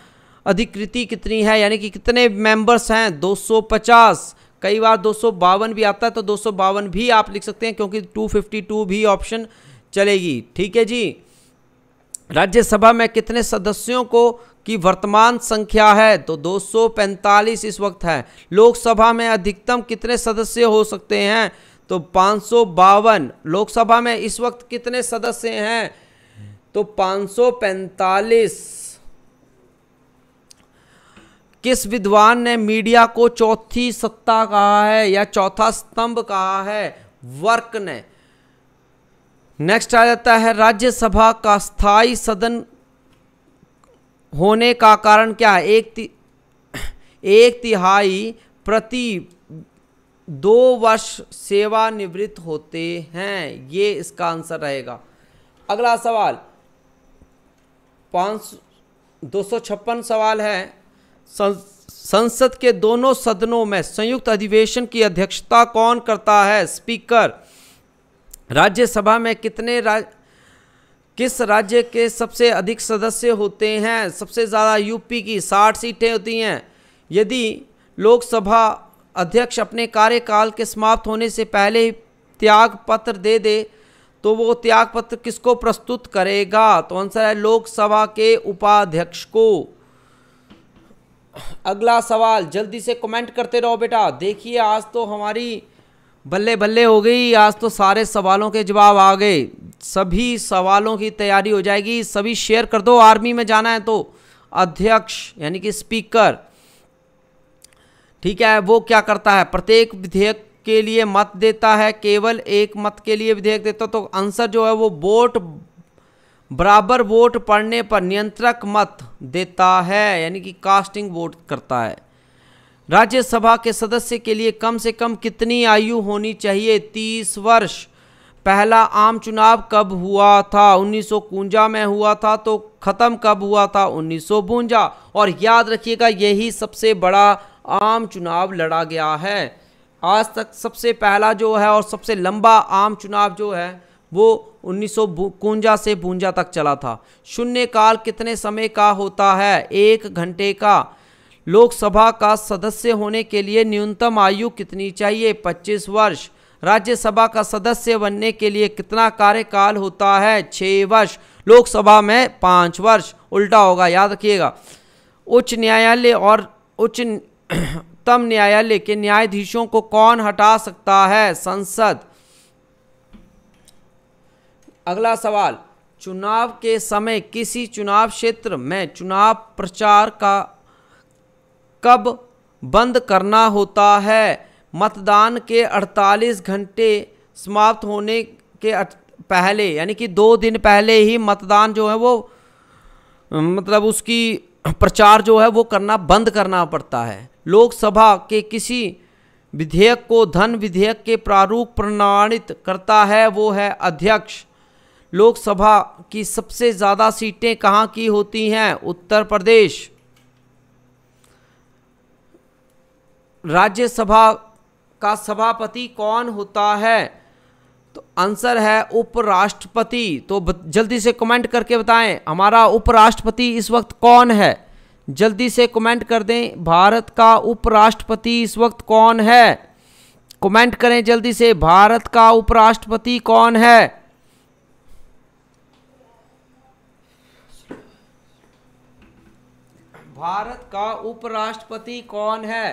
अधिकृति कितनी है यानी कि कितने मेंबर्स हैं 250 कई बार दो भी आता है तो दो भी आप लिख सकते हैं क्योंकि 252 भी ऑप्शन चलेगी ठीक है जी राज्यसभा में कितने सदस्यों को की वर्तमान संख्या है तो 245 इस वक्त है लोकसभा में अधिकतम कितने सदस्य हो सकते हैं तो पाँच लोकसभा में इस वक्त कितने सदस्य हैं तो 545 किस विद्वान ने मीडिया को चौथी सत्ता कहा है या चौथा स्तंभ कहा है वर्क ने नेक्स्ट आ जाता है राज्यसभा का स्थायी सदन होने का कारण क्या है एक ति, एक तिहाई प्रति दो वर्ष सेवानिवृत्त होते हैं ये इसका आंसर रहेगा अगला सवाल पाँच दो सौ छप्पन सवाल है संसद के दोनों सदनों में संयुक्त अधिवेशन की अध्यक्षता कौन करता है स्पीकर राज्यसभा में कितने राज किस राज्य के सबसे अधिक सदस्य होते हैं सबसे ज़्यादा यूपी की साठ सीटें होती हैं यदि लोकसभा अध्यक्ष अपने कार्यकाल के समाप्त होने से पहले ही त्याग पत्र दे दे तो वो त्याग पत्र किसको प्रस्तुत करेगा तो आंसर है लोकसभा के उपाध्यक्ष को अगला सवाल जल्दी से कमेंट करते रहो बेटा देखिए आज तो हमारी बल्ले बल्ले हो गई आज तो सारे सवालों के जवाब आ गए सभी सवालों की तैयारी हो जाएगी सभी शेयर कर दो आर्मी में जाना है तो अध्यक्ष यानी कि स्पीकर ठीक है वो क्या करता है प्रत्येक विधेयक के लिए मत देता है केवल एक मत के लिए विधेयक देता तो आंसर जो है वो वोट बराबर वोट पड़ने पर नियंत्रक मत देता है यानी कि कास्टिंग वोट करता है राज्यसभा के सदस्य के लिए कम से कम कितनी आयु होनी चाहिए तीस वर्ष पहला आम चुनाव कब हुआ था उन्नीस कुंजा में हुआ था तो ख़त्म कब हुआ था उन्नीस और याद रखिएगा यही सबसे बड़ा आम चुनाव लड़ा गया है आज तक सबसे पहला जो है और सबसे लंबा आम चुनाव जो है वो उन्नीस से बूंजा तक चला था शून्यकाल कितने समय का होता है एक घंटे का लोकसभा का सदस्य होने के लिए न्यूनतम आयु कितनी चाहिए 25 वर्ष राज्यसभा का सदस्य बनने के लिए कितना कार्यकाल होता है छः वर्ष लोकसभा में पाँच वर्ष उल्टा होगा याद रखिएगा उच्च न्यायालय और उच्च न्यायालय के न्यायाधीशों को कौन हटा सकता है संसद अगला सवाल चुनाव के समय किसी चुनाव क्षेत्र में चुनाव प्रचार का कब बंद करना होता है मतदान के 48 घंटे समाप्त होने के पहले यानी कि दो दिन पहले ही मतदान जो है वो मतलब उसकी प्रचार जो है वो करना बंद करना पड़ता है लोकसभा के किसी विधेयक को धन विधेयक के प्रारूप प्रमाणित करता है वो है अध्यक्ष लोकसभा की सबसे ज़्यादा सीटें कहाँ की होती हैं उत्तर प्रदेश राज्यसभा का सभापति कौन होता है तो आंसर है उपराष्ट्रपति तो जल्दी से कमेंट करके बताएं हमारा उपराष्ट्रपति इस वक्त कौन है जल्दी से कमेंट कर दें भारत का उपराष्ट्रपति इस वक्त कौन है कमेंट करें जल्दी से भारत का उपराष्ट्रपति कौन है भारत का उपराष्ट्रपति कौन है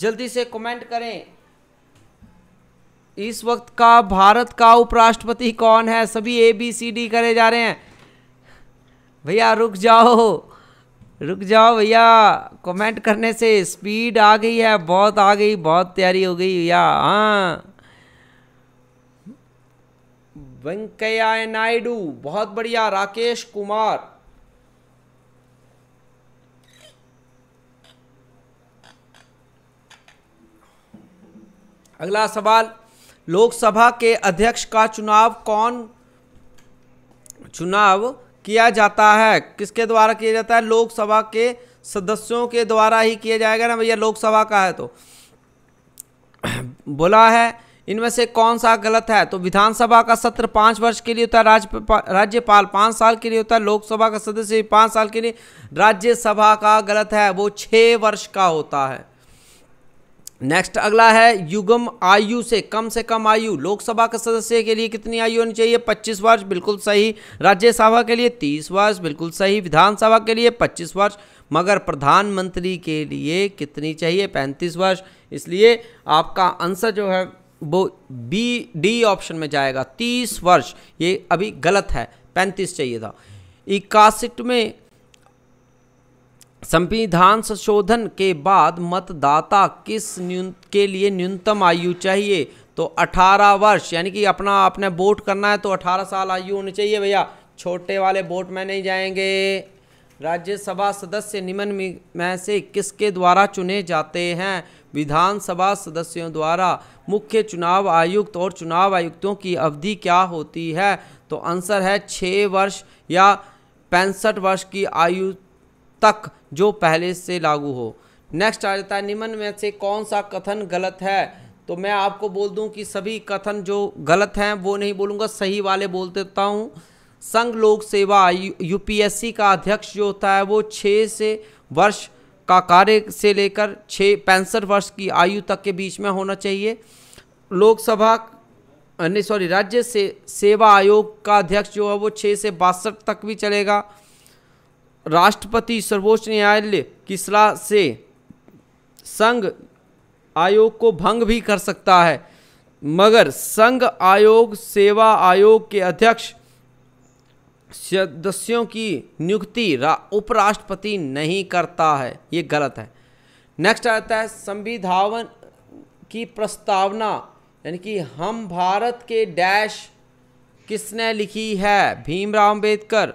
जल्दी से कमेंट करें इस वक्त का भारत का उपराष्ट्रपति कौन है सभी ए बी सी डी करे जा रहे हैं भैया रुक जाओ रुक जाओ भैया कमेंट करने से स्पीड आ गई है बहुत आ गई बहुत तैयारी हो गई भैया हाँ वेंकैया नायडू बहुत बढ़िया राकेश कुमार अगला सवाल लोकसभा के अध्यक्ष का चुनाव कौन चुनाव किया जाता है किसके द्वारा किया जाता है लोकसभा के सदस्यों के द्वारा ही किया जाएगा ना भैया लोकसभा का है तो बोला है इनमें से कौन सा गलत है तो विधानसभा का सत्र पाँच वर्ष के लिए होता है राज्य राज्यपाल पाँच साल के लिए होता है लोकसभा का सदस्य पाँच साल के लिए राज्यसभा का गलत है वो छः वर्ष का होता है नेक्स्ट अगला है युगम आयु से कम से कम आयु लोकसभा के सदस्य के लिए कितनी आयु होनी चाहिए 25 वर्ष बिल्कुल सही राज्यसभा के लिए 30 वर्ष बिल्कुल सही विधानसभा के लिए 25 वर्ष मगर प्रधानमंत्री के लिए कितनी चाहिए 35 वर्ष इसलिए आपका आंसर जो है वो बी डी ऑप्शन में जाएगा 30 वर्ष ये अभी गलत है पैंतीस चाहिए था इक्यासठ में संविधान संशोधन के बाद मतदाता किस न्यून के लिए न्यूनतम आयु चाहिए तो 18 वर्ष यानी कि अपना आपने वोट करना है तो 18 साल आयु होनी चाहिए भैया छोटे वाले वोट में नहीं जाएंगे राज्यसभा सदस्य निम्न में से किसके द्वारा चुने जाते हैं विधानसभा सदस्यों द्वारा मुख्य चुनाव आयुक्त और चुनाव आयुक्तों की अवधि क्या होती है तो आंसर है छः वर्ष या पैंसठ वर्ष की आयु तक जो पहले से लागू हो नेक्स्ट आ जाता है निम्न में से कौन सा कथन गलत है तो मैं आपको बोल दूं कि सभी कथन जो गलत हैं वो नहीं बोलूँगा सही वाले बोल देता हूँ संघ लोक सेवा यूपीएससी का अध्यक्ष जो होता है वो छः से वर्ष का कार्य से लेकर छः पैंसठ वर्ष की आयु तक के बीच में होना चाहिए लोकसभा नहीं सॉरी राज्य से सेवा आयोग का अध्यक्ष जो है वो छः से बासठ तक भी चलेगा राष्ट्रपति सर्वोच्च न्यायालय की सलाह से संघ आयोग को भंग भी कर सकता है मगर संघ आयोग सेवा आयोग के अध्यक्ष सदस्यों की नियुक्ति उपराष्ट्रपति नहीं करता है ये गलत है नेक्स्ट आता है संविधान की प्रस्तावना यानी कि हम भारत के डैश किसने लिखी है भीमराव अंबेडकर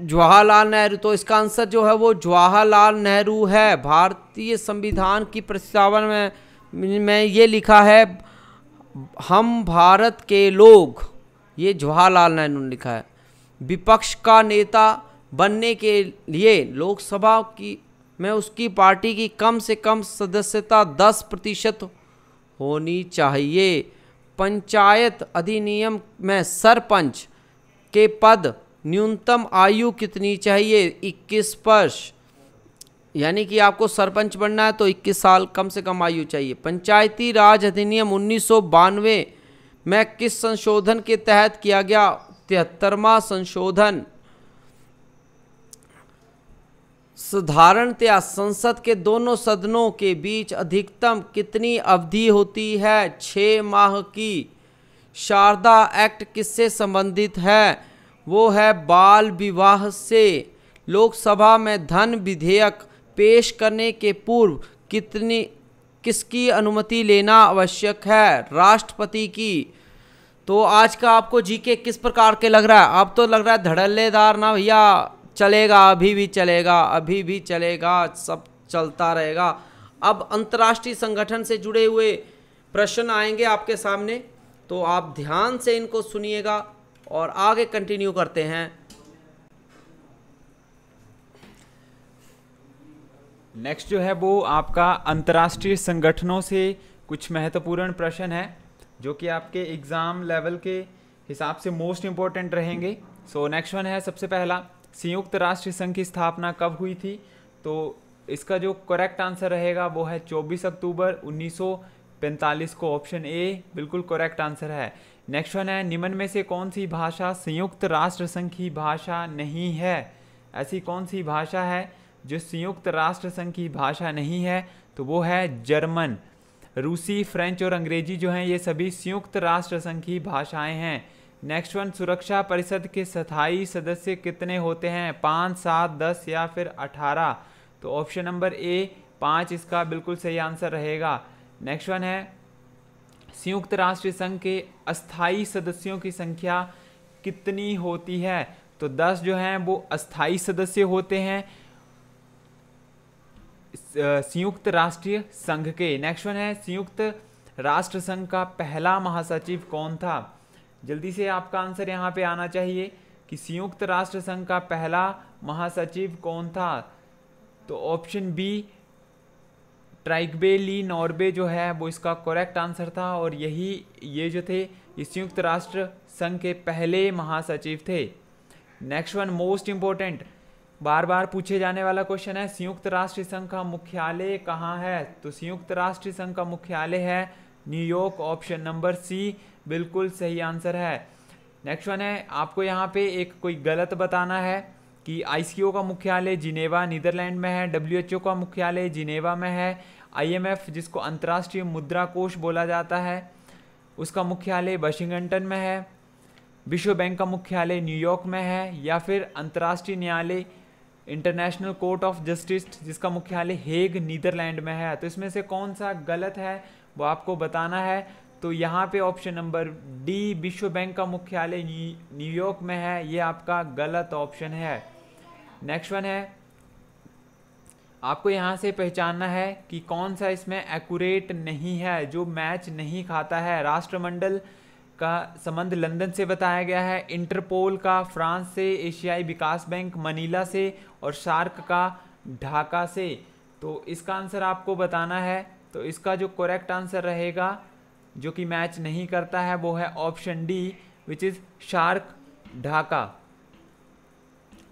जवाहरलाल नेहरू तो इसका आंसर जो है वो जवाहरलाल नेहरू है भारतीय संविधान की प्रस्तावन में मैं ये लिखा है हम भारत के लोग ये जवाहरलाल नेहरू ने लिखा है विपक्ष का नेता बनने के लिए लोकसभा की में उसकी पार्टी की कम से कम सदस्यता दस प्रतिशत होनी चाहिए पंचायत अधिनियम में सरपंच के पद न्यूनतम आयु कितनी चाहिए इक्कीस वर्ष यानी कि आपको सरपंच बनना है तो 21 साल कम से कम आयु चाहिए पंचायती राज अधिनियम उन्नीस में किस संशोधन के तहत किया गया तिहत्तरवा संशोधन साधारणतया संसद के दोनों सदनों के बीच अधिकतम कितनी अवधि होती है छ माह की शारदा एक्ट किससे संबंधित है वो है बाल विवाह से लोकसभा में धन विधेयक पेश करने के पूर्व कितनी किसकी अनुमति लेना आवश्यक है राष्ट्रपति की तो आज का आपको जीके किस प्रकार के लग रहा है आप तो लग रहा है धड़ल्लेदार ना भैया चलेगा अभी भी चलेगा अभी भी चलेगा सब चलता रहेगा अब अंतर्राष्ट्रीय संगठन से जुड़े हुए प्रश्न आएंगे आपके सामने तो आप ध्यान से इनको सुनिएगा और आगे कंटिन्यू करते हैं नेक्स्ट जो है वो आपका अंतर्राष्ट्रीय संगठनों से कुछ महत्वपूर्ण प्रश्न है जो कि आपके एग्ज़ाम लेवल के हिसाब से मोस्ट इंपॉर्टेंट रहेंगे सो नेक्स्ट वन है सबसे पहला संयुक्त राष्ट्र संघ की स्थापना कब हुई थी तो इसका जो करेक्ट आंसर रहेगा वो है 24 अक्टूबर 1945 को ऑप्शन ए बिल्कुल करेक्ट आंसर है नेक्स्ट वन है निम्न में से कौन सी भाषा संयुक्त राष्ट्र संघ की भाषा नहीं है ऐसी कौन सी भाषा है जो संयुक्त राष्ट्र संघ की भाषा नहीं है तो वो है जर्मन रूसी फ्रेंच और अंग्रेजी जो हैं ये सभी संयुक्त राष्ट्र संघ की भाषाएं हैं नेक्स्ट वन सुरक्षा परिषद के स्थायी सदस्य कितने होते हैं पाँच सात दस या फिर अठारह तो ऑप्शन नंबर ए पाँच इसका बिल्कुल सही आंसर रहेगा नेक्स्ट वन है संयुक्त राष्ट्र संघ के अस्थाई सदस्यों की संख्या कितनी होती है तो 10 जो हैं वो अस्थाई सदस्य होते हैं संयुक्त राष्ट्रीय संघ के नेक्स्ट वन है संयुक्त राष्ट्र संघ का पहला महासचिव कौन था जल्दी से आपका आंसर यहाँ पे आना चाहिए कि संयुक्त राष्ट्र संघ का पहला महासचिव कौन था तो option B Trygve Lie Norway जो है वो इसका करेक्ट आंसर था और यही ये जो थे ये संयुक्त राष्ट्र संघ के पहले महासचिव थे नेक्स्ट वन मोस्ट इम्पोर्टेंट बार बार पूछे जाने वाला क्वेश्चन है संयुक्त राष्ट्र संघ का मुख्यालय कहाँ है तो संयुक्त राष्ट्र संघ का मुख्यालय है न्यूयॉर्क ऑप्शन नंबर सी बिल्कुल सही आंसर है नेक्स्ट वन है आपको यहाँ पे एक कोई गलत बताना है कि आईसीओ का मुख्यालय जिनेवा नीदरलैंड में है डब्ल्यूएचओ का मुख्यालय जिनेवा में है आईएमएफ जिसको अंतर्राष्ट्रीय मुद्रा कोष बोला जाता है उसका मुख्यालय वाशिंगटन में है विश्व बैंक का मुख्यालय न्यूयॉर्क में है या फिर अंतर्राष्ट्रीय न्यायालय इंटरनेशनल कोर्ट ऑफ जस्टिस जिसका मुख्यालय हेग नीदरलैंड में है तो इसमें से कौन सा गलत है वो आपको बताना है तो यहाँ पे ऑप्शन नंबर डी विश्व बैंक का मुख्यालय न्यूयॉर्क में है ये आपका गलत ऑप्शन है नेक्स्ट वन है आपको यहाँ से पहचानना है कि कौन सा इसमें एक्यूरेट नहीं है जो मैच नहीं खाता है राष्ट्रमंडल का संबंध लंदन से बताया गया है इंटरपोल का फ्रांस से एशियाई विकास बैंक मनीला से और शार्क का ढाका से तो इसका आंसर आपको बताना है तो इसका जो करेक्ट आंसर रहेगा जो कि मैच नहीं करता है वो है option D which is SAARC Dhaka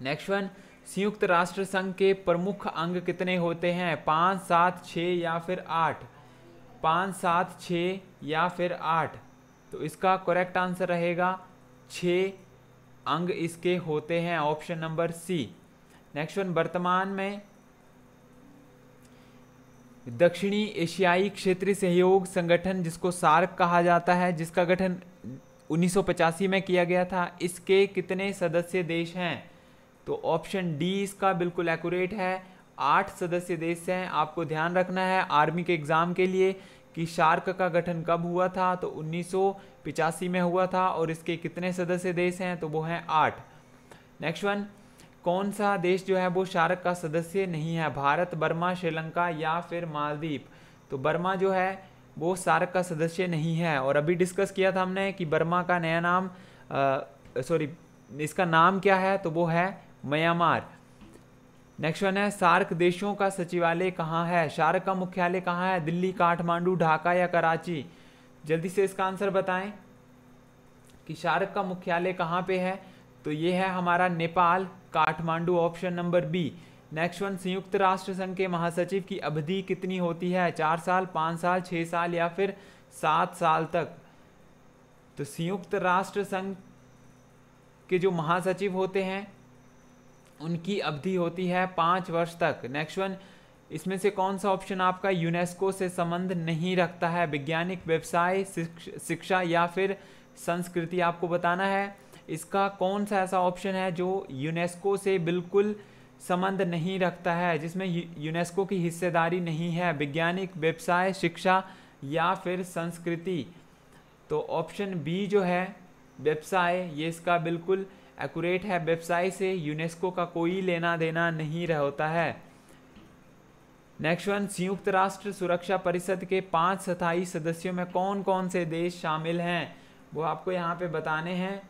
next one संयुक्त राष्ट्र संघ के प्रमुख अंग कितने होते हैं पाँच सात छः या फिर आठ पाँच सात छः या फिर आठ तो इसका करेक्ट आंसर रहेगा छः अंग इसके होते हैं option number C next one वर्तमान में दक्षिणी एशियाई क्षेत्रीय सहयोग संगठन जिसको सार्क कहा जाता है जिसका गठन 1985 में किया गया था इसके कितने सदस्य देश हैं तो ऑप्शन डी इसका बिल्कुल एक्यूरेट है आठ सदस्य देश हैं आपको ध्यान रखना है आर्मी के एग्ज़ाम के लिए कि शार्क का गठन कब हुआ था तो उन्नीस में हुआ था और इसके कितने सदस्य देश हैं तो वो हैं आठ नेक्स्ट वन कौन सा देश जो है वो शार्क का सदस्य नहीं है भारत बर्मा श्रीलंका या फिर मालदीप तो बर्मा जो है वो शार्क का सदस्य नहीं है और अभी डिस्कस किया था हमने कि बर्मा का नया नाम सॉरी इसका नाम क्या है तो वो है म्यांमार नेक्स्ट वन है सार्क देशों का सचिवालय कहाँ है सार्क का मुख्यालय कहाँ है दिल्ली काठमांडू ढाका या कराची जल्दी से इसका आंसर बताएं कि सार्क का मुख्यालय कहाँ पे है तो ये है हमारा Nepal Kathmandu option number B next one संयुक्त राष्ट्र संघ के महासचिव की अवधि कितनी होती है चार साल पाँच साल छः साल या फिर सात साल तक तो संयुक्त राष्ट्र संघ के जो महासचिव होते हैं उनकी अवधि होती है पाँच वर्ष तक नेक्स्ट वन इसमें से कौन सा ऑप्शन आपका यूनेस्को से संबंध नहीं रखता है वैज्ञानिक व्यवसाय शिक्षा या फिर संस्कृति आपको बताना है इसका कौन सा ऐसा ऑप्शन है जो यूनेस्को से बिल्कुल संबंध नहीं रखता है जिसमें यूनेस्को की हिस्सेदारी नहीं है वैज्ञानिक व्यवसाय शिक्षा या फिर संस्कृति तो ऑप्शन बी जो है व्यवसाय ये इसका बिल्कुल एक्यूरेट है व्यवसाय से यूनेस्को का कोई लेना देना नहीं रहता है नेक्स्ट वन संयुक्त राष्ट्र सुरक्षा परिषद के पांच स्थायी सदस्यों में कौन कौन से देश शामिल हैं वो आपको यहाँ पे बताने हैं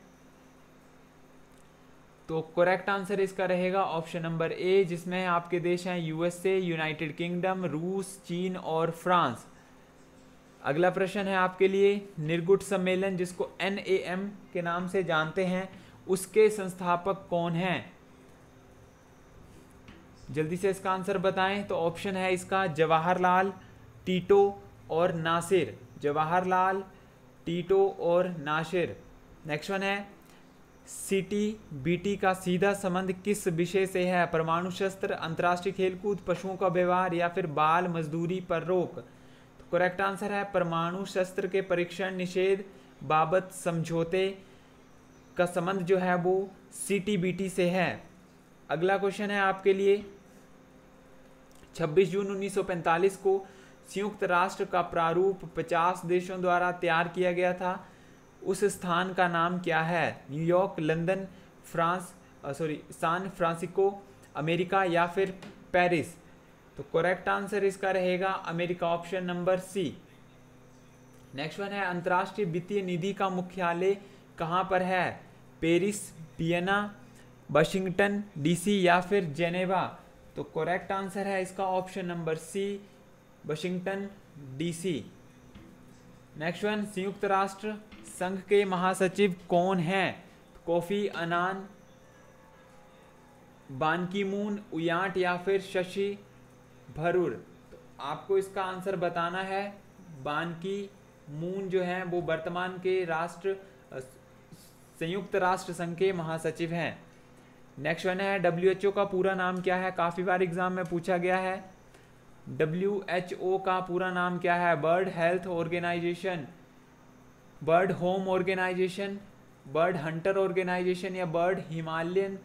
तो करेक्ट आंसर इसका रहेगा ऑप्शन नंबर ए जिसमें आपके देश हैं यूएसए यूनाइटेड किंगडम रूस चीन और फ्रांस अगला प्रश्न है आपके लिए निर्गुट सम्मेलन जिसको एन के नाम से जानते हैं उसके संस्थापक कौन हैं जल्दी से इसका आंसर बताएं तो ऑप्शन है इसका जवाहरलाल टीटो और नासिर जवाहरलाल टीटो और नासिर नेक्स्ट वन है सिटी बीटी का सीधा संबंध किस विषय से है परमाणु शस्त्र अंतर्राष्ट्रीय खेलकूद पशुओं का व्यवहार या फिर बाल मजदूरी पर रोक तो करेक्ट आंसर है परमाणु शस्त्र के परीक्षण निषेध बाबत समझौते का संबंध जो है वो सी टी बी टी से है अगला क्वेश्चन है आपके लिए 26 जून 1945 को संयुक्त राष्ट्र का प्रारूप 50 देशों द्वारा तैयार किया गया था उस स्थान का नाम क्या है New York London France sorry San Francisco America या फिर पेरिस तो करेक्ट आंसर इसका रहेगा America option number C next one है अंतर्राष्ट्रीय वित्तीय निधि का मुख्यालय कहाँ पर है पेरिस पियना वाशिंगटन डीसी या फिर जेनेवा तो करेक्ट आंसर है इसका option number C Washington DC next one संयुक्त राष्ट्र संघ के महासचिव कौन है कॉफी अनान बानकी मून उयांट या फिर शशि भरूर तो आपको इसका आंसर बताना है बानकी मून जो है वो वर्तमान के राष्ट्र संयुक्त राष्ट्र संघ के महासचिव हैं नेक्स्ट वन है डब्ल्यू एच ओ का पूरा नाम क्या है काफ़ी बार एग्जाम में पूछा गया है डब्ल्यू एच ओ का पूरा नाम क्या है world health organisation world home organisation world hunter organisation या बर्ड हिमालयन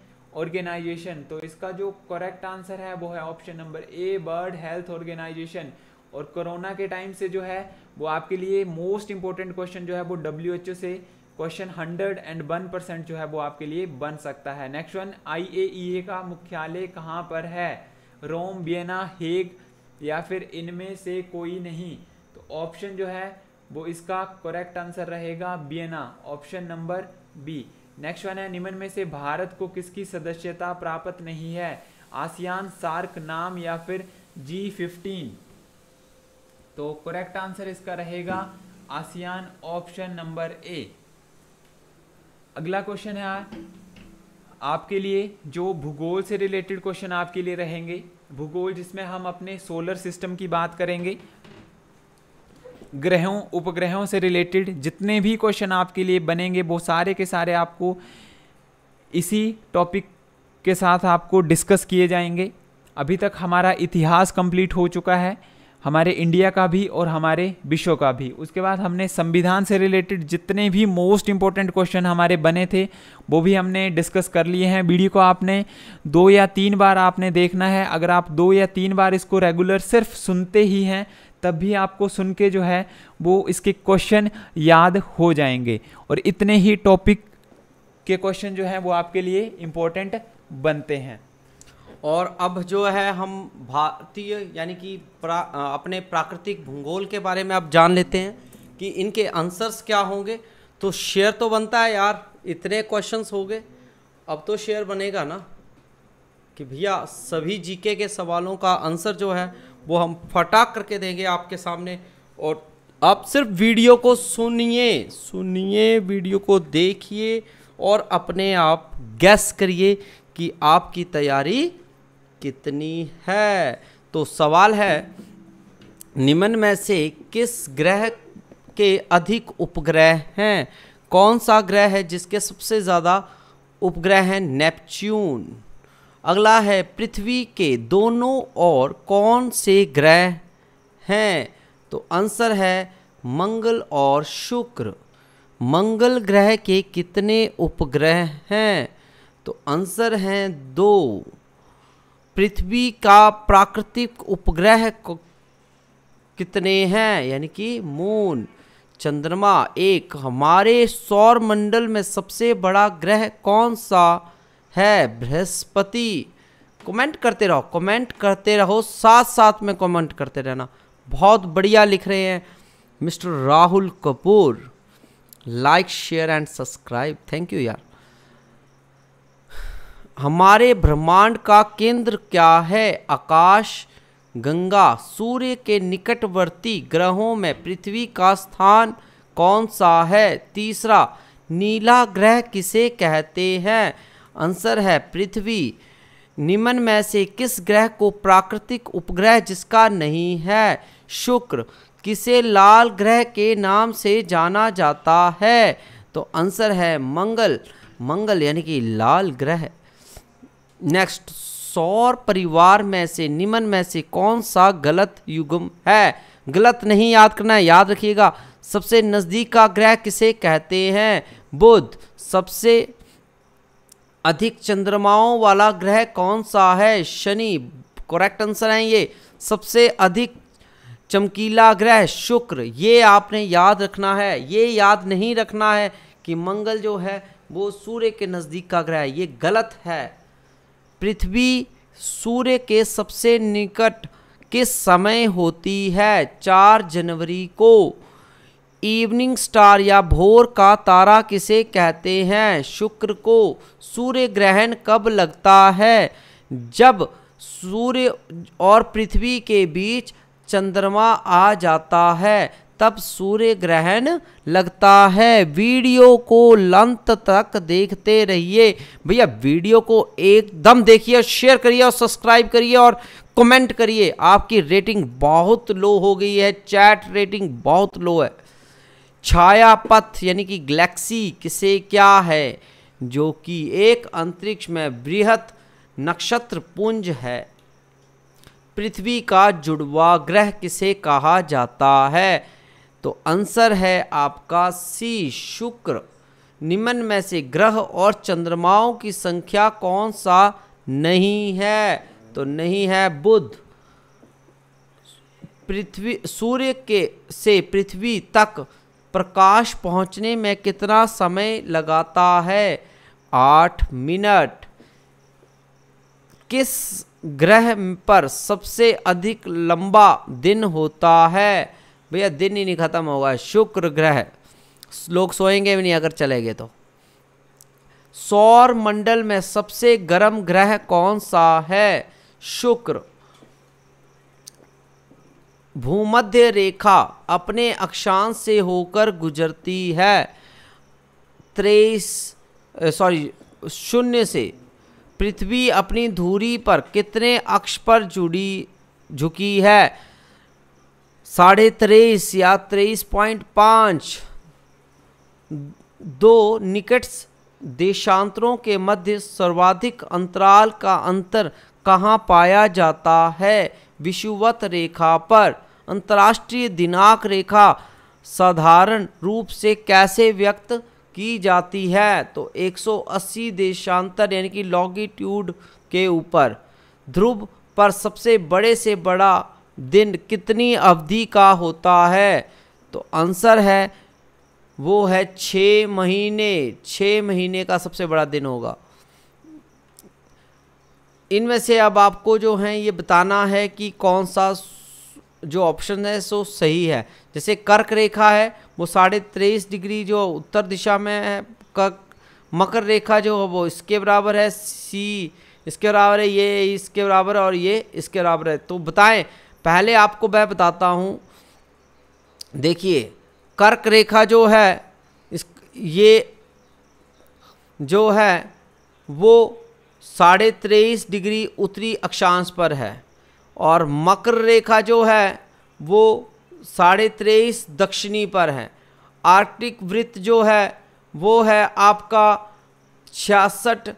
ऑर्गेनाइजेशन तो इसका जो करेक्ट आंसर है वो है option number A world health organisation और कोरोना के टाइम से जो है वो आपके लिए मोस्ट इंपॉर्टेंट क्वेश्चन जो है वो डब्ल्यू एच ओ से question hundred and one percent जो है वो आपके लिए बन सकता है नेक्स्ट वन आई का मुख्यालय कहाँ पर है रोम बियना हेग या फिर इनमें से कोई नहीं तो ऑप्शन जो है वो इसका करेक्ट आंसर रहेगा Vienna option number B next one है निम्न में से भारत को किसकी सदस्यता प्राप्त नहीं है आसियान सार्क नाम या फिर जी फिफ्टीन तो करेक्ट आंसर इसका रहेगा आसियान ऑप्शन नंबर ए अगला क्वेश्चन है आपके लिए जो भूगोल से रिलेटेड क्वेश्चन आपके लिए रहेंगे भूगोल जिसमें हम अपने सोलर सिस्टम की बात करेंगे ग्रहों उपग्रहों से रिलेटेड जितने भी क्वेश्चन आपके लिए बनेंगे वो सारे के सारे आपको इसी टॉपिक के साथ आपको डिस्कस किए जाएंगे अभी तक हमारा इतिहास कंप्लीट हो चुका है हमारे इंडिया का भी और हमारे विश्व का भी उसके बाद हमने संविधान से रिलेटेड जितने भी मोस्ट इंपॉर्टेंट क्वेश्चन हमारे बने थे वो भी हमने डिस्कस कर लिए हैं वीडियो को आपने दो या तीन बार आपने देखना है अगर आप दो या तीन बार इसको रेगुलर सिर्फ सुनते ही हैं तब भी आपको सुन के जो है वो इसके क्वेश्चन याद हो जाएंगे और इतने ही टॉपिक के क्वेश्चन जो हैं वो आपके लिए इम्पोर्टेंट बनते हैं और अब जो है हम भारतीय यानी कि प्रा, अपने प्राकृतिक भूगोल के बारे में आप जान लेते हैं कि इनके आंसर्स क्या होंगे तो शेयर तो बनता है यार इतने क्वेश्चंस हो गए अब तो शेयर बनेगा ना कि भैया सभी जीके के सवालों का आंसर जो है वो हम फटाक करके देंगे आपके सामने और आप सिर्फ वीडियो को सुनिए सुनिए वीडियो को देखिए और अपने आप गैस करिए कि आपकी तैयारी कितनी है तो सवाल है निम्न में से किस ग्रह के अधिक उपग्रह हैं कौन सा ग्रह है जिसके सबसे ज़्यादा उपग्रह हैं नेपच्यून अगला है पृथ्वी के दोनों और कौन से ग्रह हैं तो आंसर है मंगल और शुक्र मंगल ग्रह के कितने उपग्रह हैं तो आंसर हैं दो पृथ्वी का प्राकृतिक उपग्रह कितने हैं यानी कि मून चंद्रमा एक हमारे सौर मंडल में सबसे बड़ा ग्रह कौन सा है बृहस्पति कमेंट करते रहो कमेंट करते रहो साथ साथ में कमेंट करते रहना बहुत बढ़िया लिख रहे हैं mister Rahul Kapoor like share and subscribe thank you यार हमारे ब्रह्मांड का केंद्र क्या है आकाश गंगा सूर्य के निकटवर्ती ग्रहों में पृथ्वी का स्थान कौन सा है तीसरा नीला ग्रह किसे कहते हैं आंसर है पृथ्वी निम्न में से किस ग्रह को प्राकृतिक उपग्रह जिसका नहीं है शुक्र किसे लाल ग्रह के नाम से जाना जाता है तो आंसर है मंगल मंगल यानी कि लाल ग्रह नेक्स्ट सौर परिवार में से निम्न में से कौन सा गलत युग्म है गलत नहीं याद करना है याद रखिएगा सबसे नज़दीक का ग्रह किसे कहते हैं बुध सबसे अधिक चंद्रमाओं वाला ग्रह कौन सा है शनि करेक्ट आंसर है ये सबसे अधिक चमकीला ग्रह शुक्र ये आपने याद रखना है ये याद नहीं रखना है कि मंगल जो है वो सूर्य के नज़दीक का ग्रह है ये गलत है पृथ्वी सूर्य के सबसे निकट किस समय होती है चार जनवरी को इवनिंग स्टार या भोर का तारा किसे कहते हैं शुक्र को सूर्य ग्रहण कब लगता है जब सूर्य और पृथ्वी के बीच चंद्रमा आ जाता है तब सूर्य ग्रहण लगता है वीडियो को लंत तक देखते रहिए भैया वीडियो को एकदम देखिए शेयर करिए और सब्सक्राइब करिए और कमेंट करिए आपकी रेटिंग बहुत लो हो गई है चैट रेटिंग बहुत लो है छाया पथ यानी कि गैलेक्सी किसे क्या है जो कि एक अंतरिक्ष में बृहत नक्षत्र पुंज है पृथ्वी का जुड़वा ग्रह किसे कहा जाता है तो आंसर है आपका सी शुक्र निम्न में से ग्रह और चंद्रमाओं की संख्या कौन सा नहीं है तो नहीं है बुध पृथ्वी सूर्य के से पृथ्वी तक प्रकाश पहुंचने में कितना समय लगाता है आठ मिनट किस ग्रह पर सबसे अधिक लंबा दिन होता है भैया दिन ही नहीं ख़त्म होगा शुक्र ग्रह लोग सोएंगे भी नहीं अगर चले गए तो सौर मंडल में सबसे गर्म ग्रह कौन सा है शुक्र भूमध्य रेखा अपने अक्षांश से होकर गुजरती है त्रेस सॉरी शून्य से पृथ्वी अपनी धुरी पर कितने अक्ष पर जुड़ी झुकी है साढ़े तेईस या तेईस पॉइंट पाँच दो निकट्स देशांतरों के मध्य सर्वाधिक अंतराल का अंतर कहाँ पाया जाता है विषुवत रेखा पर अंतर्राष्ट्रीय दिनांक रेखा साधारण रूप से कैसे व्यक्त की जाती है तो 180 देशांतर यानी कि लॉन्गिट्यूड के ऊपर ध्रुव पर सबसे बड़े से बड़ा दिन कितनी अवधि का होता है तो आंसर है वो है छ महीने छ महीने का सबसे बड़ा दिन होगा इनमें से अब आपको जो है ये बताना है कि कौन सा जो ऑप्शन है सो सही है जैसे कर्क रेखा है वो साढ़े तेईस डिग्री जो उत्तर दिशा में है कर्क मकर रेखा जो है वो इसके बराबर है सी इसके बराबर है ये इसके बराबर और ये इसके बराबर है तो बताएं पहले आपको मैं बताता हूँ देखिए कर्क रेखा जो है इस ये जो है वो साढ़े तेईस डिग्री उत्तरी अक्षांश पर है और मकर रेखा जो है वो साढ़े तेईस दक्षिणी पर है आर्कटिक वृत्त जो है वो है आपका छियासठ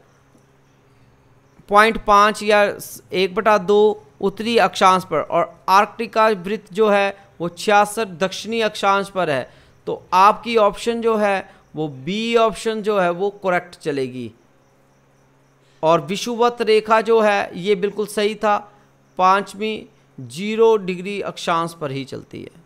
पॉइंट पाँच या एक बटा दो उत्तरी अक्षांश पर और आर्कटिका वृत्त जो है वो छियासठ दक्षिणी अक्षांश पर है तो आपकी ऑप्शन जो है वो बी ऑप्शन जो है वो करेक्ट चलेगी और विषुवत रेखा जो है ये बिल्कुल सही था पाँचवीं जीरो डिग्री अक्षांश पर ही चलती है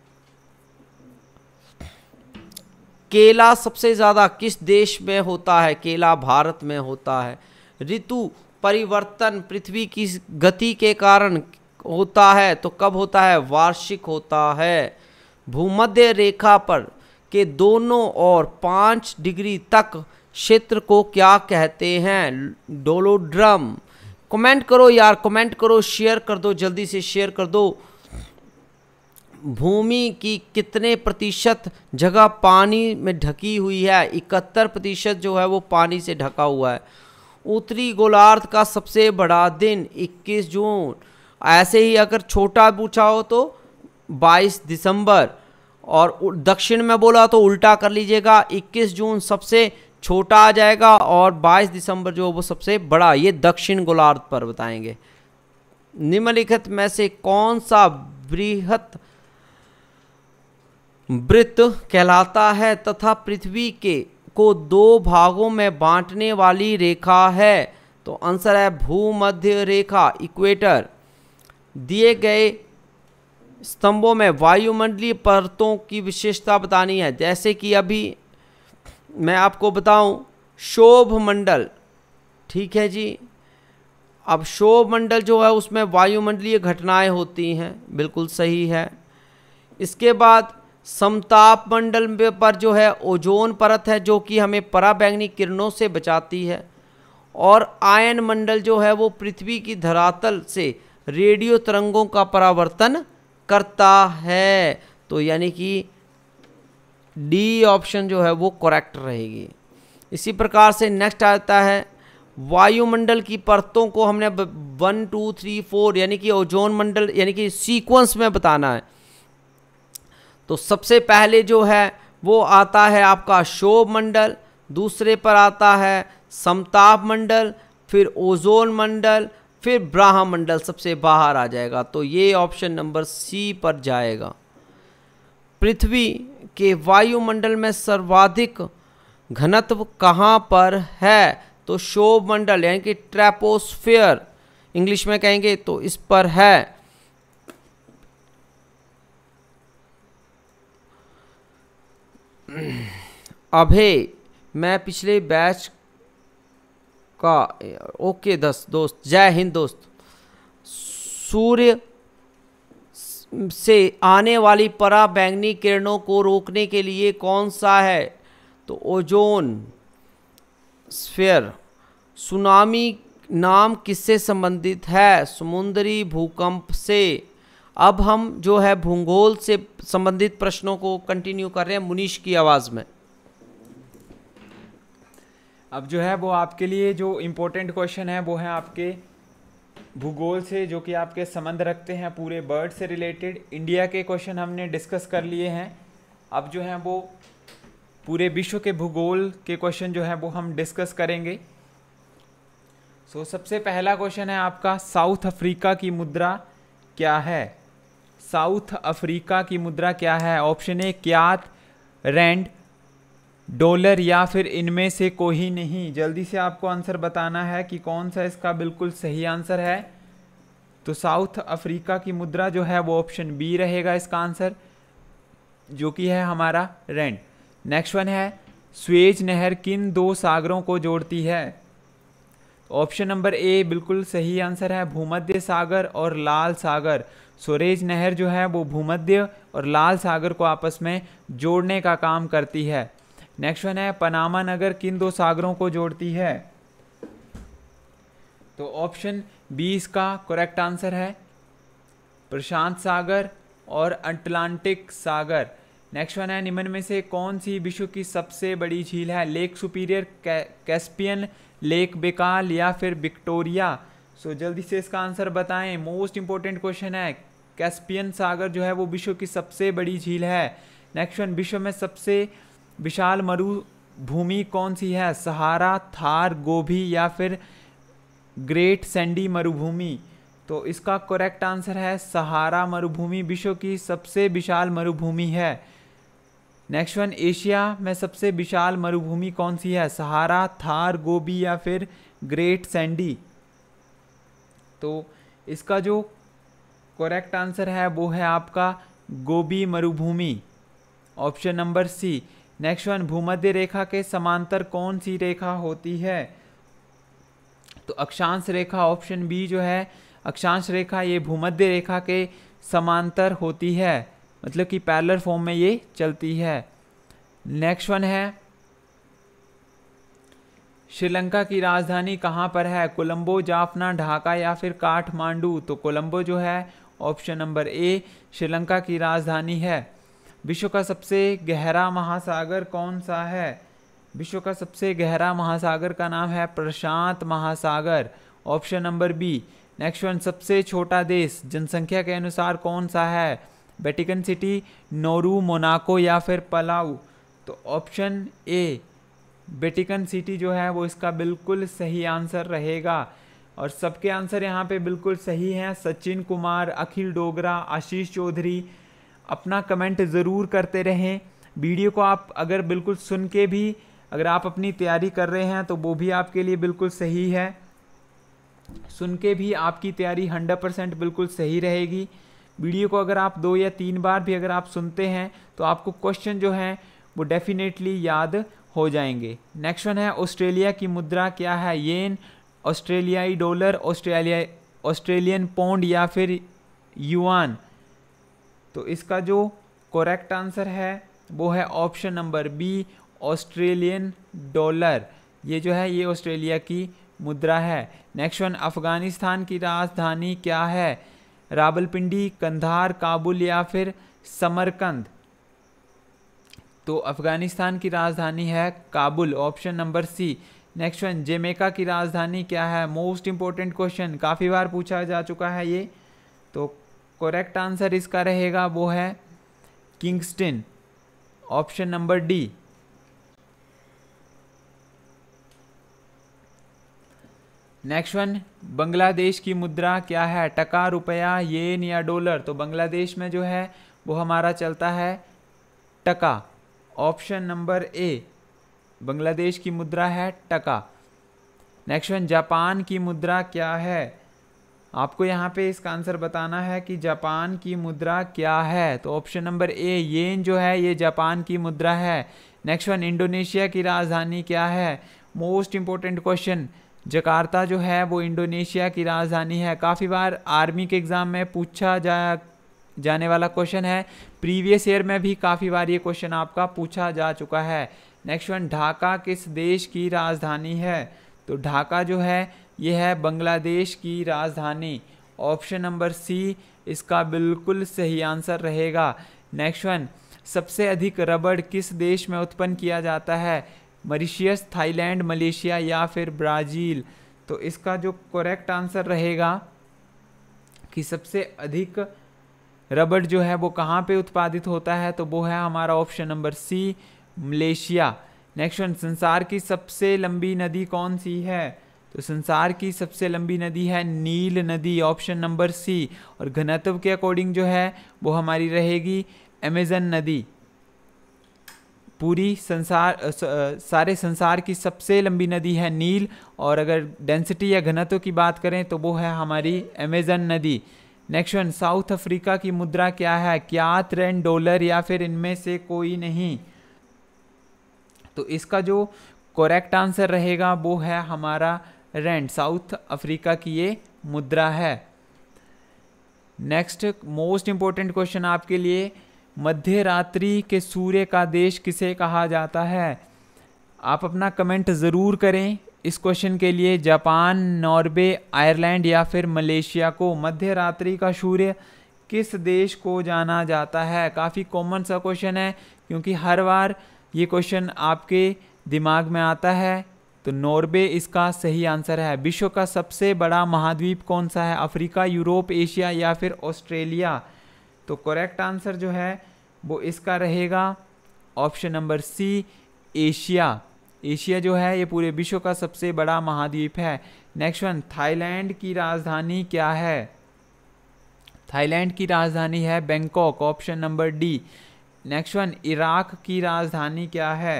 केला सबसे ज़्यादा किस देश में होता है केला भारत में होता है ऋतु परिवर्तन पृथ्वी की गति के कारण होता है तो कब होता है वार्षिक होता है भूमध्य रेखा पर के दोनों और पाँच डिग्री तक क्षेत्र को क्या कहते हैं डोलोड्रम कमेंट करो यार कमेंट करो शेयर कर दो जल्दी से शेयर कर दो भूमि की कितने प्रतिशत जगह पानी में ढकी हुई है इकहत्तर प्रतिशत जो है वो पानी से ढका हुआ है उत्तरी गोलार्ध का सबसे बड़ा दिन 21 जून ऐसे ही अगर छोटा पूछा हो तो 22 दिसंबर और दक्षिण में बोला तो उल्टा कर लीजिएगा 21 जून सबसे छोटा आ जाएगा और 22 दिसंबर जो वो सबसे बड़ा ये दक्षिण गोलार्ध पर बताएंगे निम्नलिखित में से कौन सा बृहत वृत्त कहलाता है तथा पृथ्वी के को दो भागों में बांटने वाली रेखा है तो आंसर है भूमध्य रेखा इक्वेटर दिए गए स्तंभों में वायुमंडलीय परतों की विशेषता बतानी है जैसे कि अभी मैं आपको बताऊं शोभ मंडल ठीक है जी अब शोभ मंडल जो है उसमें वायुमंडलीय घटनाएं होती हैं बिल्कुल सही है इसके बाद समताप मंडल पर जो है ओजोन परत है जो कि हमें पराबैंगनी किरणों से बचाती है और आयन मंडल जो है वो पृथ्वी की धरातल से रेडियो तरंगों का परावर्तन करता है तो यानी कि डी ऑप्शन जो है वो करेक्ट रहेगी इसी प्रकार से नेक्स्ट आता है वायुमंडल की परतों को हमने वन टू थ्री फोर यानी कि ओजोन मंडल यानी कि सीक्वेंस में बताना है तो सबसे पहले जो है वो आता है आपका शोभ मंडल दूसरे पर आता है समताप मंडल फिर ओजोन मंडल फिर ब्राह्म मंडल सबसे बाहर आ जाएगा तो ये ऑप्शन नंबर सी पर जाएगा पृथ्वी के वायुमंडल में सर्वाधिक घनत्व कहाँ पर है तो शोभ मंडल यानी कि ट्रैपोस्फेयर इंग्लिश में कहेंगे तो इस पर है अभय मैं पिछले बैच का ओके दस दोस्त जय हिंद दोस्त सूर्य से आने वाली परा बैंगनी किरणों को रोकने के लिए कौन सा है तो ओजोन स्फेयर सुनामी नाम किससे संबंधित है समुद्री भूकंप से अब हम जो है भूगोल से संबंधित प्रश्नों को कंटिन्यू कर रहे हैं मुनीश की आवाज़ में अब जो है वो आपके लिए जो इम्पोर्टेंट क्वेश्चन है वो है आपके भूगोल से जो कि आपके संबंध रखते हैं पूरे बर्ड से रिलेटेड इंडिया के क्वेश्चन हमने डिस्कस कर लिए हैं अब जो है वो पूरे विश्व के भूगोल के क्वेश्चन जो है वो हम डिस्कस करेंगे सो so, सबसे पहला क्वेश्चन है आपका साउथ अफ्रीका की मुद्रा क्या है साउथ अफ्रीका की मुद्रा क्या है option A kyat rand dollar या फिर इनमें से कोई नहीं जल्दी से आपको आंसर बताना है कि कौन सा इसका बिल्कुल सही आंसर है तो साउथ अफ्रीका की मुद्रा जो है वो ऑप्शन बी रहेगा इसका आंसर जो कि है हमारा रेंट नेक्स्ट वन है स्वेज नहर किन दो सागरों को जोड़ती है ऑप्शन नंबर ए बिल्कुल सही आंसर है भूमध्य सागर और लाल सागर सुरेज नहर जो है वो भूमध्य और लाल सागर को आपस में जोड़ने का काम करती है नेक्स्ट वन है पनामा नगर किन दो सागरों को जोड़ती है तो ऑप्शन बी इसका करेक्ट आंसर है प्रशांत सागर और अटलांटिक सागर नेक्स्ट वन है निम्न में से कौन सी विश्व की सबसे बड़ी झील है Lake Superior Caspian Lake Baikal या फिर विक्टोरिया सो so, जल्दी से इसका आंसर बताएं मोस्ट इंपॉर्टेंट क्वेश्चन है कैस्पियन सागर जो है वो विश्व की सबसे बड़ी झील है नेक्स्ट वन विश्व में सबसे विशाल मरु भूमि कौन सी है सहारा थार गोभी या फिर ग्रेट सैंडी मरुभूमि तो इसका करेक्ट आंसर है सहारा मरुभूमि विश्व की सबसे विशाल मरुभूमि है नेक्स्ट वन एशिया में सबसे विशाल मरुभूमि कौन सी है सहारा थार गोभी या फिर ग्रेट सैंडी तो इसका जो करेक्ट आंसर है वो है आपका गोबी मरुभूमि option number C next one भूमध्य रेखा के समांतर कौन सी रेखा होती है तो अक्षांश रेखा ऑप्शन बी जो है अक्षांश रेखा ये भूमध्य रेखा के समांतर होती है मतलब कि पैरलर फॉर्म में ये चलती है नेक्स्ट वन है श्रीलंका की राजधानी कहाँ पर है कोलंबो जाफना ढाका या फिर काठमांडू तो कोलंबो जो है ऑप्शन नंबर ए श्रीलंका की राजधानी है विश्व का सबसे गहरा महासागर कौन सा है विश्व का सबसे गहरा महासागर का नाम है प्रशांत महासागर option number B next one सबसे छोटा देश जनसंख्या के अनुसार कौन सा है वेटिकन सिटी नोरू मोनाको या फिर पलाऊ तो ऑप्शन ए बेटिकन सिटी जो है वो इसका बिल्कुल सही आंसर रहेगा और सबके आंसर यहाँ पे बिल्कुल सही हैं सचिन कुमार अखिल डोगरा आशीष चौधरी अपना कमेंट ज़रूर करते रहें वीडियो को आप अगर बिल्कुल सुन के भी अगर आप अपनी तैयारी कर रहे हैं तो वो भी आपके लिए बिल्कुल सही है सुन के भी आपकी तैयारी हंड्रेड परसेंट बिल्कुल सही रहेगी वीडियो को अगर आप दो या तीन बार भी अगर आप सुनते हैं तो आपको क्वेश्चन जो हैं वो डेफिनेटली याद हो जाएंगे नेक्स्ट वन है ऑस्ट्रेलिया की मुद्रा क्या है येन ऑस्ट्रेलियाई डॉलर ऑस्ट्रेलिया ऑस्ट्रेलियन पौंड या फिर युआन तो इसका जो करेक्ट आंसर है वो है option number B Australian dollar ये जो है ये ऑस्ट्रेलिया की मुद्रा है नेक्स्ट वन अफ़गानिस्तान की राजधानी क्या है रावलपिंडी कंधार काबुल या फिर समरकंद तो अफ़गानिस्तान की राजधानी है Kabul option number C next one Jamaica की राजधानी क्या है मोस्ट इंपॉर्टेंट क्वेश्चन काफ़ी बार पूछा जा चुका है ये तो करेक्ट आंसर इसका रहेगा वो है Kingston option number D next one Bangladesh की मुद्रा क्या है टका रुपया येन या डॉलर तो बांग्लादेश में जो है वो हमारा चलता है टका ऑप्शन नंबर ए बांग्लादेश की मुद्रा है टका नेक्स्ट वन जापान की मुद्रा क्या है आपको यहाँ पे इसका आंसर बताना है कि जापान की मुद्रा क्या है तो ऑप्शन नंबर ए येन जो है ये जापान की मुद्रा है नेक्स्ट वन इंडोनेशिया की राजधानी क्या है मोस्ट इम्पोर्टेंट क्वेश्चन जकार्ता जो है वो इंडोनेशिया की राजधानी है काफ़ी बार आर्मी के एग्ज़ाम में पूछा जा जाने वाला क्वेश्चन है प्रीवियस ईयर में भी काफ़ी बार ये क्वेश्चन आपका पूछा जा चुका है नेक्स्ट वन ढाका किस देश की राजधानी है तो ढाका जो है ये है बांग्लादेश की राजधानी ऑप्शन नंबर सी इसका बिल्कुल सही आंसर रहेगा नेक्स्ट वन सबसे अधिक रबड़ किस देश में उत्पन्न किया जाता है मरीशियस थाईलैंड मलेशिया या फिर ब्राज़ील तो इसका जो करेक्ट आंसर रहेगा कि सबसे अधिक रबड़ जो है वो कहाँ पे उत्पादित होता है तो वो है हमारा option number C Malaysia next one संसार की सबसे लंबी नदी कौन सी है तो संसार की सबसे लंबी नदी है नील नदी ऑप्शन नंबर सी और घनत्व के अकॉर्डिंग जो है वो हमारी रहेगी अमेजन नदी पूरी संसार सारे संसार की सबसे लंबी नदी है नील और अगर डेंसिटी या घनत्व की बात करें तो वो है हमारी अमेजन नदी नेक्स्ट वन साउथ अफ्रीका की मुद्रा क्या है क्या रेन डॉलर या फिर इनमें से कोई नहीं तो इसका जो करेक्ट आंसर रहेगा वो है हमारा रेंट साउथ अफ्रीका की ये मुद्रा है नेक्स्ट मोस्ट इम्पोर्टेंट क्वेश्चन आपके लिए मध्य रात्रि के सूर्य का देश किसे कहा जाता है आप अपना कमेंट ज़रूर करें इस क्वेश्चन के लिए जापान नॉर्वे आयरलैंड या फिर मलेशिया को मध्य रात्रि का सूर्य किस देश को जाना जाता है काफ़ी कॉमन सा क्वेश्चन है क्योंकि हर बार ये क्वेश्चन आपके दिमाग में आता है तो नॉर्वे इसका सही आंसर है विश्व का सबसे बड़ा महाद्वीप कौन सा है अफ्रीका यूरोप एशिया या फिर ऑस्ट्रेलिया तो करेक्ट आंसर जो है वो इसका रहेगा option number C Asia Asia जो है ये पूरे विश्व का सबसे बड़ा महाद्वीप है नेक्स्ट वन थाईलैंड की राजधानी क्या है थाईलैंड की राजधानी है Bangkok option number D next one Iraq की राजधानी क्या है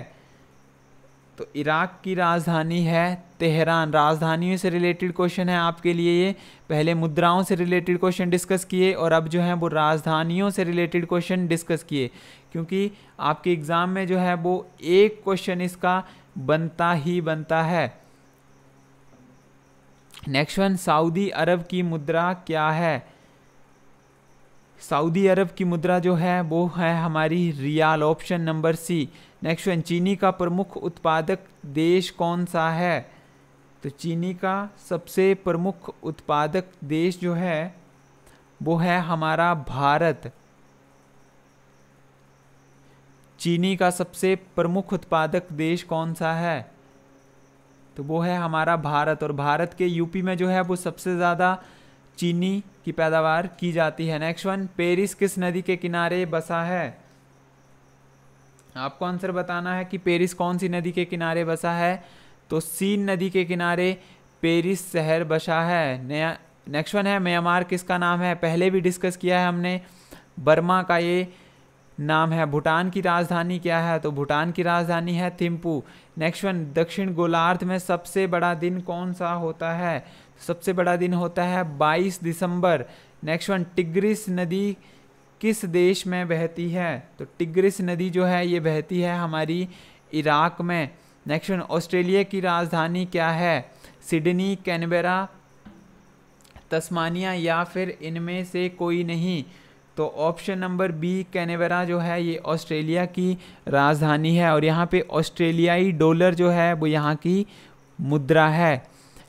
तो इराक की राजधानी है तेहरान राजधानियों से रिलेटेड क्वेश्चन है आपके लिए ये पहले मुद्राओं से रिलेटेड क्वेश्चन डिस्कस किए और अब जो है वो राजधानियों से रिलेटेड क्वेश्चन डिस्कस किए क्योंकि आपके एग्ज़ाम में जो है वो एक क्वेश्चन इसका बनता ही बनता है नेक्स्ट वन सऊदी अरब की मुद्रा क्या है सऊदी अरब की मुद्रा जो है वो है हमारी riyal option number C next one चीनी का प्रमुख उत्पादक देश कौन सा है तो चीनी का सबसे प्रमुख उत्पादक देश जो है वो है हमारा भारत चीनी का सबसे प्रमुख उत्पादक देश कौन सा है तो वो है हमारा भारत और भारत के यूपी में जो है वो सबसे ज़्यादा चीनी की पैदावार की जाती है नेक्स्ट वन पेरिस किस नदी के किनारे बसा है आपको आंसर बताना है कि पेरिस कौन सी नदी के किनारे बसा है तो सीन नदी के किनारे पेरिस शहर बसा है नया नेक्स्ट वन है म्यांमार किसका नाम है पहले भी डिस्कस किया है हमने बर्मा का ये नाम है भूटान की राजधानी क्या है तो भूटान की राजधानी है थिम्पू नेक्स्ट वन दक्षिण गोलार्ध में सबसे बड़ा दिन कौन सा होता है सबसे बड़ा दिन होता है 22 दिसंबर नेक्स्ट वन टिग्रिस नदी किस देश में बहती है तो टिग्रिस नदी जो है ये बहती है हमारी इराक में नेक्स्ट वन ऑस्ट्रेलिया की राजधानी क्या है सिडनी कैनबेरा तस्मानिया या फिर इनमें से कोई नहीं तो ऑप्शन नंबर बी कैनवेरा जो है ये ऑस्ट्रेलिया की राजधानी है और यहाँ पे ऑस्ट्रेलियाई डॉलर जो है वो यहाँ की मुद्रा है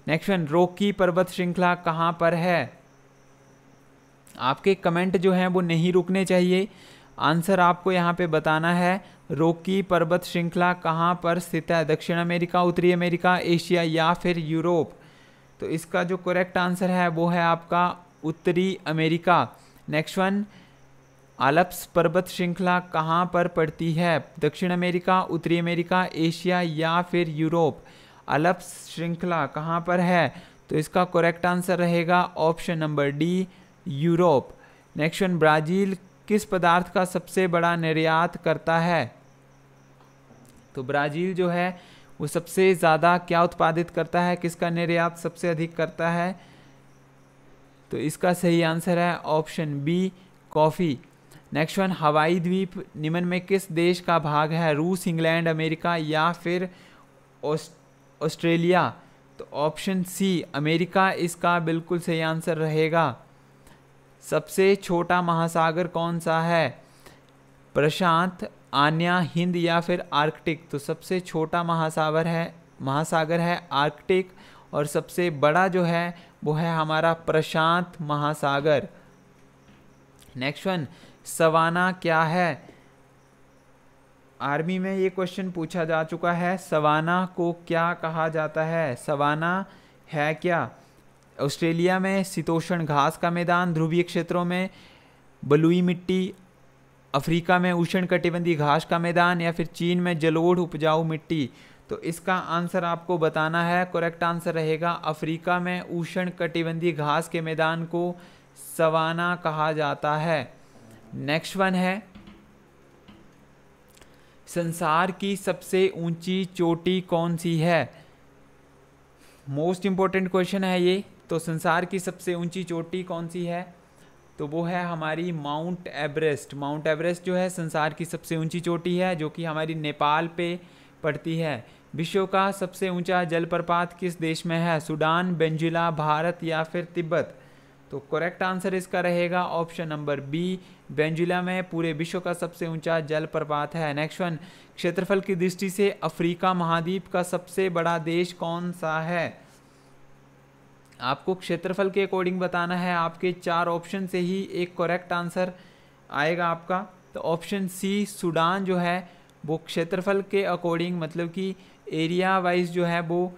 नेक्स्ट वन रोकी पर्वत श्रृंखला कहाँ पर है आपके कमेंट जो हैं वो नहीं रुकने चाहिए आंसर आपको यहाँ पे बताना है रोकी पर्वत श्रृंखला कहाँ पर स्थित है दक्षिण अमेरिका उत्तरी अमेरिका एशिया या फिर यूरोप तो इसका जो करेक्ट आंसर है वो है आपका उत्तरी अमेरिका नेक्स्ट वन आलप्स पर्वत श्रृंखला कहाँ पर पड़ती है दक्षिण अमेरिका उत्तरी अमेरिका एशिया या फिर यूरोप आलप्स श्रृंखला कहाँ पर है तो इसका करेक्ट आंसर रहेगा option number D Europe next one Brazil किस पदार्थ का सबसे बड़ा निर्यात करता है तो ब्राज़ील जो है वो सबसे ज़्यादा क्या उत्पादित करता है किसका निर्यात सबसे अधिक करता है तो इसका सही आंसर है option B coffee next one Hawaii द्वीप निम्न में किस देश का भाग है रूस इंग्लैंड अमेरिका या फिर ऑस्ट्रेलिया तो ऑप्शन सी अमेरिका इसका बिल्कुल सही आंसर रहेगा सबसे छोटा महासागर कौन सा है प्रशांत आन्या हिंद या फिर आर्कटिक तो सबसे छोटा महासागर है महासागर है आर्कटिक और सबसे बड़ा जो है वो है हमारा प्रशांत महासागर नेक्स्ट वन सवाना क्या है आर्मी में ये क्वेश्चन पूछा जा चुका है सवाना को क्या कहा जाता है सवाना है क्या ऑस्ट्रेलिया में शीतोषण घास का मैदान ध्रुवीय क्षेत्रों में बलुई मिट्टी अफ्रीका में उष्ण कटिबंधी घास का मैदान या फिर चीन में जलोढ़ उपजाऊ मिट्टी तो इसका आंसर आपको बताना है करेक्ट आंसर रहेगा अफ्रीका में उष्ण कटिबंधी घास के मैदान को सवाना कहा जाता है नेक्स्ट वन है संसार की सबसे ऊंची चोटी कौन सी है मोस्ट इम्पोर्टेंट क्वेश्चन है ये तो संसार की सबसे ऊंची चोटी कौन सी है तो वो है हमारी माउंट एवरेस्ट माउंट एवरेस्ट जो है संसार की सबसे ऊंची चोटी है जो कि हमारी नेपाल पे पड़ती है विश्व का सबसे ऊंचा जलप्रपात किस देश में है सूडान बेंजुला भारत या फिर तिब्बत तो करेक्ट आंसर इसका रहेगा ऑप्शन नंबर बी बेंजुला में पूरे विश्व का सबसे ऊंचा जलप्रपात है नेक्स्ट वन क्षेत्रफल की दृष्टि से अफ्रीका महाद्वीप का सबसे बड़ा देश कौन सा है आपको क्षेत्रफल के अकॉर्डिंग बताना है आपके चार ऑप्शन से ही एक करेक्ट आंसर आएगा आपका तो ऑप्शन सी सूडान जो है वो क्षेत्रफल के अकॉर्डिंग मतलब कि एरिया वाइज जो है वो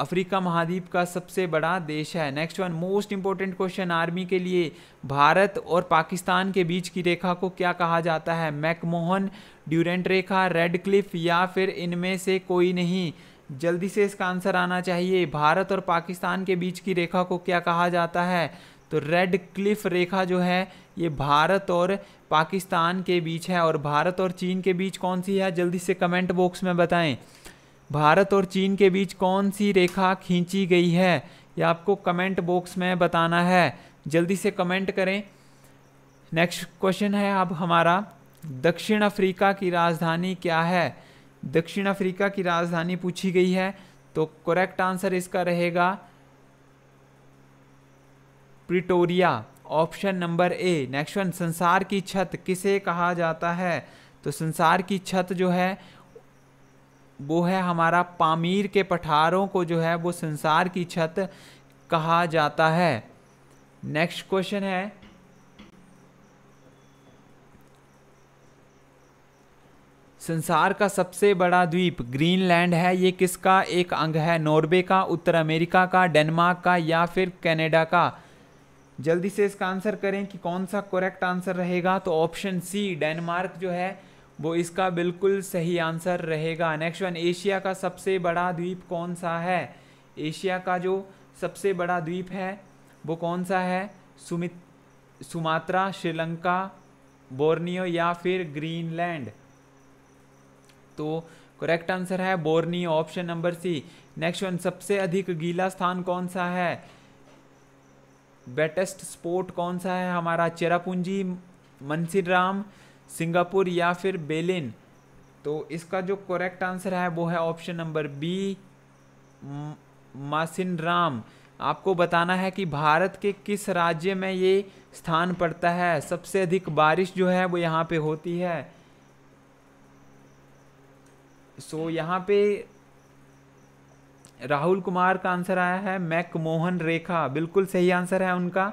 अफ्रीका महाद्वीप का सबसे बड़ा देश है next one most important question army के लिए भारत और पाकिस्तान के बीच की रेखा को क्या कहा जाता है मैकमोहन ड्यूरेंट रेखा रेड क्लिफ या फिर इनमें से कोई नहीं जल्दी से इसका आंसर आना चाहिए भारत और पाकिस्तान के बीच की रेखा को क्या कहा जाता है तो रेड क्लिफ रेखा जो है ये भारत और पाकिस्तान के बीच है और भारत और चीन के बीच कौन सी है जल्दी से कमेंट बॉक्स में बताएं भारत और चीन के बीच कौन सी रेखा खींची गई है ये आपको कमेंट बॉक्स में बताना है जल्दी से कमेंट करें नेक्स्ट क्वेश्चन है अब हमारा दक्षिण अफ्रीका की राजधानी क्या है दक्षिण अफ्रीका की राजधानी पूछी गई है तो करेक्ट आंसर इसका रहेगा Pretoria option number A next one संसार की छत किसे कहा जाता है तो संसार की छत जो है वो है हमारा पामीर के पठारों को जो है वो संसार की छत कहा जाता है नेक्स्ट क्वेश्चन है संसार का सबसे बड़ा द्वीप ग्रीनलैंड है ये किसका एक अंग है नॉर्वे का उत्तर अमेरिका का डेनमार्क का या फिर कनाडा का जल्दी से इसका आंसर करें कि कौन सा करेक्ट आंसर रहेगा तो ऑप्शन सी डेनमार्क जो है वो इसका बिल्कुल सही आंसर रहेगा नेक्स्ट वन एशिया का सबसे बड़ा द्वीप कौन सा है एशिया का जो सबसे बड़ा द्वीप है वो कौन सा है सुमित सुमात्रा श्रीलंका बोर्नियो या फिर ग्रीनलैंड तो करेक्ट आंसर है Borneo option number C next one सबसे अधिक गीला स्थान कौन सा है बेटेस्ट स्पोर्ट कौन सा है हमारा चेरापूंजी राम सिंगापुर या फिर बेलिन तो इसका जो करेक्ट आंसर है वो है ऑप्शन नंबर बी मासिनराम आपको बताना है कि भारत के किस राज्य में ये स्थान पड़ता है सबसे अधिक बारिश जो है वो यहाँ पे होती है सो so, यहाँ पे राहुल कुमार का आंसर आया है मैकमोहन रेखा बिल्कुल सही आंसर है उनका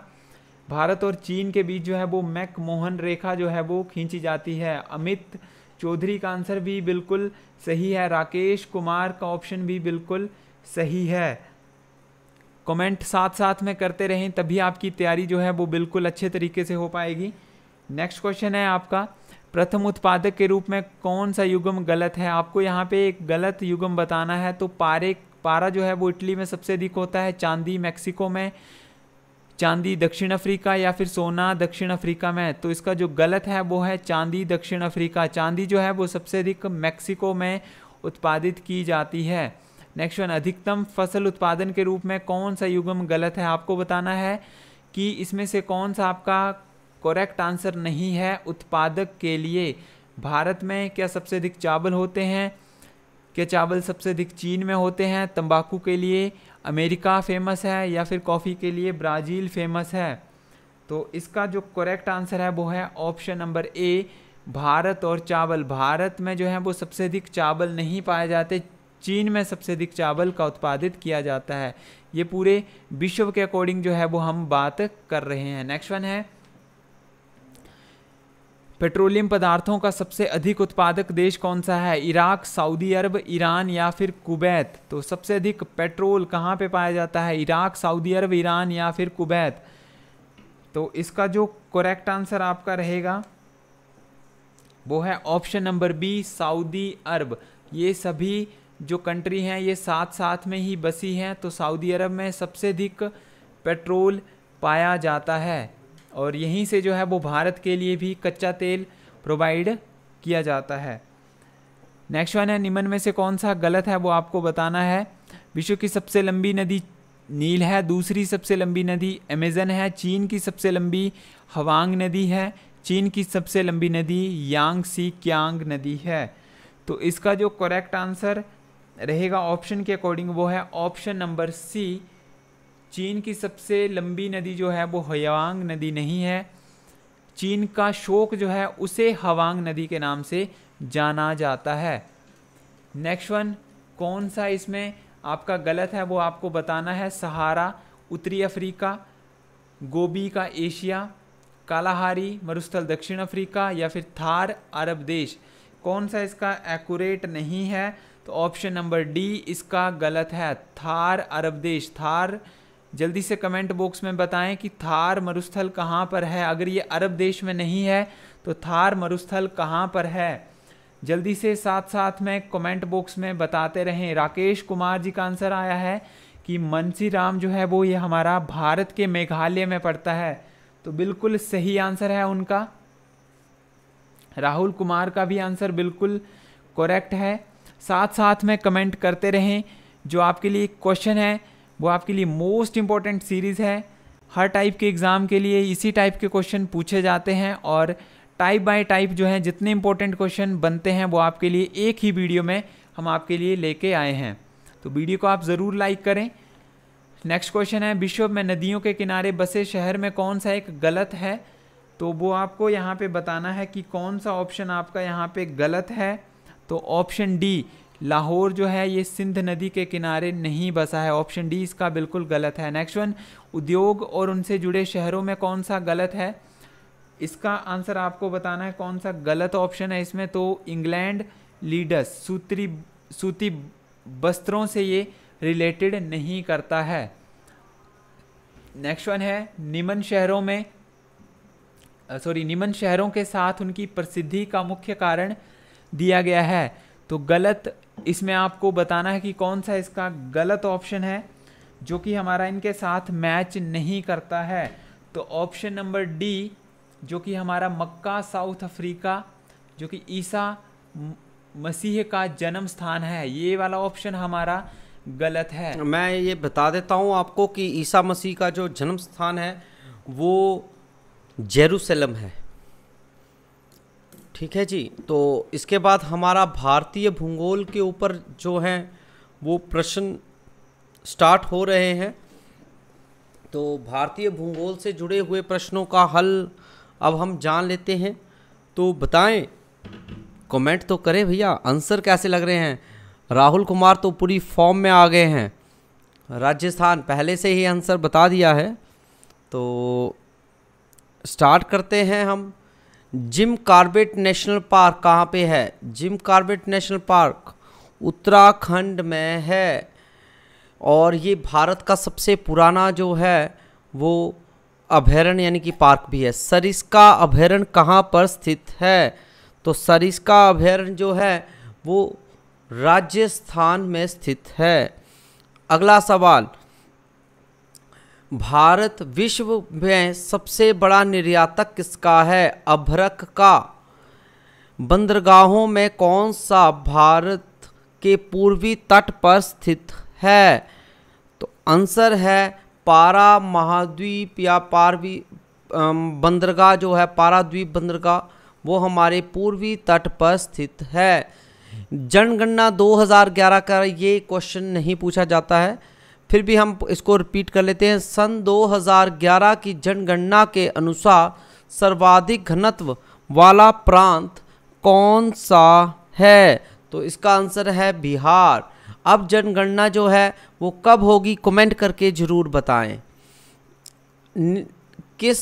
भारत और चीन के बीच जो है वो मैकमोहन रेखा जो है वो खींची जाती है अमित चौधरी का आंसर भी बिल्कुल सही है राकेश कुमार का ऑप्शन भी बिल्कुल सही है कमेंट साथ साथ में करते रहें तभी आपकी तैयारी जो है वो बिल्कुल अच्छे तरीके से हो पाएगी नेक्स्ट क्वेश्चन है आपका प्रथम उत्पादक के रूप में कौन सा युगम गलत है आपको यहाँ पे एक गलत युगम बताना है तो पारे पारा जो है वो इटली में सबसे अधिक होता है चांदी मैक्सिको में चांदी दक्षिण अफ्रीका या फिर सोना दक्षिण अफ्रीका में तो इसका जो गलत है वो है चांदी दक्षिण अफ्रीका चांदी जो है वो सबसे अधिक मैक्सिको में उत्पादित की जाती है नेक्स्ट वन अधिकतम फसल उत्पादन के रूप में कौन सा युगम गलत है आपको बताना है कि इसमें से कौन सा आपका करेक्ट आंसर नहीं है उत्पादक के लिए भारत में क्या सबसे अधिक चावल होते हैं के चावल सबसे अधिक चीन में होते हैं तंबाकू के लिए अमेरिका फेमस है या फिर कॉफ़ी के लिए ब्राज़ील फेमस है तो इसका जो करेक्ट आंसर है वो है ऑप्शन नंबर ए भारत और चावल भारत में जो है वो सबसे अधिक चावल नहीं पाए जाते चीन में सबसे अधिक चावल का उत्पादित किया जाता है ये पूरे विश्व के अकॉर्डिंग जो है वो हम बात कर रहे हैं नेक्स्ट वन है पेट्रोलियम पदार्थों का सबसे अधिक उत्पादक देश कौन सा है इराक सऊदी अरब ईरान या फिर कुवैत तो सबसे अधिक पेट्रोल कहाँ पे पाया जाता है इराक सऊदी अरब ईरान या फिर कुवैत तो इसका जो करेक्ट आंसर आपका रहेगा वो है option number B Saudi Arabia ये सभी जो कंट्री हैं ये साथ साथ में ही बसी हैं तो सऊदी अरब में सबसे अधिक पेट्रोल पाया जाता है और यहीं से जो है वो भारत के लिए भी कच्चा तेल प्रोवाइड किया जाता है नेक्स्ट वन है निम्न में से कौन सा गलत है वो आपको बताना है विश्व की सबसे लंबी नदी नील है दूसरी सबसे लंबी नदी अमेजन है चीन की सबसे लंबी हवांग नदी है चीन की सबसे लंबी नदी यांग सी क्यांग नदी है तो इसका जो करेक्ट आंसर रहेगा ऑप्शन के अकॉर्डिंग वो है ऑप्शन नंबर सी चीन की सबसे लंबी नदी जो है वो हयांग नदी नहीं है चीन का शोक जो है उसे हवांग नदी के नाम से जाना जाता है नेक्स्ट वन कौन सा इसमें आपका गलत है वो आपको बताना है सहारा उत्तरी अफ्रीका गोबी का एशिया कालाहारी मरुस्थल दक्षिण अफ्रीका या फिर थार अरब देश कौन सा इसका एक्यूरेट नहीं है तो ऑप्शन नंबर डी इसका गलत है थार अरब देश थार जल्दी से कमेंट बॉक्स में बताएं कि थार मरुस्थल कहाँ पर है अगर ये अरब देश में नहीं है तो थार मरुस्थल कहाँ पर है जल्दी से साथ साथ में कमेंट बॉक्स में बताते रहें राकेश कुमार जी का आंसर आया है कि मनसी राम जो है वो ये हमारा भारत के मेघालय में पड़ता है तो बिल्कुल सही आंसर है उनका राहुल कुमार का भी आंसर बिल्कुल करेक्ट है साथ साथ में कमेंट करते रहें जो आपके लिए क्वेश्चन है वो आपके लिए मोस्ट इम्पॉर्टेंट सीरीज़ है हर टाइप के एग्ज़ाम के लिए इसी टाइप के क्वेश्चन पूछे जाते हैं और टाइप बाय टाइप जो है जितने इम्पोर्टेंट क्वेश्चन बनते हैं वो आपके लिए एक ही वीडियो में हम आपके लिए लेके आए हैं तो वीडियो को आप ज़रूर लाइक करें नेक्स्ट क्वेश्चन है विश्व में नदियों के किनारे बसे शहर में कौन सा एक गलत है तो वो आपको यहाँ पे बताना है कि कौन सा ऑप्शन आपका यहाँ पे गलत है तो ऑप्शन डी लाहौर जो है ये सिंध नदी के किनारे नहीं बसा है ऑप्शन डी इसका बिल्कुल गलत है नेक्स्ट वन उद्योग और उनसे जुड़े शहरों में कौन सा गलत है इसका आंसर आपको बताना है कौन सा गलत ऑप्शन है इसमें तो इंग्लैंड लीडर्स सूत्री सूती वस्त्रों से ये रिलेटेड नहीं करता है नेक्स्ट वन है निमन शहरों में सॉरी निमन शहरों के साथ उनकी प्रसिद्धि का मुख्य कारण दिया गया है तो गलत इसमें आपको बताना है कि कौन सा इसका गलत ऑप्शन है जो कि हमारा इनके साथ मैच नहीं करता है तो ऑप्शन नंबर डी जो कि हमारा मक्का साउथ अफ्रीका जो कि ईसा मसीह का जन्म स्थान है ये वाला ऑप्शन हमारा गलत है मैं ये बता देता हूँ आपको कि ईसा मसीह का जो जन्म स्थान है वो जेरूसलम है ठीक है जी तो इसके बाद हमारा भारतीय भूगोल के ऊपर जो है वो प्रश्न स्टार्ट हो रहे हैं तो भारतीय भूगोल से जुड़े हुए प्रश्नों का हल अब हम जान लेते हैं तो बताएं कमेंट तो करें भैया आंसर कैसे लग रहे हैं राहुल कुमार तो पूरी फॉर्म में आ गए हैं राजस्थान पहले से ही आंसर बता दिया है तो स्टार्ट करते हैं हम जिम कार्बेट नेशनल पार्क कहाँ पे है Jim Corbett National Park Uttarakhand में है और ये भारत का सबसे पुराना जो है वो अभ्यारण यानी कि पार्क भी है सरिस्का अभ्यारण्य कहाँ पर स्थित है तो सरिस्का अभ्यारण्य जो है वो राजस्थान में स्थित है अगला सवाल भारत विश्व में सबसे बड़ा निर्यातक किसका है अभ्रक का बंदरगाहों में कौन सा भारत के पूर्वी तट पर स्थित है तो आंसर है पारा महाद्वीप या पारवी बंदरगाह जो है द्वीप बंदरगाह वो हमारे पूर्वी तट पर स्थित है जनगणना 2011 का ये क्वेश्चन नहीं पूछा जाता है फिर भी हम इसको रिपीट कर लेते हैं सन 2011 की जनगणना के अनुसार सर्वाधिक घनत्व वाला प्रांत कौन सा है तो इसका आंसर है बिहार अब जनगणना जो है वो कब होगी कमेंट करके ज़रूर बताएं किस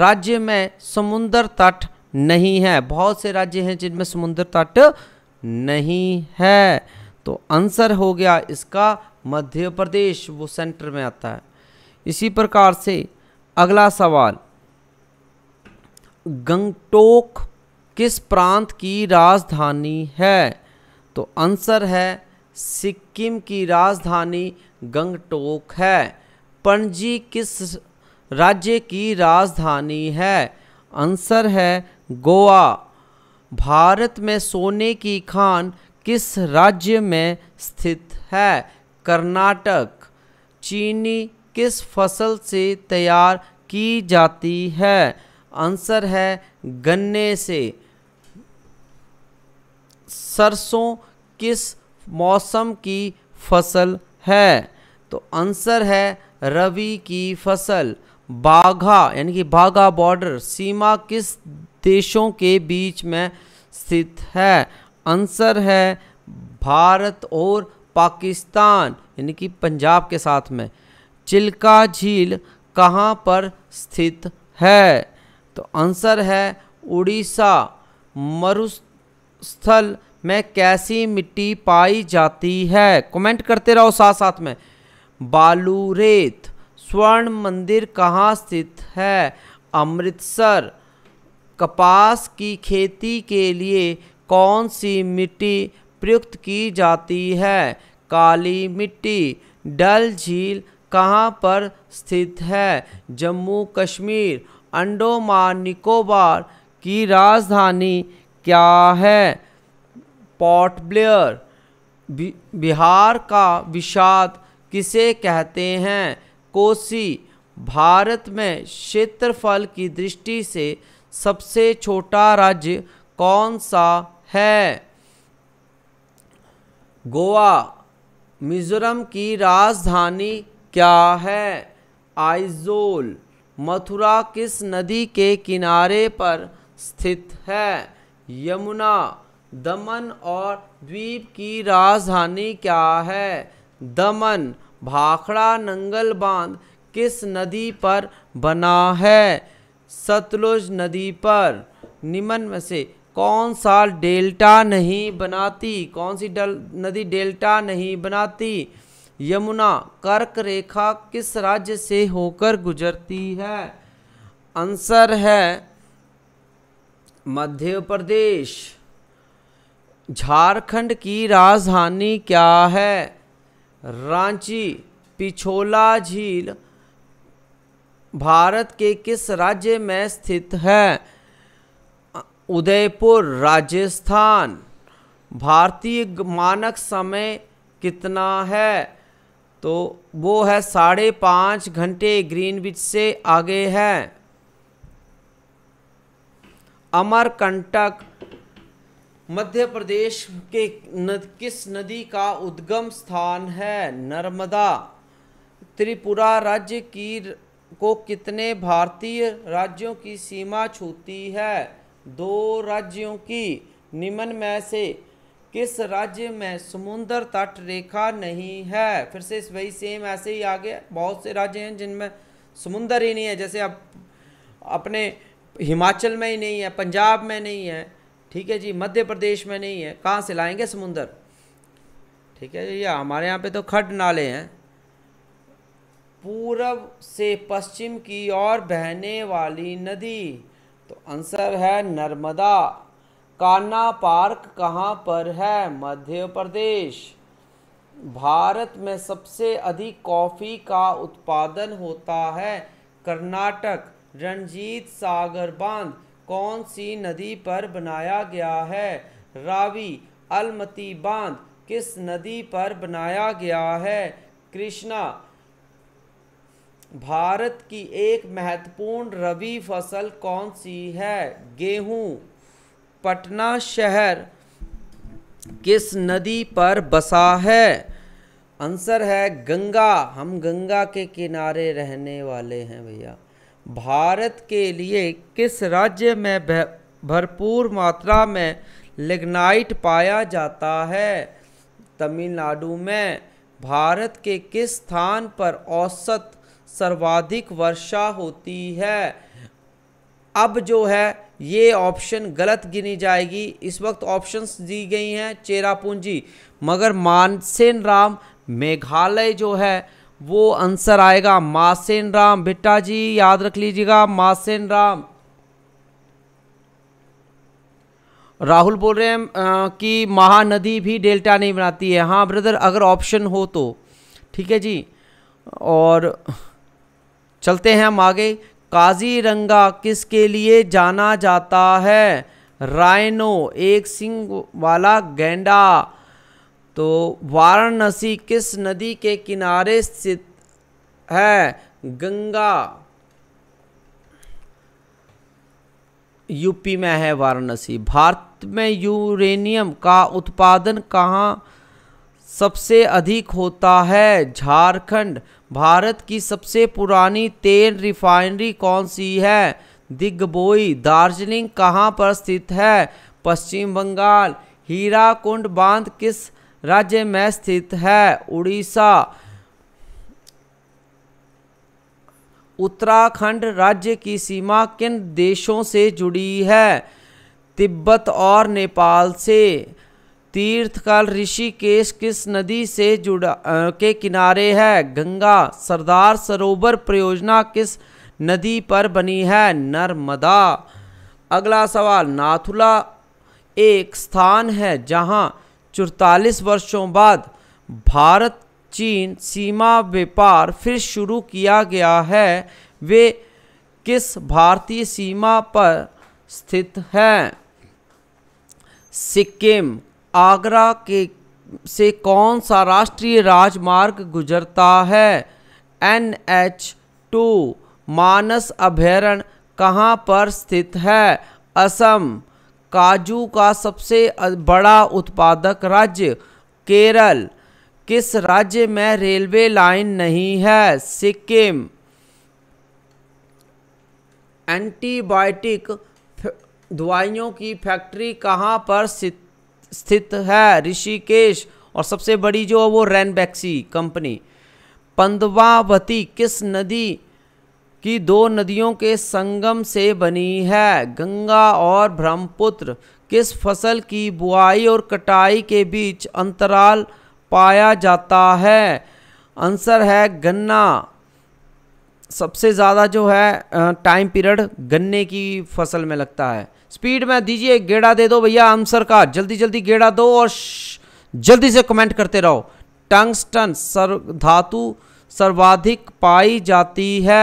राज्य में समुद्र तट नहीं है बहुत से राज्य हैं जिनमें समुद्र तट नहीं है तो आंसर हो गया इसका मध्य प्रदेश वो सेंटर में आता है इसी प्रकार से अगला सवाल गंगटोक किस प्रांत की राजधानी है तो आंसर है सिक्किम की राजधानी गंगटोक है पणजी किस राज्य की राजधानी है आंसर है गोवा भारत में सोने की खान किस राज्य में स्थित है कर्नाटक चीनी किस फसल से तैयार की जाती है आंसर है गन्ने से सरसों किस मौसम की फसल है तो आंसर है रवि की फसल बाघा यानी कि बाघा बॉर्डर सीमा किस देशों के बीच में स्थित है आंसर है भारत और पाकिस्तान यानी कि पंजाब के साथ में चिल्का झील कहाँ पर स्थित है तो आंसर है उड़ीसा मरुस्थल में कैसी मिट्टी पाई जाती है कमेंट करते रहो साथ साथ में बालू रेत स्वर्ण मंदिर कहाँ स्थित है अमृतसर कपास की खेती के लिए कौन सी मिट्टी प्रयुक्त की जाती है काली मिट्टी डल झील कहाँ पर स्थित है जम्मू कश्मीर अंडोमान निकोबार की राजधानी क्या है पोर्ट ब्लेयर बि, बिहार का विषाद किसे कहते हैं कोसी भारत में क्षेत्रफल की दृष्टि से सबसे छोटा राज्य कौन सा है गोवा मिज़ोरम की राजधानी क्या है आइजोल मथुरा किस नदी के किनारे पर स्थित है यमुना दमन और द्वीप की राजधानी क्या है दमन भाखड़ा नंगल बांध किस नदी पर बना है सतलुज नदी पर निम्न में से कौन सा डेल्टा नहीं बनाती कौन सी डल नदी डेल्टा नहीं बनाती यमुना कर्क रेखा किस राज्य से होकर गुजरती है आंसर है मध्य प्रदेश झारखंड की राजधानी क्या है रांची पिछोला झील भारत के किस राज्य में स्थित है उदयपुर राजस्थान भारतीय मानक समय कितना है तो वो है साढ़े पाँच घंटे ग्रीनविच से आगे है अमरकंटक मध्य प्रदेश के नद, किस नदी का उद्गम स्थान है नर्मदा त्रिपुरा राज्य की को कितने भारतीय राज्यों की सीमा छूती है दो राज्यों की निम्न में से किस राज्य में समुद्र तट रेखा नहीं है फिर से वही सेम ऐसे ही आगे बहुत से राज्य हैं जिनमें समुंदर ही नहीं है जैसे आप अपने हिमाचल में ही नहीं है पंजाब में नहीं है ठीक है जी मध्य प्रदेश में नहीं है कहाँ से लाएंगे समुंदर ठीक है जी हमारे यहाँ पे तो खड नाले हैं पूर्व से पश्चिम की ओर बहने वाली नदी तो आंसर है नर्मदा कान्हा पार्क कहाँ पर है मध्य प्रदेश भारत में सबसे अधिक कॉफ़ी का उत्पादन होता है कर्नाटक रणजीत सागर बांध कौन सी नदी पर बनाया गया है रावी अलमती बांध किस नदी पर बनाया गया है कृष्णा भारत की एक महत्वपूर्ण रबी फसल कौन सी है गेहूँ पटना शहर किस नदी पर बसा है आंसर है गंगा हम गंगा के किनारे रहने वाले हैं भैया भारत के लिए किस राज्य में भरपूर मात्रा में लिग्नाइट पाया जाता है तमिलनाडु में भारत के किस स्थान पर औसत सर्वाधिक वर्षा होती है अब जो है ये ऑप्शन गलत गिनी जाएगी इस वक्त ऑप्शंस दी गई हैं चेरापूंजी मगर मानसेन राम मेघालय जो है वो आंसर आएगा मासेन राम बिट्टा जी याद रख लीजिएगा मासेन राम राहुल बोल रहे हैं कि महानदी भी डेल्टा नहीं बनाती है हाँ ब्रदर अगर ऑप्शन हो तो ठीक है जी और चलते हैं हम आगे काजीरंगा किसके लिए जाना जाता है रायनो एक सिंह वाला गेंडा तो वाराणसी किस नदी के किनारे स्थित है गंगा यूपी में है वाराणसी भारत में यूरेनियम का उत्पादन कहाँ सबसे अधिक होता है झारखंड भारत की सबसे पुरानी तेल रिफाइनरी कौन सी है दिग्बोई दार्जिलिंग कहाँ पर स्थित है पश्चिम बंगाल हीरा बांध किस राज्य में स्थित है उड़ीसा उत्तराखंड राज्य की सीमा किन देशों से जुड़ी है तिब्बत और नेपाल से तीर्थकाल ऋषिकेश किस नदी से जुड़ा आ, के किनारे है गंगा सरदार सरोवर परियोजना किस नदी पर बनी है नर्मदा अगला सवाल नाथुला एक स्थान है जहां चौतालीस वर्षों बाद भारत चीन सीमा व्यापार फिर शुरू किया गया है वे किस भारतीय सीमा पर स्थित हैं सिक्किम आगरा के से कौन सा राष्ट्रीय राजमार्ग गुजरता है एन एच टू मानस अभ्यारण्य कहाँ पर स्थित है असम काजू का सबसे बड़ा उत्पादक राज्य केरल किस राज्य में रेलवे लाइन नहीं है सिक्किम एंटीबायोटिक दवाइयों की फैक्ट्री कहाँ पर स्थित स्थित है ऋषिकेश और सबसे बड़ी जो है वो रैनबैक्सी कंपनी पंदवावती किस नदी की दो नदियों के संगम से बनी है गंगा और ब्रह्मपुत्र किस फसल की बुआई और कटाई के बीच अंतराल पाया जाता है आंसर है गन्ना सबसे ज़्यादा जो है टाइम पीरियड गन्ने की फसल में लगता है स्पीड में दीजिए गेड़ा दे दो भैया आंसर का जल्दी जल्दी गेड़ा दो और जल्दी से कमेंट करते रहो टंगस्टन सर धातु सर्वाधिक पाई जाती है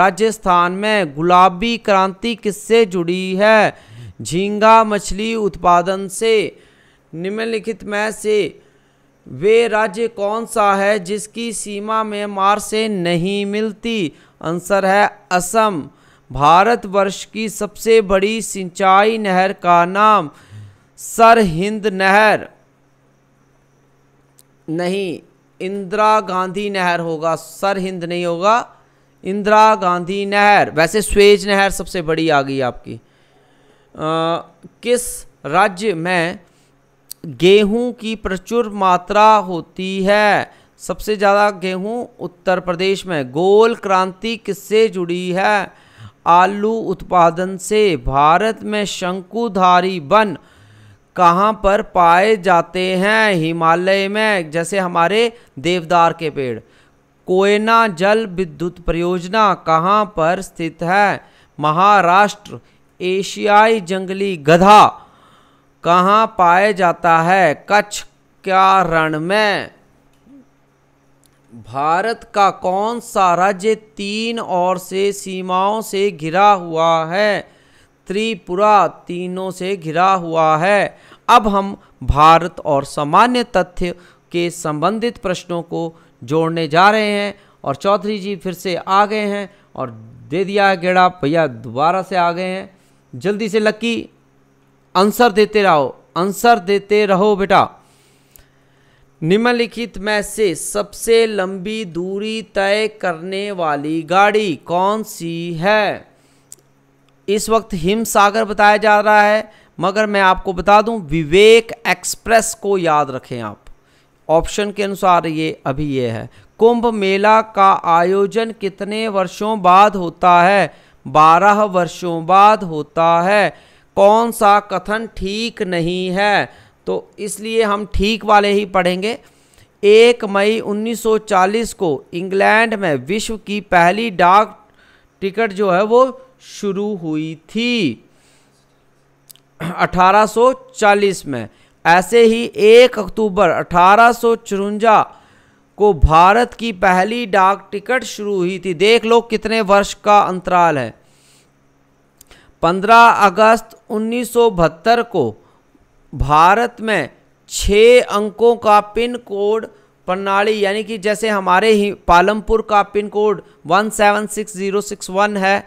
राजस्थान में गुलाबी क्रांति किससे जुड़ी है झींगा मछली उत्पादन से निम्नलिखित में से वे राज्य कौन सा है जिसकी सीमा म्यांमार से नहीं मिलती आंसर है असम भारतवर्ष की सबसे बड़ी सिंचाई नहर का नाम सरहिंद नहर नहीं इंदिरा गांधी नहर होगा सर हिंद नहीं होगा इंदिरा गांधी नहर वैसे स्वेज नहर सबसे बड़ी आ गई आपकी आ, किस राज्य में गेहूं की प्रचुर मात्रा होती है सबसे ज़्यादा गेहूं उत्तर प्रदेश में गोल क्रांति किससे जुड़ी है आलू उत्पादन से भारत में शंकुधारी वन कहाँ पर पाए जाते हैं हिमालय में जैसे हमारे देवदार के पेड़ कोयना जल विद्युत परियोजना कहाँ पर स्थित है महाराष्ट्र एशियाई जंगली गधा कहाँ पाया जाता है कच्छ क्या रण में भारत का कौन सा राज्य तीन और से सीमाओं से घिरा हुआ है त्रिपुरा तीनों से घिरा हुआ है अब हम भारत और सामान्य तथ्य के संबंधित प्रश्नों को जोड़ने जा रहे हैं और चौधरी जी फिर से आ गए हैं और दे दिया है गेड़ा भैया दोबारा से आ गए हैं जल्दी से लकी आंसर देते रहो आंसर देते रहो बेटा निम्नलिखित में से सबसे लंबी दूरी तय करने वाली गाड़ी कौन सी है इस वक्त हिमसागर बताया जा रहा है मगर मैं आपको बता दूं विवेक एक्सप्रेस को याद रखें आप ऑप्शन के अनुसार ये अभी ये है कुंभ मेला का आयोजन कितने वर्षों बाद होता है बारह वर्षों बाद होता है कौन सा कथन ठीक नहीं है तो इसलिए हम ठीक वाले ही पढ़ेंगे एक मई 1940 को इंग्लैंड में विश्व की पहली डाक टिकट जो है वो शुरू हुई थी 1840 में ऐसे ही एक अक्टूबर अठारह को भारत की पहली डाक टिकट शुरू हुई थी देख लो कितने वर्ष का अंतराल है 15 अगस्त 1972 को भारत में छः अंकों का पिन कोड प्रणाली यानी कि जैसे हमारे ही पालमपुर का pin code one seven six zero six one है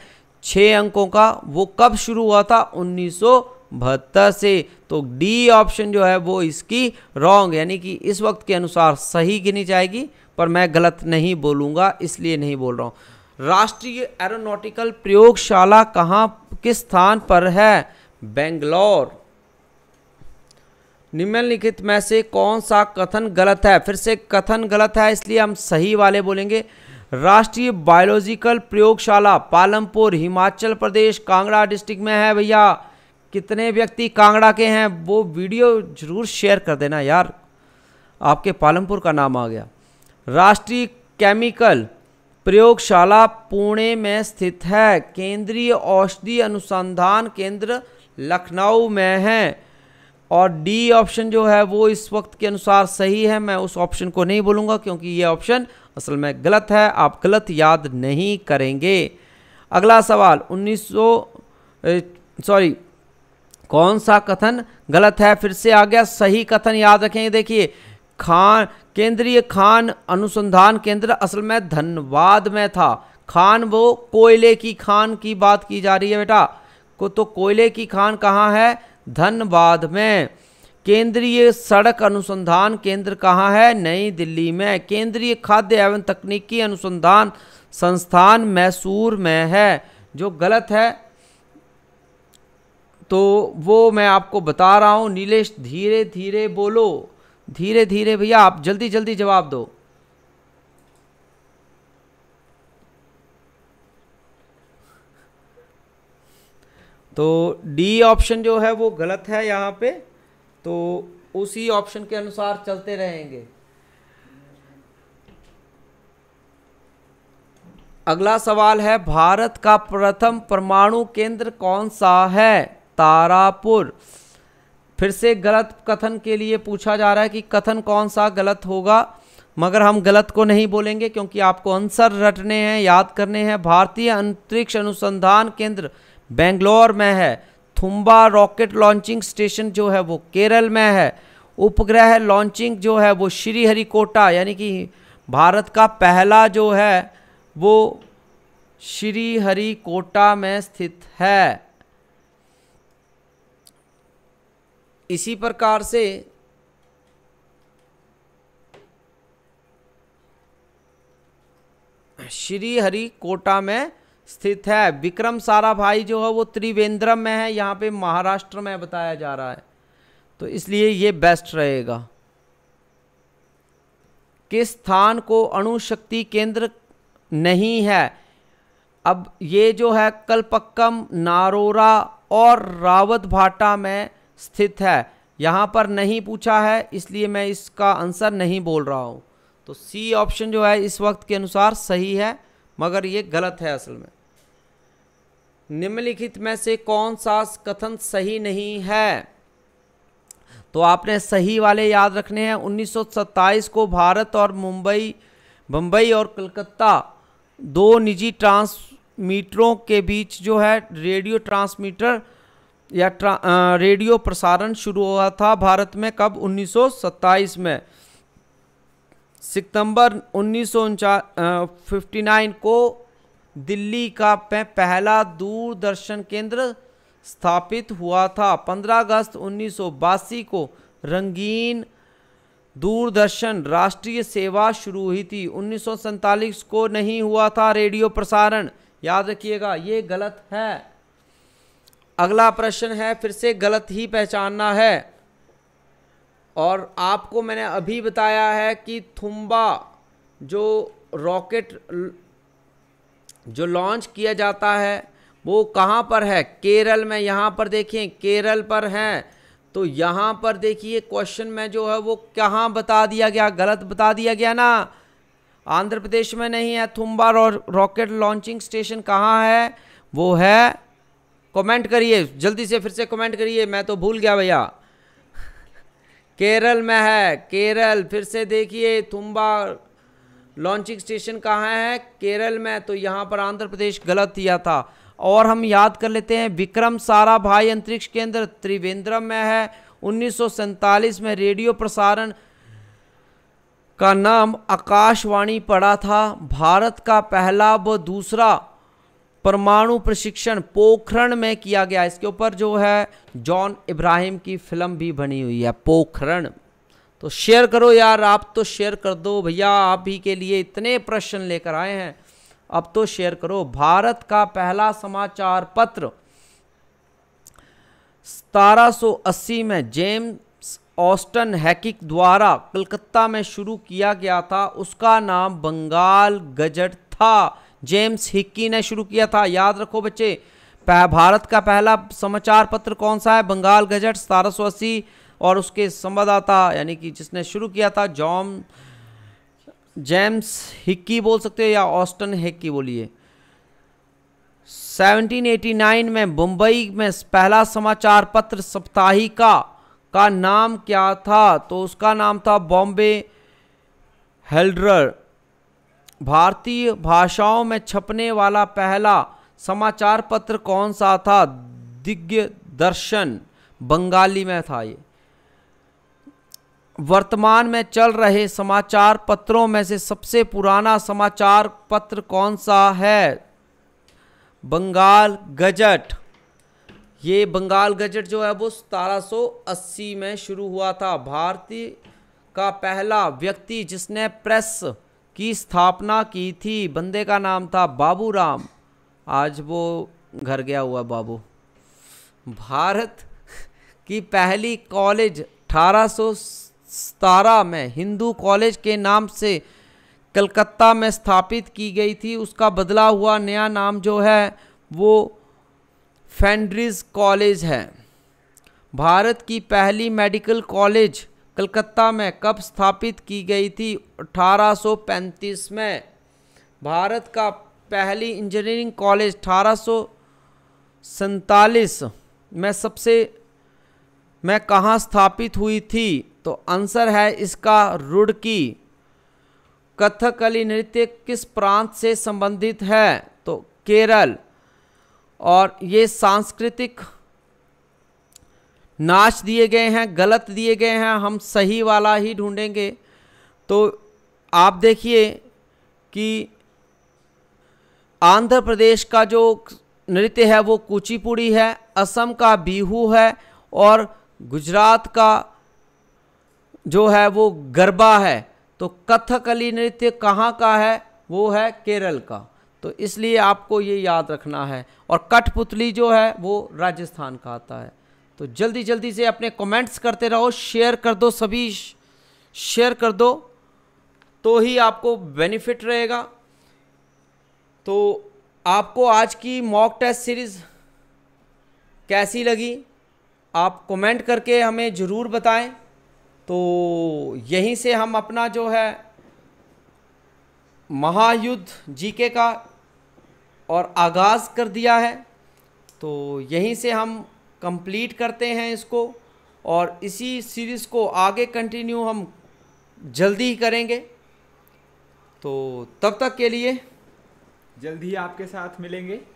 छः अंकों का वो कब शुरू हुआ था उन्नीस बहत्तर से तो डी ऑप्शन जो है वो इसकी रॉन्ग यानी कि इस वक्त के अनुसार सही गिनी जाएगी पर मैं गलत नहीं बोलूँगा इसलिए नहीं बोल रहा हूँ राष्ट्रीय एरोनॉटिकल प्रयोगशाला कहाँ किस स्थान पर है बेंगलोर निम्नलिखित में से कौन सा कथन गलत है फिर से कथन गलत है इसलिए हम सही वाले बोलेंगे राष्ट्रीय बायोलॉजिकल प्रयोगशाला पालमपुर हिमाचल प्रदेश कांगड़ा डिस्ट्रिक्ट में है भैया कितने व्यक्ति कांगड़ा के हैं वो वीडियो जरूर शेयर कर देना यार आपके पालमपुर का नाम आ गया राष्ट्रीय केमिकल प्रयोगशाला पुणे में स्थित है केंद्रीय औषधि अनुसंधान केंद्र लखनऊ में है और डी ऑप्शन जो है वो इस वक्त के अनुसार सही है मैं उस ऑप्शन को नहीं बोलूँगा क्योंकि ये ऑप्शन असल में गलत है आप गलत याद नहीं करेंगे अगला सवाल 1900 सॉरी कौन सा कथन गलत है फिर से आ गया सही कथन याद रखेंगे देखिए खान केंद्रीय खान अनुसंधान केंद्र असल में धनबाद में था खान वो कोयले की खान की बात की जा रही है बेटा को तो कोयले की खान कहाँ है धनबाद में केंद्रीय सड़क अनुसंधान केंद्र कहाँ है नई दिल्ली में केंद्रीय खाद्य एवं तकनीकी अनुसंधान संस्थान मैसूर में है जो गलत है तो वो मैं आपको बता रहा हूँ नीलेश धीरे धीरे बोलो धीरे धीरे भैया आप जल्दी जल्दी जवाब दो तो डी ऑप्शन जो है वो गलत है यहाँ पे तो उसी ऑप्शन के अनुसार चलते रहेंगे अगला सवाल है भारत का प्रथम परमाणु केंद्र कौन सा है तारापुर फिर से गलत कथन के लिए पूछा जा रहा है कि कथन कौन सा गलत होगा मगर हम गलत को नहीं बोलेंगे क्योंकि आपको आंसर रटने हैं याद करने हैं भारतीय अंतरिक्ष अनुसंधान केंद्र बेंगलोर में है थुम्बा रॉकेट लॉन्चिंग स्टेशन जो है वो केरल में है उपग्रह लॉन्चिंग जो है वो श्रीहरिकोटा यानी कि भारत का पहला जो है वो श्रीहरिकोटा में स्थित है इसी प्रकार से श्रीहरिकोटा में स्थित है विक्रम साराभाई जो है वो त्रिवेंद्रम में है यहाँ पे महाराष्ट्र में बताया जा रहा है तो इसलिए ये बेस्ट रहेगा किस स्थान को अणुशक्ति केंद्र नहीं है अब ये जो है कलपक्कम नारोरा और रावत भाटा में स्थित है यहाँ पर नहीं पूछा है इसलिए मैं इसका आंसर नहीं बोल रहा हूँ तो सी ऑप्शन जो है इस वक्त के अनुसार सही है मगर ये गलत है असल में निम्नलिखित में से कौन सा कथन सही नहीं है तो आपने सही वाले याद रखने हैं 1927 को भारत और मुंबई बम्बई और कलकत्ता दो निजी ट्रांसमीटरों के बीच जो है रेडियो ट्रांसमीटर या ट्रा, आ, रेडियो प्रसारण शुरू हुआ था भारत में कब 1927 में सितंबर उन्नीस को दिल्ली का पहला दूरदर्शन केंद्र स्थापित हुआ था 15 अगस्त उन्नीस को रंगीन दूरदर्शन राष्ट्रीय सेवा शुरू हुई थी उन्नीस को नहीं हुआ था रेडियो प्रसारण याद रखिएगा ये गलत है अगला प्रश्न है फिर से गलत ही पहचानना है और आपको मैंने अभी बताया है कि थुम्बा जो रॉकेट जो लॉन्च किया जाता है वो कहाँ पर है केरल में यहाँ पर देखिए केरल पर है तो यहाँ पर देखिए क्वेश्चन में जो है वो कहाँ बता दिया गया गलत बता दिया गया ना आंध्र प्रदेश में नहीं है थुम्बा और रॉकेट लॉन्चिंग स्टेशन कहाँ है वो है कमेंट करिए जल्दी से फिर से कमेंट करिए मैं तो भूल गया भैया केरल में है केरल फिर से देखिए थुम्बा लॉन्चिंग स्टेशन कहाँ है केरल में तो यहाँ पर आंध्र प्रदेश गलत दिया था और हम याद कर लेते हैं विक्रम सारा भाई अंतरिक्ष केंद्र त्रिवेंद्रम में है उन्नीस में रेडियो प्रसारण का नाम आकाशवाणी पड़ा था भारत का पहला व दूसरा परमाणु प्रशिक्षण पोखरण में किया गया इसके ऊपर जो है जॉन इब्राहिम की फिल्म भी बनी हुई है पोखरण तो शेयर करो यार आप तो शेयर कर दो भैया आप ही के लिए इतने प्रश्न लेकर आए हैं अब तो शेयर करो भारत का पहला समाचार पत्र सतारह में जेम्स ऑस्टन हैकिक द्वारा कलकत्ता में शुरू किया गया था उसका नाम बंगाल गजट था जेम्स हिक्की ने शुरू किया था याद रखो बच्चे भारत का पहला समाचार पत्र कौन सा है बंगाल गजट सतारह और उसके संवाददाता यानी कि जिसने शुरू किया था जॉम जेम्स हिक्की बोल सकते हो या ऑस्टन हिक्की बोलिए 1789 में मुंबई में पहला समाचार पत्र साप्ताहिका का नाम क्या था तो उसका नाम था बॉम्बे हेल्डर भारतीय भाषाओं में छपने वाला पहला समाचार पत्र कौन सा था दिग्य दर्शन बंगाली में था ये वर्तमान में चल रहे समाचार पत्रों में से सबसे पुराना समाचार पत्र कौन सा है बंगाल गजट ये बंगाल गजट जो है वो सतारह में शुरू हुआ था भारतीय का पहला व्यक्ति जिसने प्रेस की स्थापना की थी बंदे का नाम था बाबूराम आज वो घर गया हुआ बाबू भारत की पहली कॉलेज अठारह सतारा में हिंदू कॉलेज के नाम से कलकत्ता में स्थापित की गई थी उसका बदला हुआ नया नाम जो है वो फैंड्रिज कॉलेज है भारत की पहली मेडिकल कॉलेज कलकत्ता में कब स्थापित की गई थी 1835 में भारत का पहली इंजीनियरिंग कॉलेज अठारह में सबसे मैं कहाँ स्थापित हुई थी तो आंसर है इसका रुड़की कथकली नृत्य किस प्रांत से संबंधित है तो केरल और ये सांस्कृतिक नाच दिए गए हैं गलत दिए गए हैं हम सही वाला ही ढूंढेंगे तो आप देखिए कि आंध्र प्रदेश का जो नृत्य है वो कुचिपुड़ी है असम का बिहू है और गुजरात का जो है वो गरबा है तो कथकली नृत्य कहाँ का है वो है केरल का तो इसलिए आपको ये याद रखना है और कठपुतली जो है वो राजस्थान का आता है तो जल्दी जल्दी से अपने कमेंट्स करते रहो शेयर कर दो सभी शेयर कर दो तो ही आपको बेनिफिट रहेगा तो आपको आज की मॉक टेस्ट सीरीज़ कैसी लगी आप कमेंट करके हमें ज़रूर बताएं तो यहीं से हम अपना जो है महायुद्ध जीके का और आगाज़ कर दिया है तो यहीं से हम कंप्लीट करते हैं इसको और इसी सीरीज़ को आगे कंटिन्यू हम जल्दी ही करेंगे तो तब तक के लिए जल्दी ही आपके साथ मिलेंगे